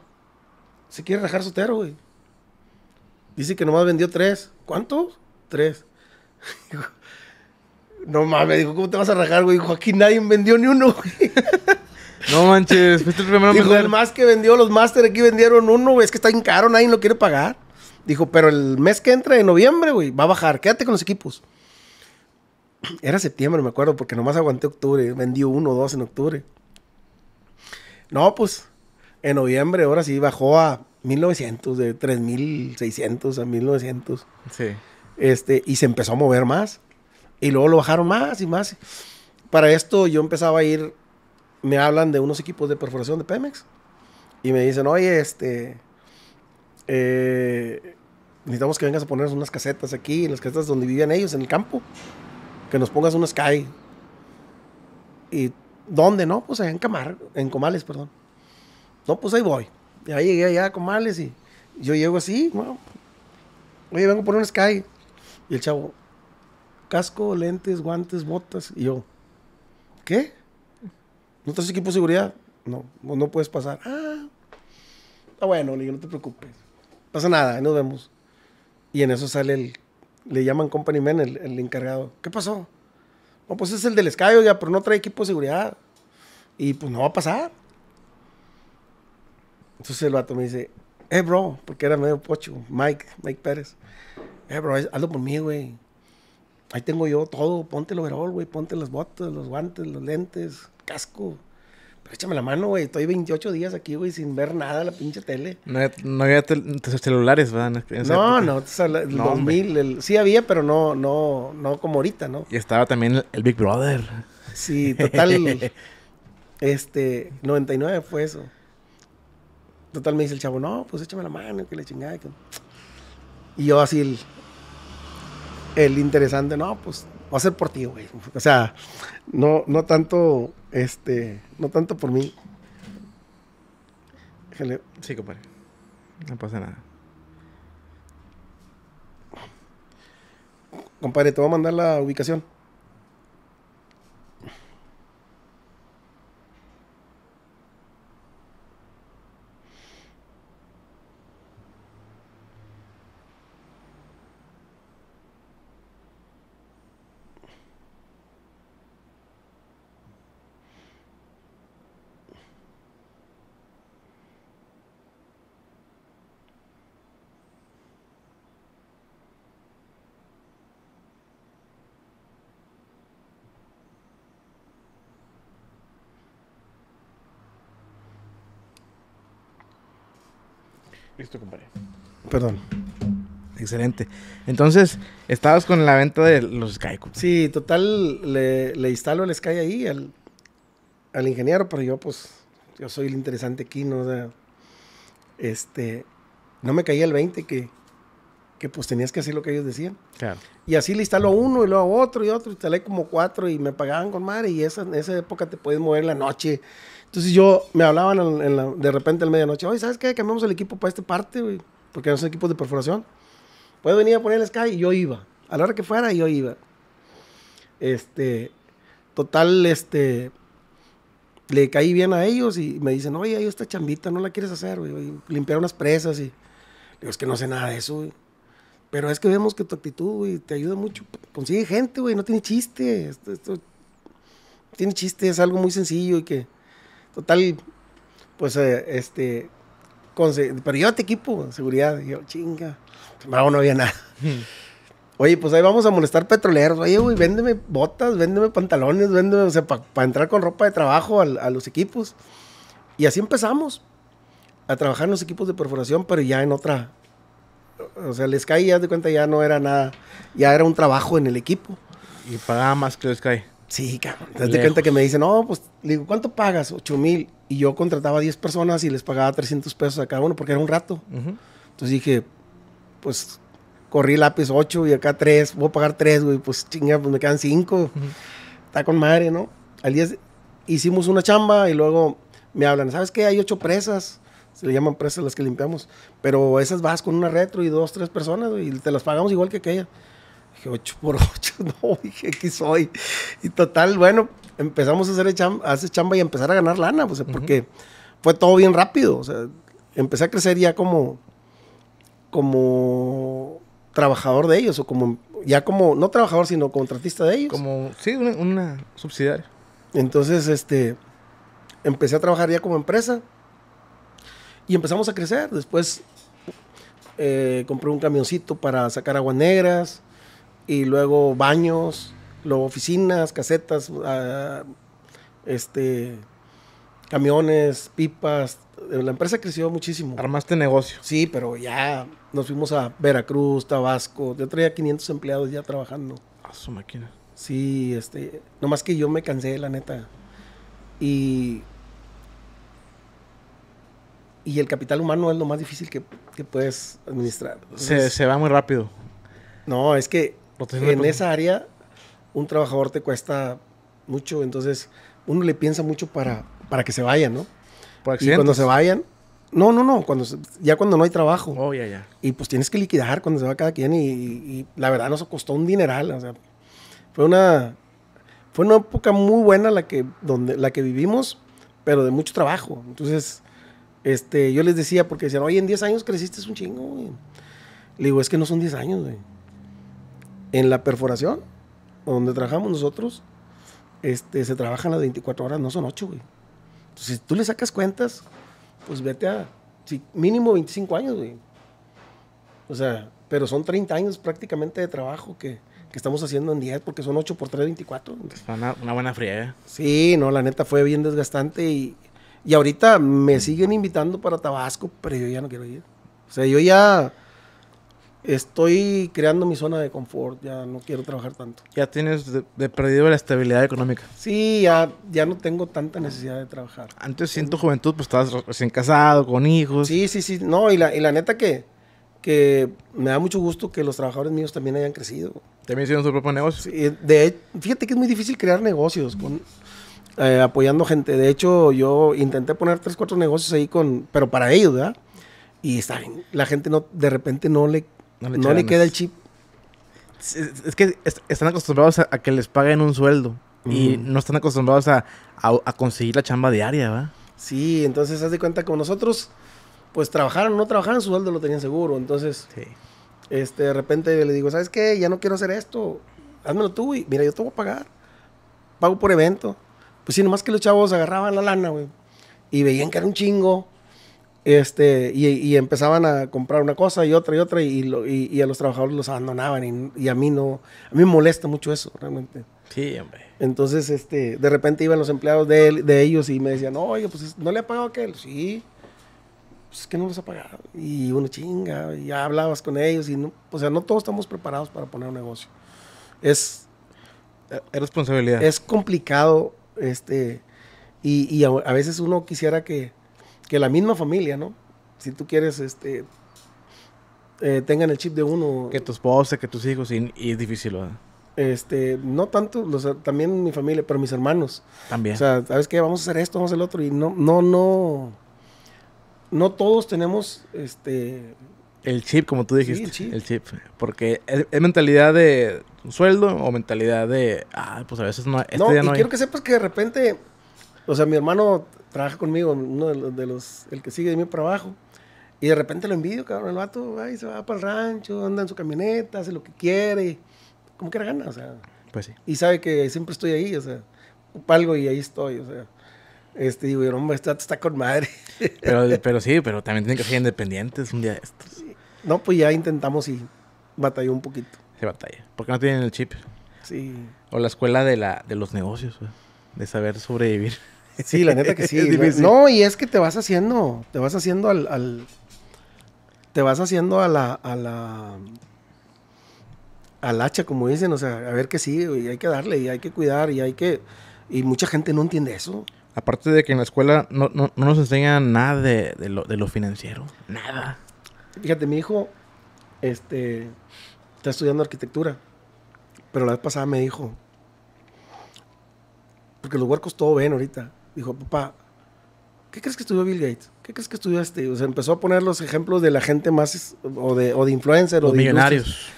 Se quiere rajar tero, güey. Dice que nomás vendió tres. ¿Cuántos? Tres. no mames, dijo, ¿cómo te vas a rajar, güey? Dijo, aquí nadie vendió ni uno, güey. No manches, el Dijo, más que vendió, los máster aquí vendieron uno, güey. Es que está bien caro, nadie lo quiere pagar. Dijo, pero el mes que entra, en noviembre, güey, va a bajar. Quédate con los equipos. Era septiembre, me acuerdo, porque nomás aguanté octubre. Vendió uno o dos en octubre. No, pues, en noviembre, ahora sí, bajó a 1900, de 3600 a 1900. Sí. Este, y se empezó a mover más. Y luego lo bajaron más y más. Para esto yo empezaba a ir, me hablan de unos equipos de perforación de Pemex. Y me dicen, oye, este, eh, necesitamos que vengas a ponernos unas casetas aquí, en las casetas donde vivían ellos, en el campo. Que nos pongas un Sky. ¿Y dónde, no? Pues allá en Camar, en Comales, perdón. No, pues ahí voy ahí llegué allá con males y yo llego así, bueno, oye, vengo por un Sky. Y el chavo, casco, lentes, guantes, botas. Y yo, ¿qué? ¿No traes equipo de seguridad? No, no puedes pasar. Ah, ah bueno, no te preocupes. Pasa nada, nos vemos. Y en eso sale el, le llaman Company Man, el, encargado. ¿Qué pasó? No, pues es el del Sky, ya, pero no trae equipo de seguridad. Y pues no va a pasar. Entonces el vato me dice, eh, bro, porque era medio pocho, Mike, Mike Pérez. Eh, bro, hazlo por mí, güey. Ahí tengo yo todo, ponte el overall, güey, ponte las botas, los guantes, los lentes, casco. Pero échame la mano, güey. Estoy 28 días aquí, güey, sin ver nada la pinche tele. No, había tel celulares, ¿verdad? no, no, el 2000, sí había, pero no, no, no como ahorita, ¿no? Y estaba también el, el Big Brother. Sí, total. este, 99 fue eso. Total, me dice el chavo, no, pues échame la mano, que le chingada. Y yo así, el, interesante, no, pues va a ser por ti, güey. O sea, no, no tanto, este, no tanto por mí. Sí, compadre. No pasa nada. Compadre, te voy a mandar la ubicación. Perdón. Excelente. Entonces, estabas con la venta de los Sky. Sí, total, le, le instalo el Sky ahí al, ingeniero, pero yo, pues, yo soy el interesante aquí, ¿no? O sea, este, no me caía el 20 que, que pues tenías que hacer lo que ellos decían. Claro. Y así le instaló uno y luego otro y otro, instalé como cuatro y me pagaban con madre y esa, en esa época te puedes mover en la noche. Entonces yo, me hablaban de repente al medianoche, oye, ¿sabes qué? Cambiamos el equipo para esta parte, güey porque eran equipos de perforación. puedo venir a poner el Sky y yo iba. A la hora que fuera, yo iba. Este, total, este, le caí bien a ellos y me dicen, oye, ahí esta chambita, ¿no la quieres hacer? Güey? Limpiar unas presas y... Digo, es que no sé nada de eso, güey. Pero es que vemos que tu actitud, güey, te ayuda mucho. Consigue gente, güey, no tiene chiste. Esto, tiene chiste, es algo muy sencillo y que... Total, pues, eh, este, pero yo este equipo, seguridad. yo, chinga. No, no había nada. Oye, pues ahí vamos a molestar petroleros. Oye, güey, véndeme botas, véndeme pantalones, véndeme, o sea, para entrar con ropa de trabajo a, los equipos. Y así empezamos a trabajar en los equipos de perforación, pero ya en otra. O sea, el Sky, ya de cuenta, ya no era nada. Ya era un trabajo en el equipo. Y pagaba más que el Sky. Sí, cabrón. Te das cuenta que me dicen, no, pues, le digo, ¿cuánto pagas? Ocho mil y yo contrataba a 10 personas y les pagaba 300 pesos a cada uno porque era un rato. Entonces dije, pues corrí lápiz 8 y acá 3, voy a pagar 3, güey, pues chinga, pues me quedan 5. Está con madre, ¿no? Al día hicimos una chamba y luego me hablan, ¿sabes qué? Hay 8 presas. Se le llaman presas las que limpiamos. Pero esas vas con una retro y dos, tres personas y te las pagamos igual que aquella. 8 x 8, no, dije, que soy. Y total, bueno, empezamos a hacer, chamba, y empezar a ganar lana, pues, porque fue todo bien rápido. empecé a crecer ya como, como trabajador de ellos, o como, ya como, no trabajador, sino contratista de ellos. Como, sí, una, subsidiaria. Entonces, este, empecé a trabajar ya como empresa y empezamos a crecer. Después eh, compré un camioncito para sacar aguas negras y luego baños, luego oficinas, casetas, ah, este, camiones, pipas. La empresa creció muchísimo. Armaste negocio. Sí, pero ya nos fuimos a Veracruz, Tabasco. Yo traía 500 empleados ya trabajando. A su máquina. Sí, este, nomás que yo me cansé, la neta. Y y el capital humano es lo más difícil que, puedes administrar. se, va muy rápido. No, es que en esa área un trabajador te cuesta mucho, entonces uno le piensa mucho para, para que se vayan, ¿no? y cuando se vayan, no, no, no, cuando ya cuando no hay trabajo. Oh, ya, ya. Y pues tienes que liquidar cuando se va cada quien y, la verdad nos costó un dineral, o sea, fue una fue una época muy buena la que donde la que vivimos, pero de mucho trabajo. Entonces, este, yo les decía porque decían, "Oye, en 10 años creciste es un chingo." Le digo, "Es que no son 10 años, güey." En la perforación, donde trabajamos nosotros, este, se trabajan las 24 horas, no son 8, güey. Entonces, si tú le sacas cuentas, pues vete a mínimo 25 años, güey. O sea, pero son 30 años prácticamente de trabajo que, estamos haciendo en 10, porque son 8 por 3, 24. Una, una buena ¿eh? Sí, no, la neta fue bien desgastante y, y ahorita me siguen invitando para Tabasco, pero yo ya no quiero ir. O sea, yo ya estoy creando mi zona de confort, ya no quiero trabajar tanto. Ya tienes de, perdido la estabilidad económica. Sí, ya, ya no tengo tanta necesidad de trabajar. Antes, en tu juventud, pues estabas recién casado, con hijos. Sí, sí, sí. No, y la, y la neta que, que me da mucho gusto que los trabajadores míos también hayan crecido. También hicieron su propio negocio. Sí, de, fíjate que es muy difícil crear negocios con, eh, apoyando gente. De hecho, yo intenté poner tres, cuatro negocios ahí con, pero para ellos, ¿verdad? Y está la gente no, de repente no le, no le, queda el chip. Es, que están acostumbrados a, que les paguen un sueldo. Y no están acostumbrados a, conseguir la chamba diaria, ¿va? Sí, entonces haz de cuenta como nosotros, pues trabajaron, no trabajaron, su sueldo lo tenían seguro. Entonces, este, de repente le digo, ¿sabes qué? Ya no quiero hacer esto. Házmelo tú, y Mira, yo te voy a pagar. Pago por evento. Pues sí, nomás que los chavos agarraban la lana, güey. Y veían que era un chingo. Este, y, empezaban a comprar una cosa y otra y otra, y, y, a los trabajadores los abandonaban. Y, a mí no, a mí me molesta mucho eso, realmente. Sí, hombre. Entonces, este, de repente iban los empleados de, ellos y me decían, oye, pues no le ha pagado aquel. Sí, pues es que no los ha pagado. Y uno chinga, ya hablabas con ellos, y no, o sea, no todos estamos preparados para poner un negocio. Es. Eh, responsabilidad. Es complicado, este, y, a veces uno quisiera que que la misma familia, ¿no? Si tú quieres, este, eh, tengan el chip de uno. Que tu esposa, que tus hijos, y, es difícil, ¿verdad? Este, no tanto, también mi familia, pero mis hermanos. También. O sea, ¿sabes qué? Vamos a hacer esto, vamos a hacer lo otro, y no, no, no, no todos tenemos, este... El chip, como tú dijiste. el, chip. el, chip. Porque es, mentalidad de sueldo o mentalidad de, ah, pues a veces no, este no, y quiero que sepas que de repente, o sea, mi hermano trabaja conmigo, uno de los, el que sigue de mí para abajo. Y de repente lo envidio, cabrón. El vato ahí se va para el rancho, anda en su camioneta, hace lo que quiere. Como que gana, o sea. Pues sí. Y sabe que siempre estoy ahí, o sea, algo y ahí estoy, o sea. Este, digo, hombre, está, está con madre. Pero, pero sí, pero también tienen que ser independientes un día de estos. No, pues ya intentamos y batalló un poquito. Se batalla. Porque no tienen el chip. Sí. O la escuela de, la, de los negocios, de saber sobrevivir. Sí, la neta que sí. no, y es que te vas haciendo, te vas haciendo al, al te vas haciendo a la, a la, al hacha, como dicen, o sea, a ver que sí, y hay que darle, y hay que cuidar, y hay que, y mucha gente no entiende eso. Aparte de que en la escuela no, nos enseñan nada de, lo, financiero, nada. Fíjate, mi hijo, este, está estudiando arquitectura, pero la vez pasada me dijo, porque los huercos todo ven ahorita, dijo, papá, ¿qué crees que estudió Bill Gates? ¿Qué crees que estudiaste? O sea, empezó a poner los ejemplos de la gente más, o de, o de influencer, los o de millonarios.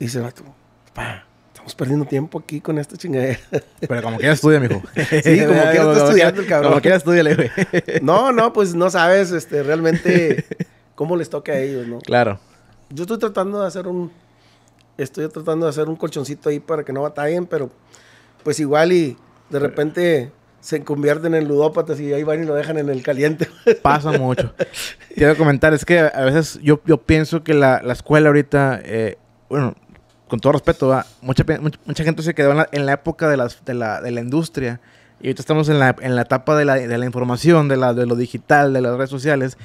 va Y papá, estamos perdiendo tiempo aquí con esta chingadera. Pero como quiera estudia, mijo. sí, como quiera está estudiando el cabrón. Como quiera estudia, güey. no, no, pues no sabes este, realmente cómo les toca a ellos, ¿no? Claro. Yo estoy tratando de hacer un... Estoy tratando de hacer un colchoncito ahí para que no batallen, pero pues igual y de repente se convierten en ludópatas y ahí van y lo dejan en el caliente. Pasa mucho. Quiero comentar, es que a veces yo, pienso que la, escuela ahorita, eh, bueno, con todo respeto, Mucha, mucha, gente se quedó en la, época de, de, la, industria. Y ahorita estamos en la, etapa de la, información, de, la, de lo digital, de las redes sociales.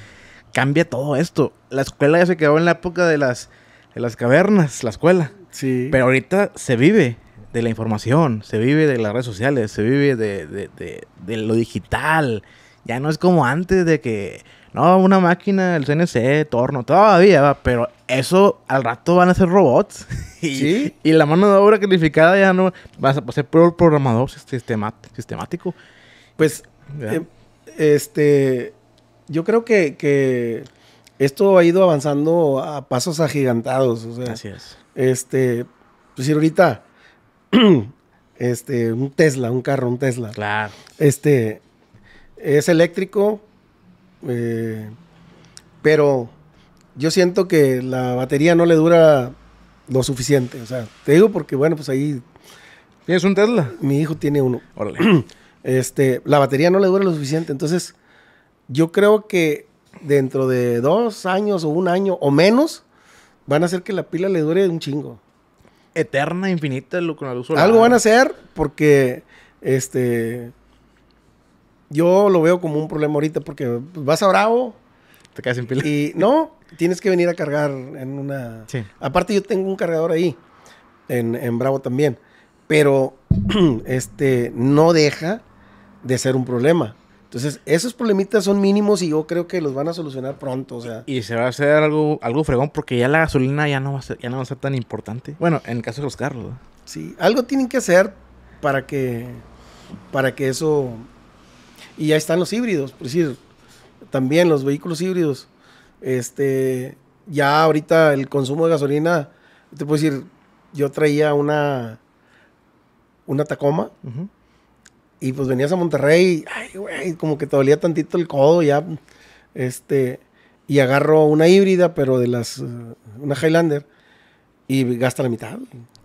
Cambia todo esto. La escuela ya se quedó en la época de las, las cavernas, la escuela. Sí. Pero ahorita se vive de la información, se vive de las redes sociales, se vive de, lo digital. Ya no es como antes de que, no, una máquina, el CNC, torno, todavía va, pero eso al rato van a ser robots. y, la mano de obra calificada ya no vas a ser programador sistemático. Pues, eh, este, yo creo que, esto ha ido avanzando a pasos agigantados. Así es. Este, pues ahorita este, un Tesla, un carro, un Tesla. Claro. Este, es eléctrico, eh, pero yo siento que la batería no le dura lo suficiente. O sea, te digo porque, bueno, pues ahí... ¿Tienes un Tesla? Mi hijo tiene uno. Órale. Este, la batería no le dura lo suficiente. Entonces, yo creo que dentro de dos años o un año o menos, van a hacer que la pila le dure un chingo eterna, infinita con la luz Algo van a hacer porque este yo lo veo como un problema ahorita porque pues, vas a Bravo. Te caes en pila. Y no, tienes que venir a cargar en una. Aparte, yo tengo un cargador ahí, en, en Bravo también. Pero este no deja de ser un problema. Entonces, esos problemitas son mínimos y yo creo que los van a solucionar pronto, o sea. Y, se va a hacer algo, algo fregón porque ya la gasolina ya no, va a ser, ya no va a ser tan importante. Bueno, en el caso de los carros. Sí, algo tienen que hacer para que, para que eso... Y ya están los híbridos, por decir, también los vehículos híbridos. Este, ya ahorita el consumo de gasolina, te puedo decir, yo traía una, una Tacoma y pues venías a Monterrey, como que te dolía tantito el codo ya, este, y agarro una híbrida, pero de las, eh, una Highlander, y gasta la mitad.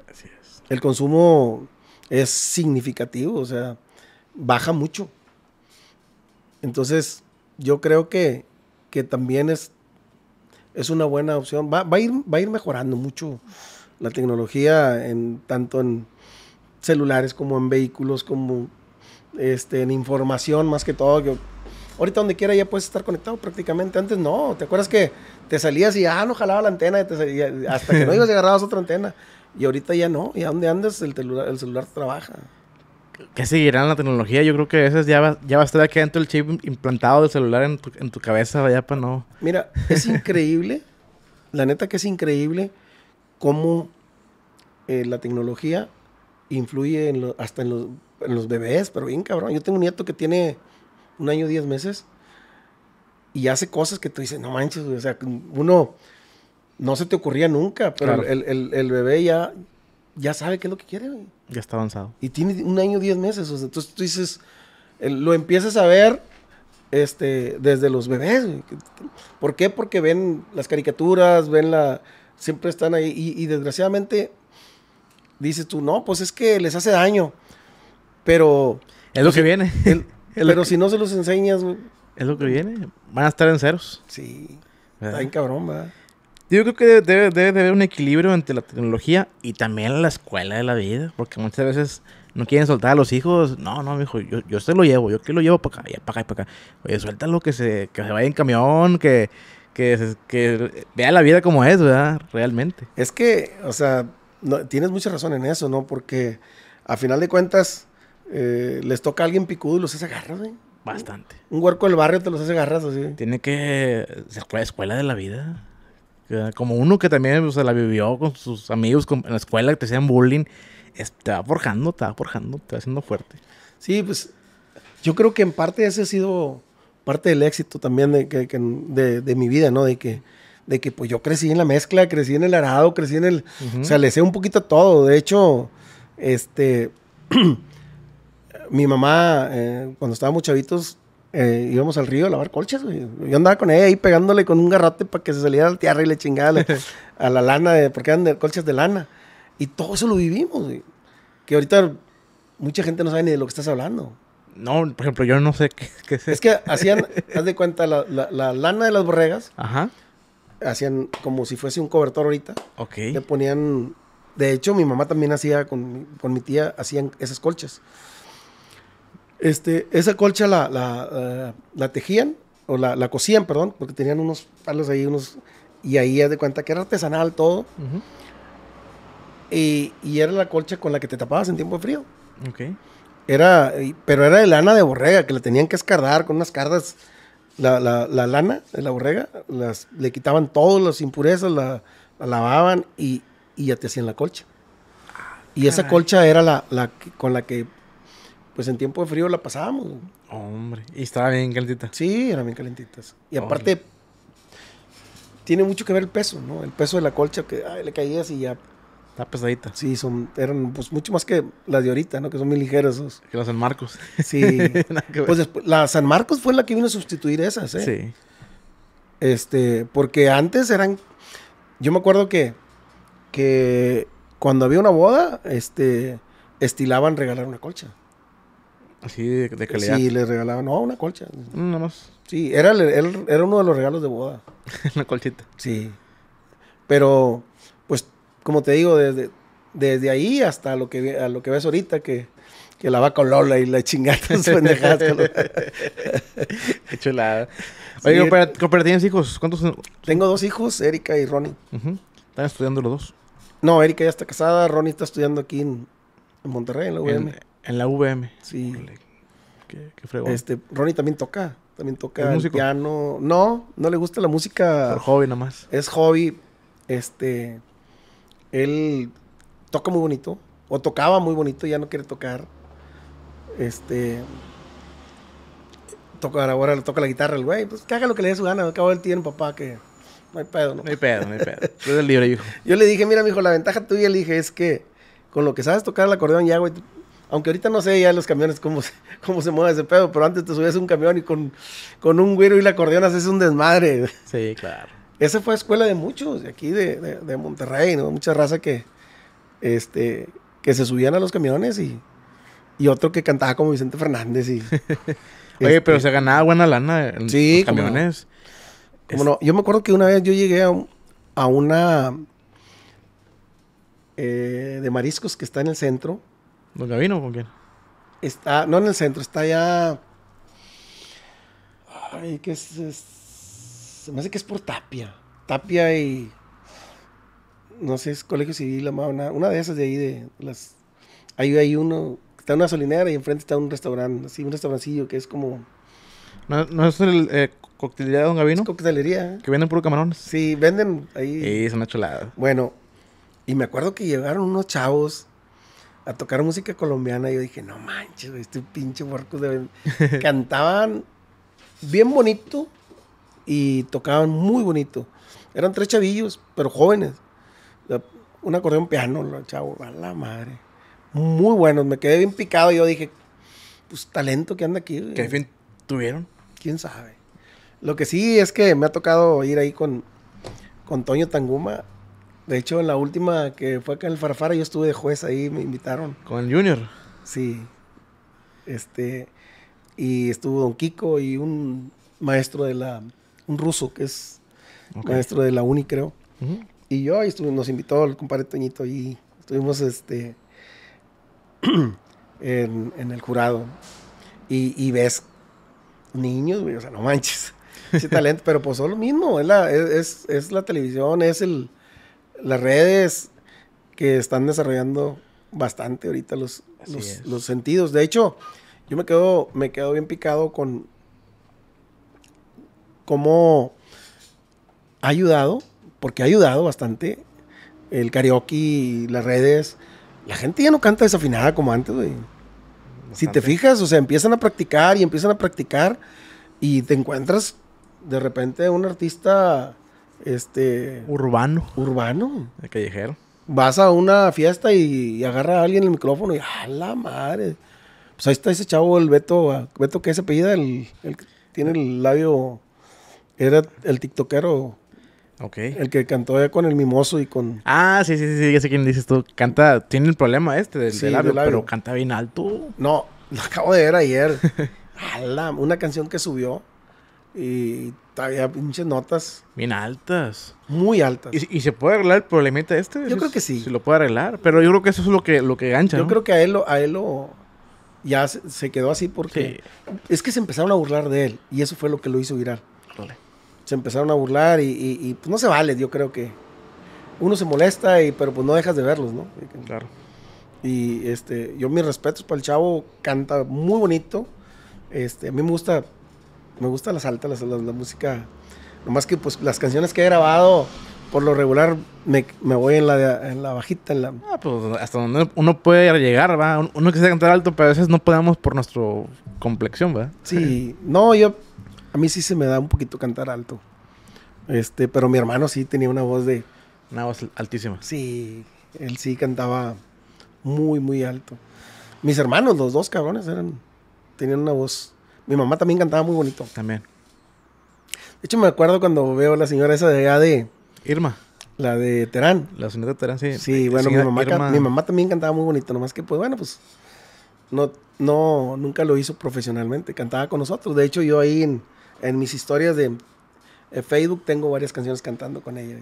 Así es. El consumo es significativo, o sea, baja mucho. Entonces, yo creo que, que también es, es una buena opción. Va, a ir, va a ir mejorando mucho la tecnología, en, tanto en celulares como en vehículos, como este, en información más que todo. Yo, ahorita donde quiera ya puedes estar conectado prácticamente. Antes no, ¿te acuerdas que te salías y ah, no jalaba la antena hasta que no ibas y agarrabas otra antena? Y ahorita ya no, y a donde andas el celular, celular trabaja. ¿Qué en la tecnología? Yo creo que a ya ya va a estar aquí dentro el chip implantado del celular en tu, en tu cabeza, allá para no. Mira, es increíble, la neta que es increíble cómo eh, la tecnología influye hasta en los en los bebés, pero bien cabrón. Yo tengo un nieto que tiene un año, diez meses y hace cosas que tú dices, no manches, o sea, uno no se te ocurría nunca, pero el, el, bebé ya, ya sabe qué es lo que quiere. Ya está avanzado. Y tiene un año, diez meses, o sea, entonces tú dices, lo empiezas a ver este, desde los bebés. ¿Por qué? Porque ven las caricaturas, ven la... Siempre están ahí y desgraciadamente dices tú, no, pues es que les hace daño. Pero. Es lo que viene. pero si no se los enseñas, Es lo que viene. Van a estar en ceros. Sí. Está en cabrón, ¿verdad? Yo creo que debe, debe, debe, haber un equilibrio entre la tecnología y también la escuela de la vida. Porque muchas veces no quieren soltar a los hijos. No, no, mijo, yo, yo se lo llevo. Yo que lo llevo para acá, para acá y para acá. Oye, suéltalo que se, que se vaya en camión, que, que, que vea la vida como es, ¿verdad? Realmente. Es que, o sea, no, tienes mucha razón en eso, ¿no? Porque a final de cuentas eh, les toca a alguien picudo y los hace agarras, Bastante. Un huerco del barrio te los hace agarras así. Tiene que ser la escuela de la vida. Como uno que también o se la vivió con sus amigos con, en la escuela, que te hacían bullying, te va forjando, te va forjando, te va haciendo fuerte. Sí, pues yo creo que en parte ese ha sido parte del éxito también de, que, de, mi vida, ¿no? De que, de que pues yo crecí en la mezcla, crecí en el arado, crecí en el... O sea, le sé un poquito todo. De hecho, este... mi mamá, eh, cuando estábamos chavitos, eh, íbamos al río a lavar colchas, Yo andaba con ella ahí pegándole con un garrote para que se saliera al tierra y le chingara a la lana, de, porque eran colchas de lana. Y todo eso lo vivimos, Que ahorita mucha gente no sabe ni de lo que estás hablando. No, por ejemplo, yo no sé qué, es. Es que hacían, haz de cuenta, la, la, lana de las borregas. Ajá. Hacían como si fuese un cobertor ahorita. Ok. Le ponían. De hecho, mi mamá también hacía, con, con mi tía, hacían esas colchas. Este, esa colcha la, eh, la, tejían, o la, la, cosían, perdón, porque tenían unos palos ahí, unos. Y ahí es de cuenta que era artesanal todo. y, era la colcha con la que te tapabas en tiempo de frío. Ok. Era, pero era de lana de borrega, que la tenían que escardar con unas cardas. La, lana de la borrega, las, le quitaban todas las impurezas, la, lavaban y, ya te hacían la colcha. y esa colcha era la, con la que pues en tiempo de frío la pasábamos. Hombre, y estaba bien calentita. Sí, eran bien calentitas. Y aparte, tiene mucho que ver el peso, ¿no? El peso de la colcha, que le caías y ya. Está pesadita. Sí, son, eran pues mucho más que las de ahorita, ¿no? Que son muy ligeras. Esos. Que las San Marcos. Sí. pues después, la San Marcos fue la que vino a sustituir esas, ¿eh? Sí. Este, porque antes eran, yo me acuerdo que, que cuando había una boda, este, estilaban regalar una colcha. Así de, calidad. Sí, le regalaban, no, una colcha. Mm, sí, era, era uno de los regalos de boda. una colchita. Sí. Pero, pues, como te digo, desde, desde ahí hasta lo que, a lo que ves ahorita, que, la va con Lola y la chingada pendejadas. Qué chulada. Oye, pero ¿tienes hijos? ¿Cuántos? Tengo dos hijos, Erika y Ronnie. ¿Están estudiando los dos? No, Erika ya está casada, Ronnie está estudiando aquí en, Monterrey, en la UM. En la VM. Sí. Qué, qué fregón. Este, Ronnie también toca. También toca el piano. No, no le gusta la música. Por hobby nomás. Es hobby. Este. Él toca muy bonito. O tocaba muy bonito, ya no quiere tocar. Este. toca ahora le toca la guitarra el güey. Pues que lo que le dé su gana. acabó el tiempo, papá que. No hay pedo, ¿no? No hay pedo, no hay pedo. libre, hijo. Yo le dije, mira, mijo, la ventaja tuya, le dije, es que con lo que sabes tocar el acordeón ya, güey, aunque ahorita no sé ya los camiones cómo se, cómo se mueve ese pedo, pero antes te subías a un camión y con, con un güero y la acordeón haces un desmadre. Sí, claro. Esa fue escuela de muchos de aquí de, Monterrey, ¿no? Mucha raza que, este, que se subían a los camiones y, otro que cantaba como Vicente Fernández y... Este Oye, pero se ganaba buena lana en los camiones. Como Yo me acuerdo que una vez yo llegué a, a una eh, de mariscos que está en el centro Gavino o con quién? Está, no en el centro, está allá. Ay, que es, me hace que es por Tapia. Tapia y. No sé, es Colegio Civil, nada, una de esas de ahí, de las. Ahí hay uno, está una solinera y enfrente está un restaurante, así, un restaurancillo que es como. ¿No, no es el eh, coctelería de Don Gavino? coctelería. Que venden puro camarones. Sí, venden ahí. Sí, es una chulada. Bueno, y me acuerdo que llegaron unos chavos a tocar música colombiana. Y yo dije, no manches, este pinche huerco de... Cantaban bien bonito y tocaban muy bonito. Eran tres chavillos, pero jóvenes. Un acordeón piano, los chavos, a la madre. Muy buenos, me quedé bien picado. Y yo dije, pues talento que anda aquí. ¿Qué fin tuvieron? ¿Quién sabe? Lo que sí es que me ha tocado ir ahí con, con Toño Tanguma de hecho, en la última que fue acá en el Farfara, yo estuve de juez ahí, me invitaron. ¿Con el Junior? Sí. Este, y estuvo Don Kiko y un maestro de la, un ruso que es maestro de la uni, creo. Y yo, ahí nos invitó el compadre Toñito y estuvimos este, en, el jurado. Y, ves niños, o sea, no manches. Ese talento, pero pues son lo mismo, es es la televisión, es el las redes que están desarrollando bastante ahorita los, los, sentidos. De hecho, yo me quedo, me quedo bien picado con cómo ha ayudado, porque ha ayudado bastante el karaoke, las redes. La gente ya no canta desafinada como antes, güey. Si te fijas, o sea, empiezan a practicar y empiezan a practicar y te encuentras de repente un artista este urbano. Urbano. El callejero. Vas a una fiesta y, agarra a alguien el micrófono y a ah, la madre! Pues ahí está ese chavo, el Beto, ah, Beto que se apellida, el, que tiene el labio, era el tiktokero. Ok. El que cantó ya con el mimoso y con. Ah, sí, sí, sí, ya sé quién dices tú. Canta, tiene el problema este del, labio, pero canta bien alto. No, lo acabo de ver ayer. Ala, una canción que subió y había muchas notas. Bien altas. Muy altas. ¿Y, se puede arreglar el problema este? Yo creo que sí. Se lo puede arreglar. Pero yo creo que eso es lo que, lo que gancha. Yo creo que a él, a él lo. Ya se, quedó así porque. Es que se empezaron a burlar de él. Y eso fue lo que lo hizo viral. Se empezaron a burlar y, pues no se vale, yo creo que. Uno se molesta, y, pero pues no dejas de verlos, ¿no? Claro. Y este, yo mis respetos para el chavo, canta muy bonito. Este, a mí me gusta me gusta la altas, la, la, música. Nomás que pues las canciones que he grabado, por lo regular me, voy en la, la bajita. En la... Ah, pues hasta donde uno puede llegar, ¿va? Uno, que cantar alto, pero a veces no podemos por nuestra complexión, ¿va? Sí, no, yo. A mí sí se me da un poquito cantar alto. Este, pero mi hermano sí tenía una voz de. Una voz altísima. Sí, él sí cantaba muy, muy alto. Mis hermanos, los dos cabrones, eran. Tenían una voz mi mamá también cantaba muy bonito. También. De hecho, me acuerdo cuando veo a la señora esa de allá de. Irma. La de Terán. La señora de Terán, sí. Sí, eh, bueno, mi mamá, también cantaba muy bonito, nomás que, pues bueno, pues. No, no, nunca lo hizo profesionalmente. Cantaba con nosotros. De hecho, yo ahí en, mis historias de Facebook tengo varias canciones cantando con ella.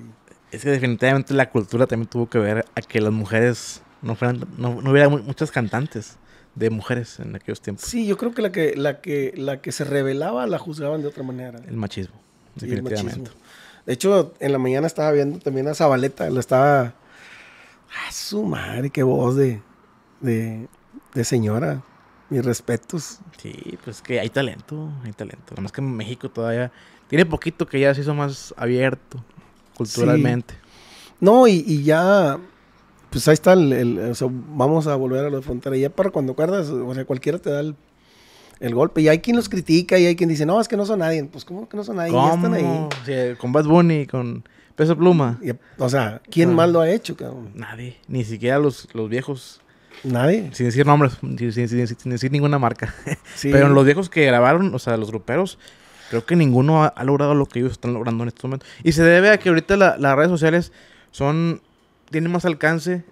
Es que definitivamente la cultura también tuvo que ver a que las mujeres no fueran, no, no hubiera muchas cantantes de mujeres en aquellos tiempos. Sí, yo creo que la que, la que, la que se revelaba la juzgaban de otra manera. El machismo, definitivamente. De hecho, en la mañana estaba viendo también a Zabaleta, lo estaba... ¡Ah, su madre! ¡Qué voz de, de, señora! Mis respetos. Sí, pues que hay talento, hay talento. Nada más que en México todavía tiene poquito que ya se hizo más abierto culturalmente. No, y, y, ya pues ahí está el, o sea, vamos a volver a la frontera. ya para cuando acuerdas, o sea, cualquiera te da el, golpe. Y hay quien los critica y hay quien dice, no, es que no son nadie. Pues, ¿cómo que no son nadie? están ahí. con Bad Bunny, con Peso Pluma. o sea, ¿quién mal lo ha hecho, cabrón? Nadie. Ni siquiera los, los viejos. Nadie. Sin decir nombres, sin, decir ninguna marca. Pero los viejos que grabaron, o sea, los gruperos, creo que ninguno ha, logrado lo que ellos están logrando en este momento Y se debe a que ahorita la, las redes sociales son tiene más alcance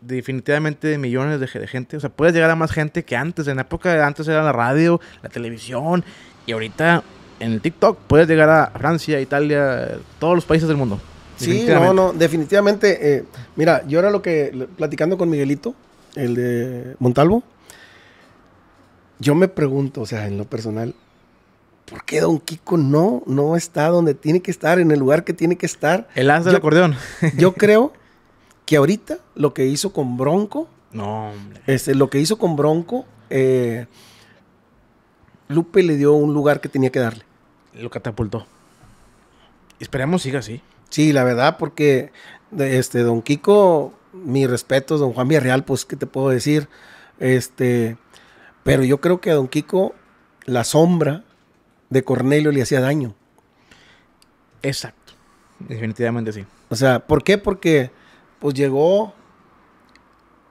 definitivamente de millones de, gente. O sea, puedes llegar a más gente que antes. En la época de antes era la radio, la televisión. Y ahorita en el TikTok puedes llegar a Francia, Italia, todos los países del mundo. Sí, no, no, definitivamente. Eh, mira, yo era lo que, platicando con Miguelito, el de Montalvo, yo me pregunto, o sea, en lo personal, ¿por qué Don Kiko no, no está donde tiene que estar, en el lugar que tiene que estar? El as del acordeón. yo creo que ahorita lo que hizo con Bronco. No, hombre. Este, lo que hizo con Bronco, eh, Lupe le dio un lugar que tenía que darle. Lo catapultó. Esperemos siga así. Sí, la verdad, porque este, don Kiko, mi respeto, don Juan Villarreal, pues, ¿qué te puedo decir? Este, pero yo creo que a don Kiko la sombra de Cornelio le hacía daño. Exacto, definitivamente sí. O sea, ¿por qué? Porque pues llegó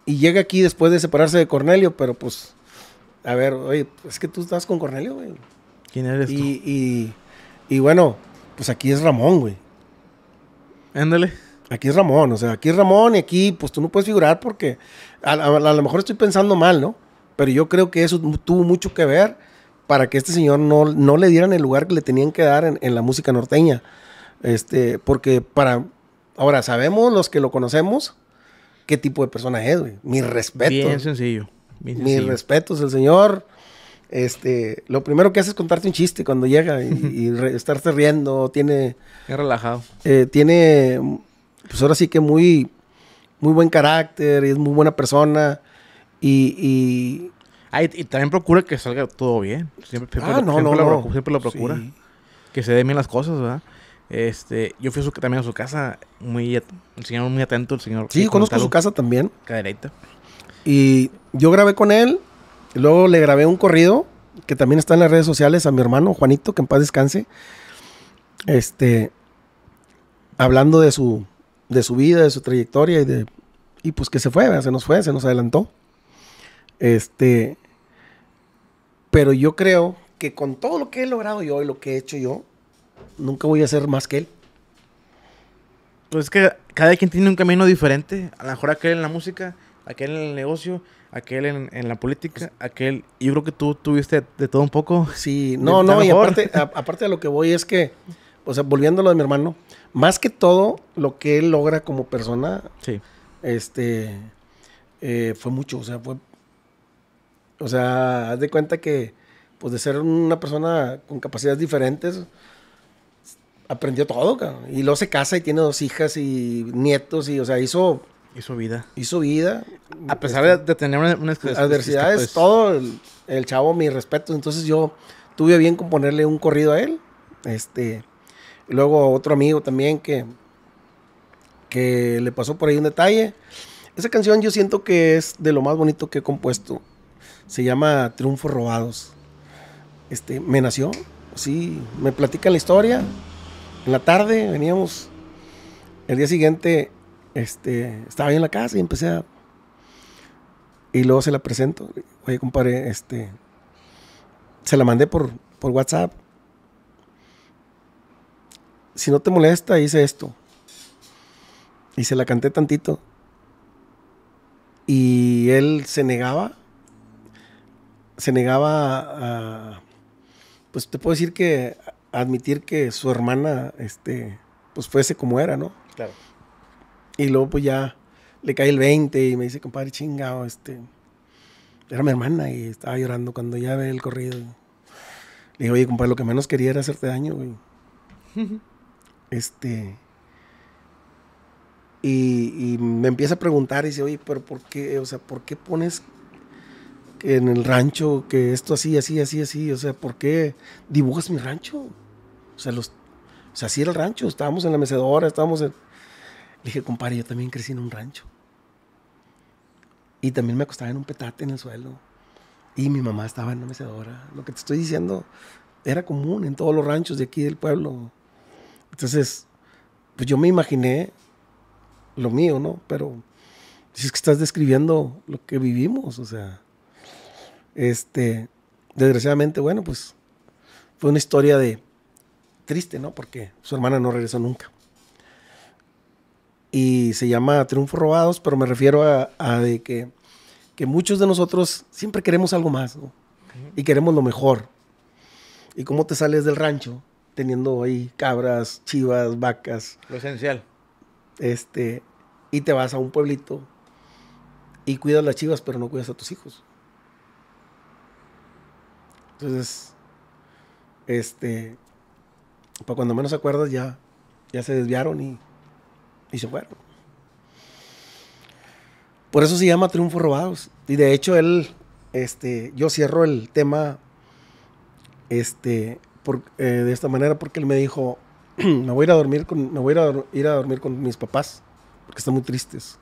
y llega aquí después de separarse de Cornelio, pero pues, a ver, oye, es que tú estás con Cornelio, güey. ¿Quién eres y, tú? Y, bueno, pues aquí es Ramón, güey. Ándale. Aquí es Ramón, o sea, aquí es Ramón y aquí, pues tú no puedes figurar porque a, lo mejor estoy pensando mal, ¿no? Pero yo creo que eso tuvo mucho que ver para que este señor no, le dieran el lugar que le tenían que dar en, en la música norteña. Este, porque para, Ahora, sabemos los que lo conocemos qué tipo de persona es, Mi respeto. Bien sencillo. Mi respeto es el señor. Este, lo primero que hace es contarte un chiste cuando llega y, estarte riendo. Tiene. Es relajado. Eh, tiene, pues ahora sí que muy, muy buen carácter y es muy buena persona. Y, también procura que salga todo bien. Siempre, ah, no, no, siempre lo procura. Que se den bien las cosas, ¿verdad? Este, yo fui también a su casa, muy el señor muy atento, el señor. Sí, conozco su casa también. Y yo grabé con él, luego le grabé un corrido que también está en las redes sociales a mi hermano Juanito, que en paz descanse. Este hablando de su de su vida, de su trayectoria y de pues que se fue, se nos fue, se nos adelantó. Este pero yo creo que con todo lo que he logrado yo y lo que he hecho yo, nunca voy a ser más que él. Pues es que cada quien tiene un camino diferente. A lo mejor aquel en la música, aquel en el negocio, aquel en, la política, aquel. Yo creo que tú tuviste de todo un poco. Sí, no, no, y aparte, aparte de lo que voy es que, o sea, volviendo a lo de mi hermano, más que todo lo que él logra como persona, sí. este, eh, fue mucho. O sea, fue. O sea, haz de cuenta que, pues de ser una persona con capacidades diferentes aprendió todo, Y luego se casa y tiene dos hijas y nietos y, o sea, hizo... Hizo vida. Hizo vida. A pesar de, tener una, adversidades, pues, todo el, chavo, mi respeto. Entonces yo tuve bien con ponerle un corrido a él. Este, luego otro amigo también que, que le pasó por ahí un detalle. Esa canción yo siento que es de lo más bonito que he compuesto. Se llama Triunfos Robados. Este, me nació, sí, me platican la historia, en la tarde veníamos. El día siguiente este, estaba yo en la casa y empecé a. Y luego se la presento. Oye, compadre, este. Se la mandé por, por WhatsApp. Si no te molesta, hice esto. Y se la canté tantito. Y él se negaba. Se negaba a. Pues te puedo decir que admitir que su hermana, este, pues fuese como era, ¿no? Claro. Y luego pues ya le cae el 20 y me dice, compadre, chingado, este, era mi hermana y estaba llorando cuando ya ve el corrido. Le dije, oye, compadre, lo que menos quería era hacerte daño, güey. este... Y, y, me empieza a preguntar y dice, oye, pero ¿por qué? O sea, ¿por qué pones en el rancho que esto así, así, así, así? O sea, ¿por qué dibujas mi rancho? sea, los, o sea, así era el rancho. Estábamos en la mecedora, estábamos en... Le dije, compadre, yo también crecí en un rancho. Y también me acostaba en un petate en el suelo. Y mi mamá estaba en la mecedora. Lo que te estoy diciendo era común en todos los ranchos de aquí del pueblo. Entonces, pues yo me imaginé lo mío, ¿no? Pero es que estás describiendo lo que vivimos, o sea. Este, desgraciadamente, bueno, pues fue una historia de, triste, ¿no? Porque su hermana no regresó nunca. Y se llama Triunfo Robados, pero me refiero a, de que, que, muchos de nosotros siempre queremos algo más, ¿no? Y queremos lo mejor. ¿Y cómo te sales del rancho teniendo ahí cabras, chivas, vacas? Lo esencial. Este, y te vas a un pueblito y cuidas las chivas, pero no cuidas a tus hijos. Entonces, este, para cuando menos acuerdas ya, ya se desviaron y, se fueron. Por eso se llama triunfo Robados. Y de hecho, él, este, yo cierro el tema este, eh, de esta manera porque él me dijo, me voy a ir a dormir con, me voy a ir a, dormir con mis papás porque están muy tristes.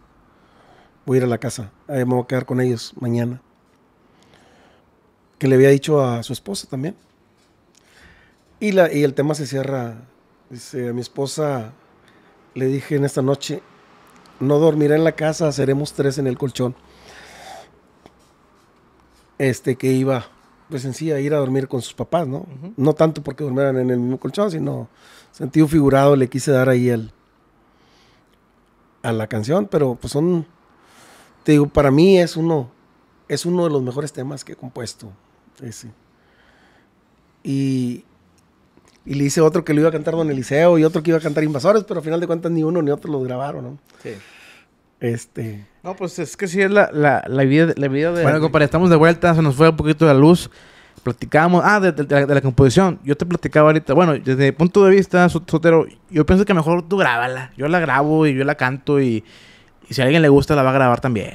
Voy a ir a la casa, eh, me voy a quedar con ellos mañana. Que le había dicho a su esposa también. Y, el tema se cierra. Dice, a mi esposa le dije en esta noche, no dormirá en la casa, seremos tres en el colchón. Este que iba, pues en sí, a ir a dormir con sus papás, ¿no? No tanto porque durmieran en el mismo colchón, sino sentido figurado le quise dar ahí el, a la canción, pero pues son, te digo, para mí es uno, es uno de los mejores temas que he compuesto. Y, y le hice otro que lo iba a cantar Don Eliseo y otro que iba a cantar Invasores, pero al final de cuentas ni uno ni otro los grabaron, ¿no? Sí. Este. No, pues es que sí es la, la, la vida, la vida de. Bueno, compadre, estamos de vuelta, se nos fue un poquito ah, de la luz. Platicábamos, ah, de, la, composición. Yo te platicaba ahorita, bueno, desde mi punto de vista, Sotero, yo pienso que mejor tú grábala. Yo la grabo y yo la canto y, y si a alguien le gusta la va a grabar también.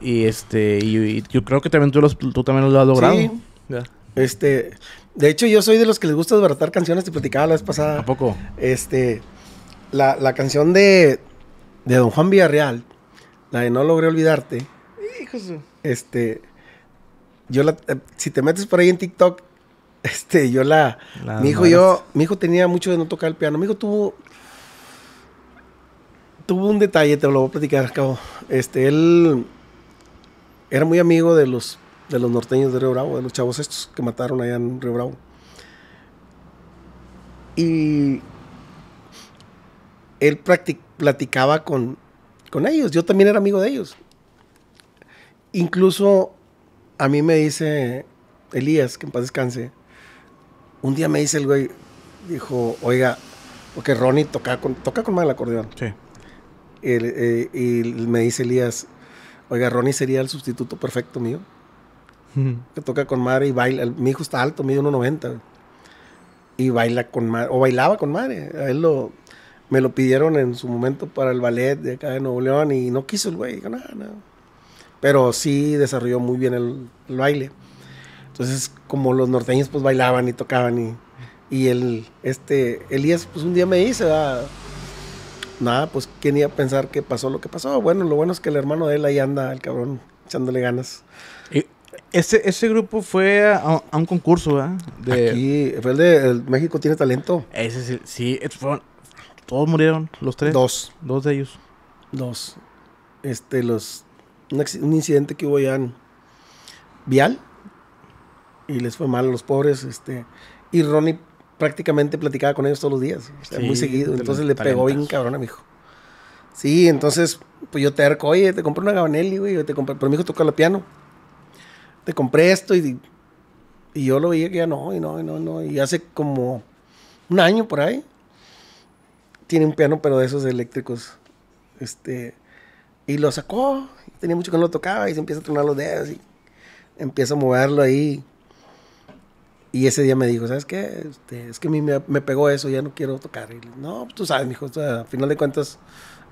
Y este, y, yo creo que también tú, los, también lo has logrado. Sí. Este, de hecho, yo soy de los que les gusta desbaratar canciones. Te platicaba la vez pasada. ¿A poco? Este, la, canción de, Don Juan Villarreal, la de No Logré Olvidarte. Este, yo la, eh, si te metes por ahí en TikTok, este, yo la, mi hijo yo, mi hijo tenía mucho de no tocar el piano. Mi hijo tuvo, tuvo un detalle, te lo voy a platicar, cabo. Este, él era muy amigo de los de los norteños de Río Bravo, de los chavos estos que mataron allá en Río Bravo. Y él platicaba con, con ellos, yo también era amigo de ellos. Incluso a mí me dice Elías, que en paz descanse, un día me dice el güey, dijo, oiga, porque Ronnie toca con, toca con mal el acordeón. Sí. Eh, y me dice Elías, oiga, Ronnie sería el sustituto perfecto mío que toca con madre y baila. Mi hijo está alto, mide 1.90. Y baila con madre, o bailaba con madre. A él lo, me lo pidieron en su momento para el ballet de acá de Nuevo León y no quiso el güey, Pero sí desarrolló muy bien el, baile. Entonces, como los norteños pues bailaban y tocaban y, y el, este, Elías pues un día me dice, ah, nada, pues quién iba a pensar que pasó lo que pasó. Bueno, lo bueno es que el hermano de él ahí anda, el cabrón, echándole ganas. Ese, ese grupo fue a, un concurso, ¿verdad? De... Aquí, de México tiene talento. Ese sí, todos murieron, los tres. Dos. Dos de ellos. Dos. Este, los. Un, incidente que hubo ya en Vial. Y les fue mal a los pobres. Este. Y Ronnie prácticamente platicaba con ellos todos los días. muy seguido. Entonces le pegó bien cabrón a mi hijo. Sí, entonces, pues yo te arco, oye, te compré una Gabanelli, güey, te pero mi hijo toca el piano te compré esto y, y yo lo veía que ya no, y no, y no, y no. Y hace como un año por ahí, tiene un piano, pero de esos eléctricos. Este, y lo sacó, tenía mucho que no lo tocaba, y se empieza a tronar los dedos, y empieza a moverlo ahí. Y ese día me dijo, ¿sabes qué? Este, es que a mí me, pegó eso, ya no quiero tocar. Y no, pues tú sabes, mijo, a final de cuentas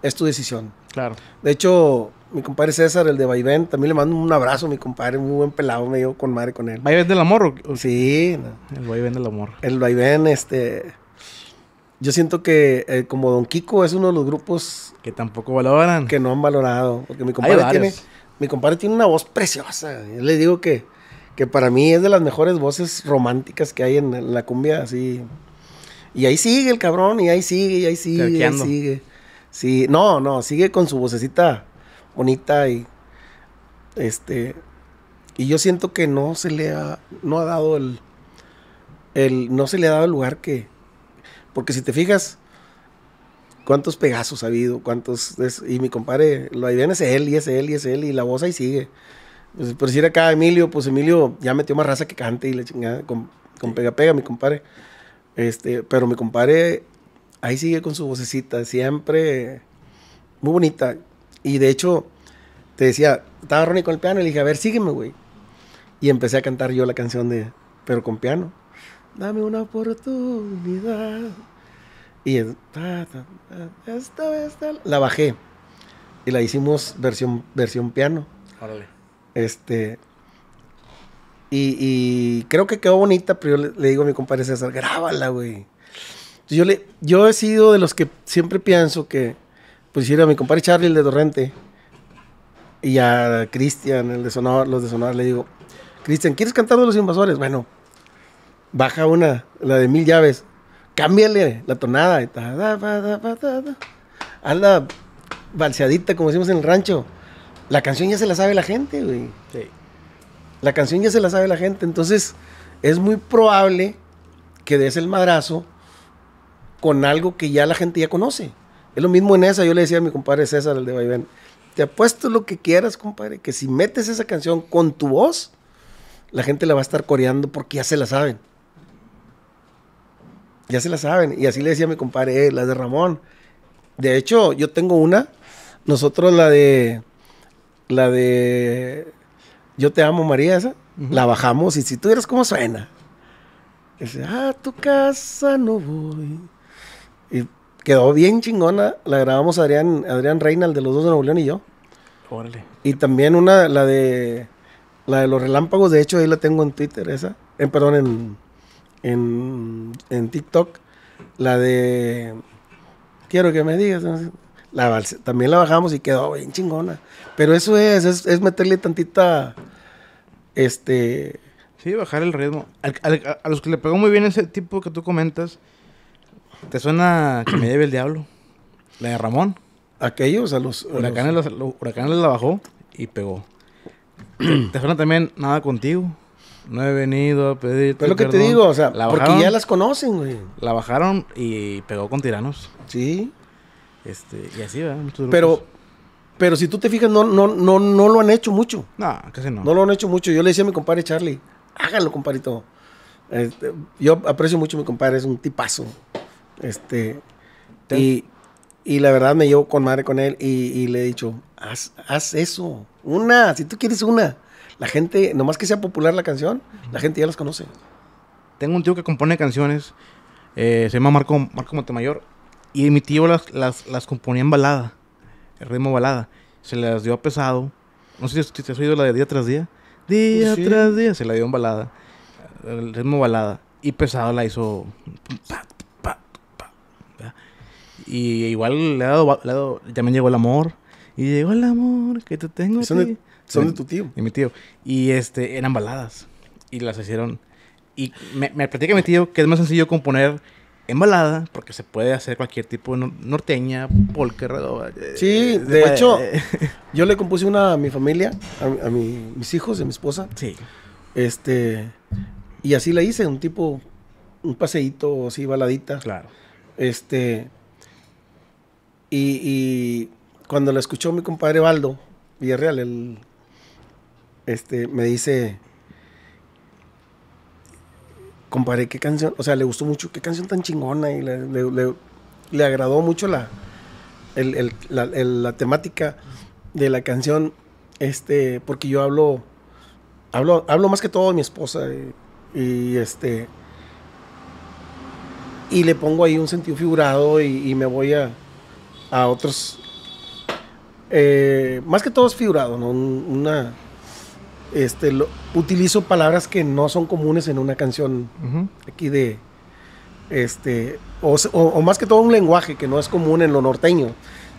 es tu decisión. Claro. De hecho, mi compadre César, el de Vaivén, también le mando un abrazo a mi compadre, muy buen pelado, me llevo con madre con él. ¿Vaivén del amor? Sí. El Vaivén del amor. El Vaivén, este... Yo siento que eh, como Don Kiko es uno de los grupos... Que tampoco valoran. Que no han valorado, porque mi compadre tiene... Mi compadre tiene una voz preciosa, yo le digo que, que para mí es de las mejores voces románticas que hay en, la cumbia, así... Y ahí sigue el cabrón, y ahí sigue, y ahí sigue, y sigue. Sí, no, no, sigue con su vocecita bonita y este y yo siento que no se le ha no ha dado el el no se le ha dado el lugar que porque si te fijas cuántos pegazos ha habido, cuántos y mi compadre lo ahí es él y es él y es él y la voz ahí sigue. Pues, por era acá Emilio, pues Emilio ya metió más raza que cante y le chingada con, pega pega mi compadre. Este, pero mi compadre ahí sigue con su vocecita, siempre muy bonita. Y de hecho, te decía, estaba Ronnie con el piano y le dije, a ver, sígueme, güey. Y empecé a cantar yo la canción de, pero con piano. Dame una oportunidad. Y esta vez la bajé. Y la hicimos versión, versión piano. Órale. Este. Y, creo que quedó bonita, pero yo le, digo a mi compadre César, grábala, güey. Yo, le, yo he sido de los que siempre pienso que pues hicieron a mi compadre Charlie, el de Torrente, y a Cristian, el de Sonora, los de Sonora, le digo, Cristian, ¿quieres cantar de los invasores? Bueno, baja una, la de mil llaves, cámbiale la tonada, y ta, balseadita, como decimos en el rancho. La canción ya se la sabe la gente, güey. Sí. La canción ya se la sabe la gente, entonces es muy probable que des el madrazo con algo que ya la gente ya conoce. Es lo mismo en esa, yo le decía a mi compadre César, el de Vaivén, te apuesto lo que quieras, compadre, que si metes esa canción con tu voz, la gente la va a estar coreando porque ya se la saben. Ya se la saben. Y así le decía a mi compadre, eh, la de Ramón. De hecho, yo tengo una. Nosotros la de. La de. Yo te amo, María, esa. La bajamos y si tú eres como suena. Dice, a ah, tu casa no voy. Y quedó bien chingona. La grabamos Adrián, Adrián Reynal de los dos de Nuevo León y yo. Órale. Y también una, la de la de los relámpagos, de hecho ahí la tengo en Twitter, esa. En, eh, perdón, en, en, en TikTok. La de Quiero que me digas. La, también la bajamos y quedó bien chingona. Pero eso es, es, meterle tantita. Este. Sí, bajar el ritmo. a los que le pegó muy bien ese tipo que tú comentas ¿Te suena que me lleve el diablo? La de Ramón. Aquellos, a los. huracanes, los... huracanes la bajó y pegó. ¿Te suena también nada contigo? No he venido a pedir. Es lo que te digo, o sea, porque ya las conocen, güey. La bajaron y pegó con tiranos. Sí. Este, y así, ¿verdad? pero, pero si tú te fijas, no, no, no, lo han hecho mucho. No, casi no. No lo han hecho mucho. Yo le decía a mi compadre Charlie, Hágalo compadrito. Este, yo aprecio mucho a mi compadre, es un tipazo. Este, y, y, la verdad me llevo con madre con él y, le he dicho, haz, eso, una, si tú quieres una. La gente, nomás que sea popular la canción, la gente ya las conoce. Tengo un tío que compone canciones, eh, se llama Marco, Marco Montemayor, y mi tío las, las, las componía en balada, el ritmo balada. Se las dio a pesado. No sé si te has oído la de día tras día. Día tras día se la dio en balada. El ritmo balada. Y pesado la hizo. Y igual le ha dado, le también llegó el amor. Y llegó el amor que te tengo. Son, de, son de, tu tío. Y mi tío. Y este, eran baladas. Y las hicieron. Y me, me mi tío que es más sencillo componer en balada, porque se puede hacer cualquier tipo de norteña, polka, redoba. Eh, sí, eh, de hecho, eh, yo le compuse una a mi familia, a, mis hijos, a mi esposa. Sí. Este, y así la hice, un tipo, un paseíto así, baladita. Claro. Este, y, cuando la escuchó mi compadre Baldo Villarreal, él este, me dice, compadre, qué canción, o sea, le gustó mucho, qué canción tan chingona y le, agradó mucho la, la, temática de la canción, este, porque yo hablo, hablo, hablo más que todo de mi esposa y, este, y le pongo ahí un sentido figurado y me voy a, a otros. Eh, más que todo es figurado, ¿no? Una. Este, lo, utilizo palabras que no son comunes en una canción aquí de. Este. O, más que todo un lenguaje que no es común en lo norteño.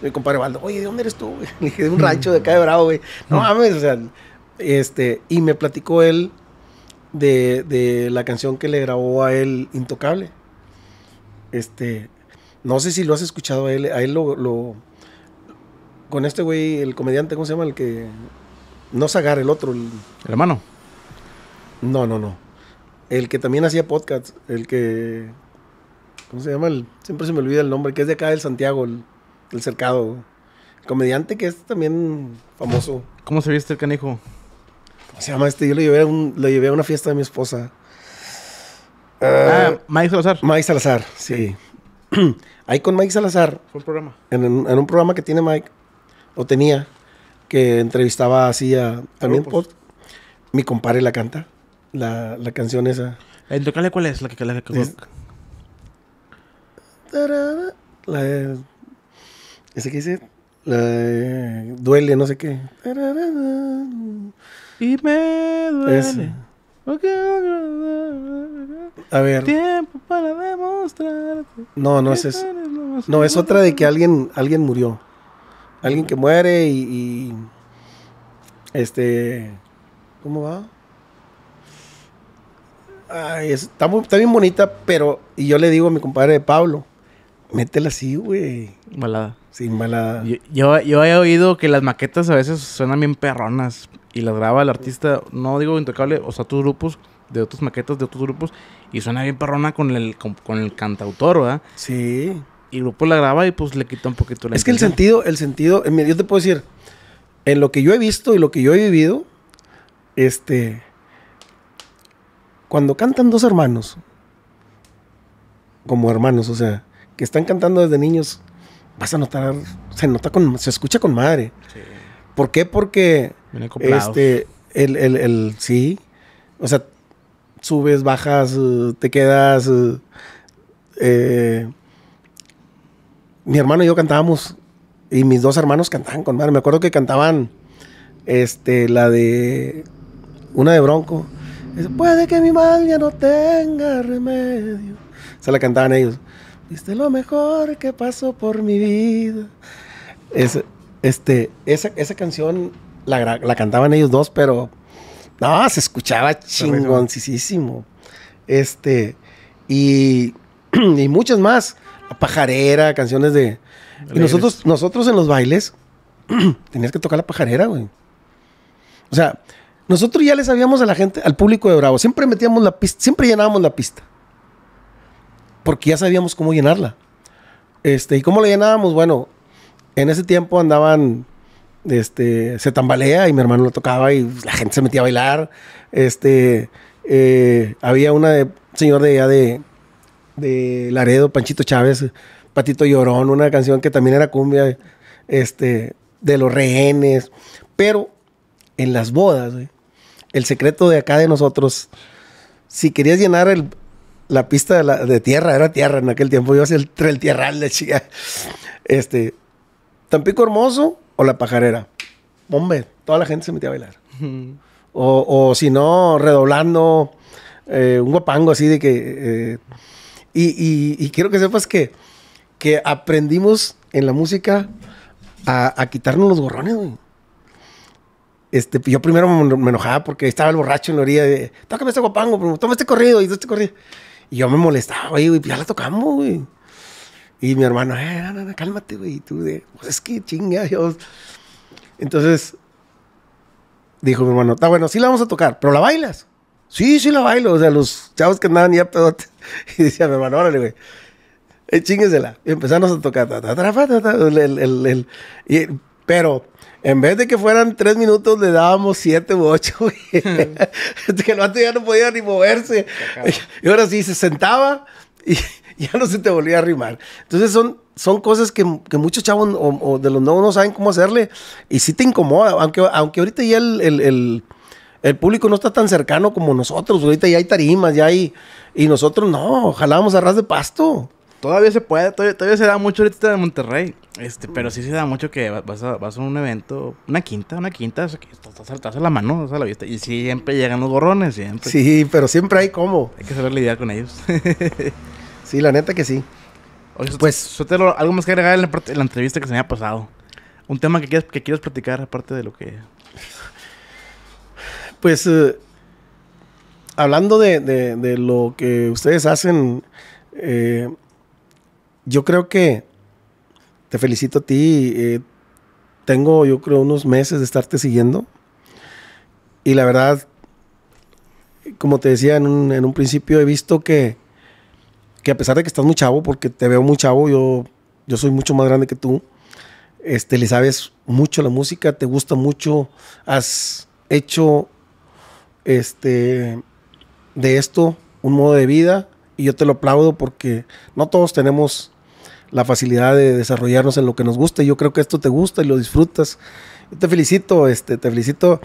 Mi compadre Valdo, oye, ¿de dónde eres tú? dije, de un mm. rancho de acá Bravo, güey. No mm. mames, Este, y me platicó él de, de la canción que le grabó a él, Intocable. Este, no sé si lo has escuchado a él. A él lo. con este güey, el comediante, ¿cómo se llama? El que. No Zagar el otro. El, hermano. No, no, no. El que también hacía podcast. El que. ¿Cómo se llama? siempre se me olvida el nombre. que es de acá del Santiago, el, el cercado. El comediante que es también famoso. ¿Cómo se viste el canijo? ¿Cómo se llama este? Yo lo llevé a, lo llevé a una fiesta de mi esposa. Ah, ah, Maíz Salazar. Maíz Salazar, sí. ahí con Mike Salazar. programa. En, un programa que tiene Mike, o tenía, que entrevistaba así a, también Mi compadre la canta, la, canción esa. ¿En tocale cuál es la que, la que es, la ¿Ese que dice? La duele, no sé qué. Y me duele. A ver. Tiempo para demostrarte. No, no es eso. No, es otra de que alguien, alguien murió. Alguien que muere y, Este. ¿Cómo va? Ay, está, bien bonita, pero. Y yo le digo a mi compadre de Pablo: métela así, güey. Malada sin mala. Yo, he oído que las maquetas a veces suenan bien perronas y las graba el artista, no digo intocable, o sea, tus grupos, de otras maquetas, de otros grupos, y suena bien perrona con el, con, el cantautor, ¿verdad? Sí. Y el grupo la graba y pues le quita un poquito la. Es que el sentido, el sentido, eh, yo te puedo decir, en lo que yo he visto y lo que yo he vivido, este. Cuando cantan dos hermanos, como hermanos, o sea, que están cantando desde niños vas a notar, se nota con, se escucha con madre. ¿Por qué? Porque este, el, el, el, sí, o sea, subes, bajas, eh, te quedas. Eh, eh, mi hermano y yo cantábamos y mis dos hermanos cantaban con madre. Me acuerdo que cantaban este, la de una de Bronco. Puede que mi mal ya no tenga remedio. Se la cantaban ellos. Viste lo mejor que pasó por mi vida. Es, este, esa, canción la, cantaban ellos dos, pero no, se escuchaba chingoncísimo. Este, y, y muchas más. pajarera, canciones de. Y nosotros, nosotros en los bailes tenías que tocar la pajarera, güey. O sea, nosotros ya le sabíamos a la gente, al público de Bravo, siempre metíamos la pista, siempre llenábamos la pista porque ya sabíamos cómo llenarla. Este, ¿Y cómo la llenábamos? Bueno, en ese tiempo andaban, este, se tambalea y mi hermano lo tocaba y la gente se metía a bailar. Este, eh, había una de, señor de allá de, de Laredo, Panchito Chávez, Patito Llorón, una canción que también era cumbia, este, de los rehenes. Pero en las bodas, el secreto de acá de nosotros, si querías llenar el, la pista de, tierra, era tierra en aquel tiempo, yo hacía el, el tierral de chica. Este, Tampico Hermoso o La Pajarera. Hombre, toda la gente se metía a bailar. O, si no, redoblando eh, un guapango así de que... Eh, y, quiero que sepas que, que aprendimos en la música a, quitarnos los gorrones, Este, yo primero me enojaba porque estaba el borracho en la orilla de, tócame este guapango, toma este corrido y este corrido. Y yo me molestaba, oye, güey, pues ya la tocamos, güey. Y mi hermano, eh, cálmate, güey. Y tú, pues es que chinga, Dios. Entonces, dijo mi hermano, está bueno, sí la vamos a tocar, pero la bailas. Sí, sí la bailo. O sea, los chavos que andaban ya pedote. Y decía mi hermano, órale, güey. Eh, Y empezamos a tocar. pero en vez de que fueran tres minutos, le dábamos siete u ocho, que el ya no podía ni moverse. Y ahora sí, se sentaba y ya no se te volvía a arrimar. Entonces son, son cosas que, que muchos chavos o, de los nuevos no saben cómo hacerle. Y sí te incomoda, aunque, aunque ahorita ya el, el, el el público no está tan cercano como nosotros. Ahorita ya hay tarimas, ya hay. Y nosotros no, jalábamos a ras de pasto todavía se puede, todavía, se da mucho ahorita de Monterrey. Este, pero sí se da mucho que vas a, un evento, una quinta, una quinta, estás, a la mano, estás a la vista. Y siempre llegan los gorrones, siempre. Sí, pero siempre hay cómo. Hay que saber lidiar con ellos. sí, la neta que sí. pues, suéltelo, algo más que agregar en la, entrevista que se me ha pasado. Un tema que quieras, que platicar, aparte de lo que. Pues, eh, hablando de, lo que ustedes hacen, eh, yo creo que te felicito a ti. Eh, tengo, yo creo, unos meses de estarte siguiendo. Y la verdad, como te decía en un, principio, he visto que, a pesar de que estás muy chavo, porque te veo muy chavo, yo, yo soy mucho más grande que tú, este, le sabes mucho la música, te gusta mucho, has hecho este, de esto un modo de vida y yo te lo aplaudo porque no todos tenemos la facilidad de desarrollarnos en lo que nos gusta. yo creo que esto te gusta y lo disfrutas. te felicito, este, te felicito.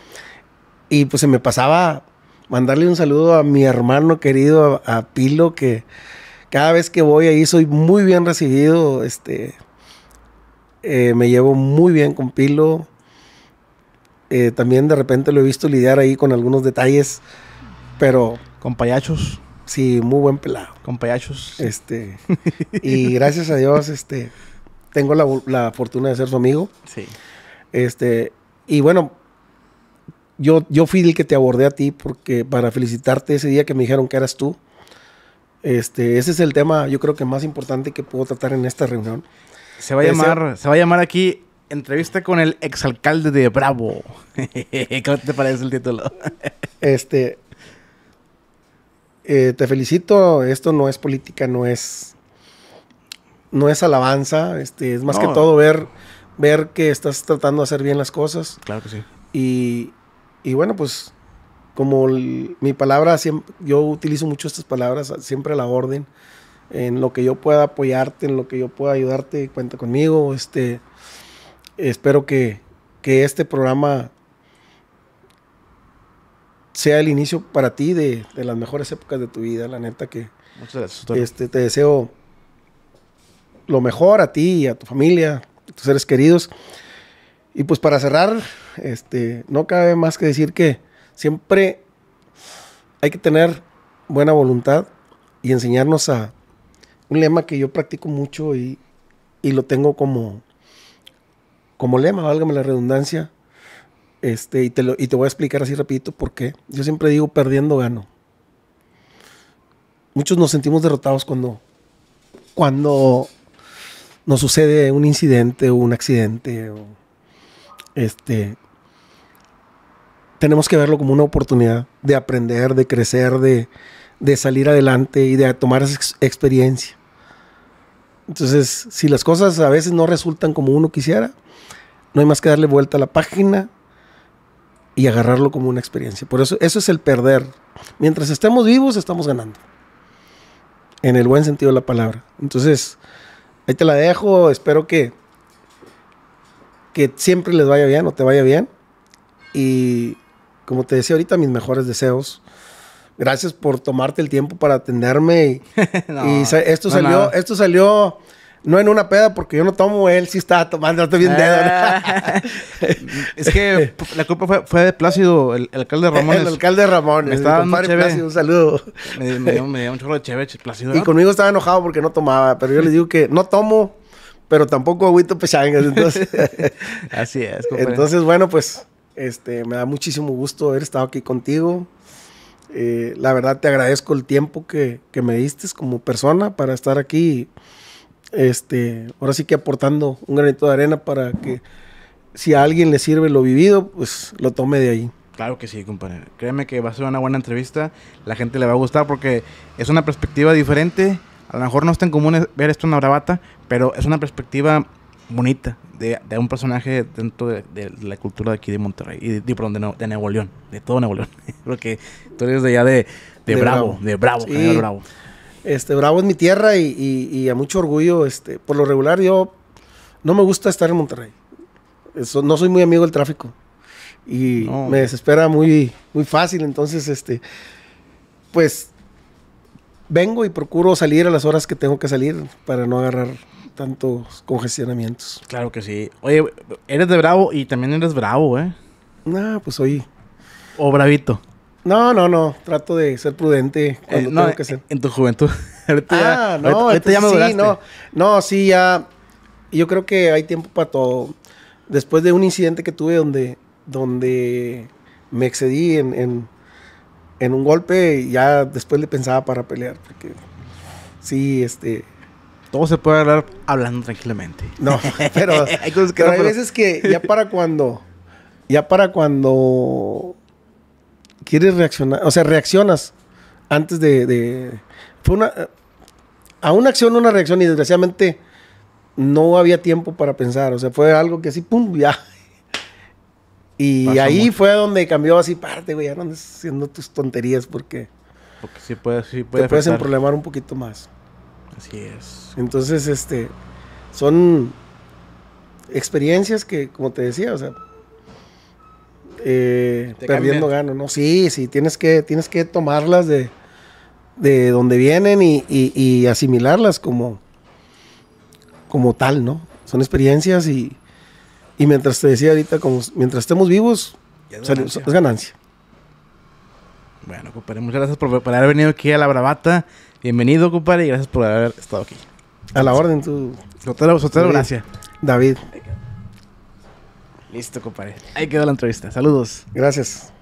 Y pues se me pasaba mandarle un saludo a mi hermano querido, a, Pilo, que cada vez que voy ahí soy muy bien recibido. Este, eh, me llevo muy bien con Pilo. Eh, también de repente lo he visto lidiar ahí con algunos detalles, pero... Con payachos. Sí, muy buen pelado. Con payachos. Este, y gracias a Dios, este, tengo la, fortuna de ser su amigo. Sí. Este, y bueno, yo, yo fui el que te abordé a ti porque para felicitarte ese día que me dijeron que eras tú. Este, ese es el tema, yo creo que más importante que puedo tratar en esta reunión. Se va a llamar, se va a llamar aquí entrevista con el exalcalde de Bravo. ¿Cómo te parece el título? este, eh, te felicito, esto no es política, no es, no es alabanza, este, es más que todo ver, ver que estás tratando de hacer bien las cosas. Claro que sí. Y, bueno, pues como mi palabra, yo utilizo mucho estas palabras, siempre a la orden, en lo que yo pueda apoyarte, en lo que yo pueda ayudarte, cuenta conmigo, este, espero que, que este programa sea el inicio para ti de, las mejores épocas de tu vida, la neta que este, te deseo lo mejor a ti y a tu familia, a tus seres queridos. Y pues para cerrar, este, no cabe más que decir que siempre hay que tener buena voluntad y enseñarnos a un lema que yo practico mucho y, lo tengo como, como lema, válgame la redundancia, este, y, te lo, te voy a explicar así rapidito por qué. Yo siempre digo, perdiendo gano. Muchos nos sentimos derrotados cuando, cuando nos sucede un incidente o un accidente. este, tenemos que verlo como una oportunidad de aprender, de crecer, de, salir adelante y de tomar esa experiencia. Entonces, si las cosas a veces no resultan como uno quisiera, no hay más que darle vuelta a la página, y agarrarlo como una experiencia. Por eso, eso es el perder. Mientras estemos vivos, estamos ganando. En el buen sentido de la palabra. Entonces, ahí te la dejo. Espero que, que siempre les vaya bien o te vaya bien. Y como te decía ahorita, mis mejores deseos. Gracias por tomarte el tiempo para atenderme. Y, esto, salió, esto salió no en una peda, porque yo no tomo, él sí estaba tomando, estoy bien dedo. es que la culpa fue, de Plácido, el, alcalde Ramón. El, alcalde Ramón, estaba un saludo. Me, dio, un chorro de Cheveche, Plácido. Y conmigo estaba enojado porque no tomaba, pero yo le digo que no tomo, pero tampoco agüito pechangas, entonces. Así es, Entonces, bueno, pues, este, me da muchísimo gusto haber estado aquí contigo. Eh, la verdad te agradezco el tiempo que, que me diste como persona para estar aquí este, ahora sí que aportando un granito de arena para que si a alguien le sirve lo vivido, pues lo tome de ahí. Claro que sí, compañero. Créeme que va a ser una buena entrevista. La gente le va a gustar porque es una perspectiva diferente. A lo mejor no es tan común e-, ver esto en una bravata, pero es una perspectiva bonita de, un personaje dentro de, la cultura de aquí de Monterrey, y de, de, Nuevo León, de todo Nuevo León. porque tú eres de allá de, Bravo, de Bravo, Bravo. Este, Bravo es mi tierra y, a mucho orgullo. Este, por lo regular, yo no me gusta estar en Monterrey. Eso, no soy muy amigo del tráfico. Y me desespera muy, muy fácil. Entonces, este, pues vengo y procuro salir a las horas que tengo que salir para no agarrar tantos congestionamientos. Claro que sí. Oye, eres de Bravo y también eres bravo, ¿eh? Nah, pues soy. O bravito. No, no, no. Trato de ser prudente eh, cuando tengo que ser. En tu juventud. ah, no, ahorita, ya me sí, no, no, sí, ya. Yo creo que hay tiempo para todo. Después de un incidente que tuve donde, donde me excedí en, un golpe, ya después le pensaba para pelear. Porque sí, este. Todo se puede hablar hablando tranquilamente. No, pero, hay, cosas que veces que ya para cuando. Ya para cuando quieres reaccionar, o sea, reaccionas antes de, fue una a una acción una reacción y desgraciadamente no había tiempo para pensar, o sea, fue algo que así pum, ya. Y ahí fue donde cambió así, parte, güey, ya no andes haciendo tus tonterías porque porque sí puede, sí te puedes emproblemar un poquito más. Así es. Entonces, este son experiencias que como te decía, o sea, eh, perdiendo gano, ¿no? Sí, sí, tienes que, tienes que tomarlas de, de donde vienen y, y, asimilarlas como, como tal, ¿no? Son experiencias y, mientras te decía ahorita, como mientras estemos vivos, es ganancia. Bueno, compadre, muchas gracias por, haber venido aquí a La Bravata. Bienvenido, compadre, y gracias por haber estado aquí. A la orden, tú. gracias. David. Listo, compadre. Ahí quedó la entrevista. Saludos. Gracias.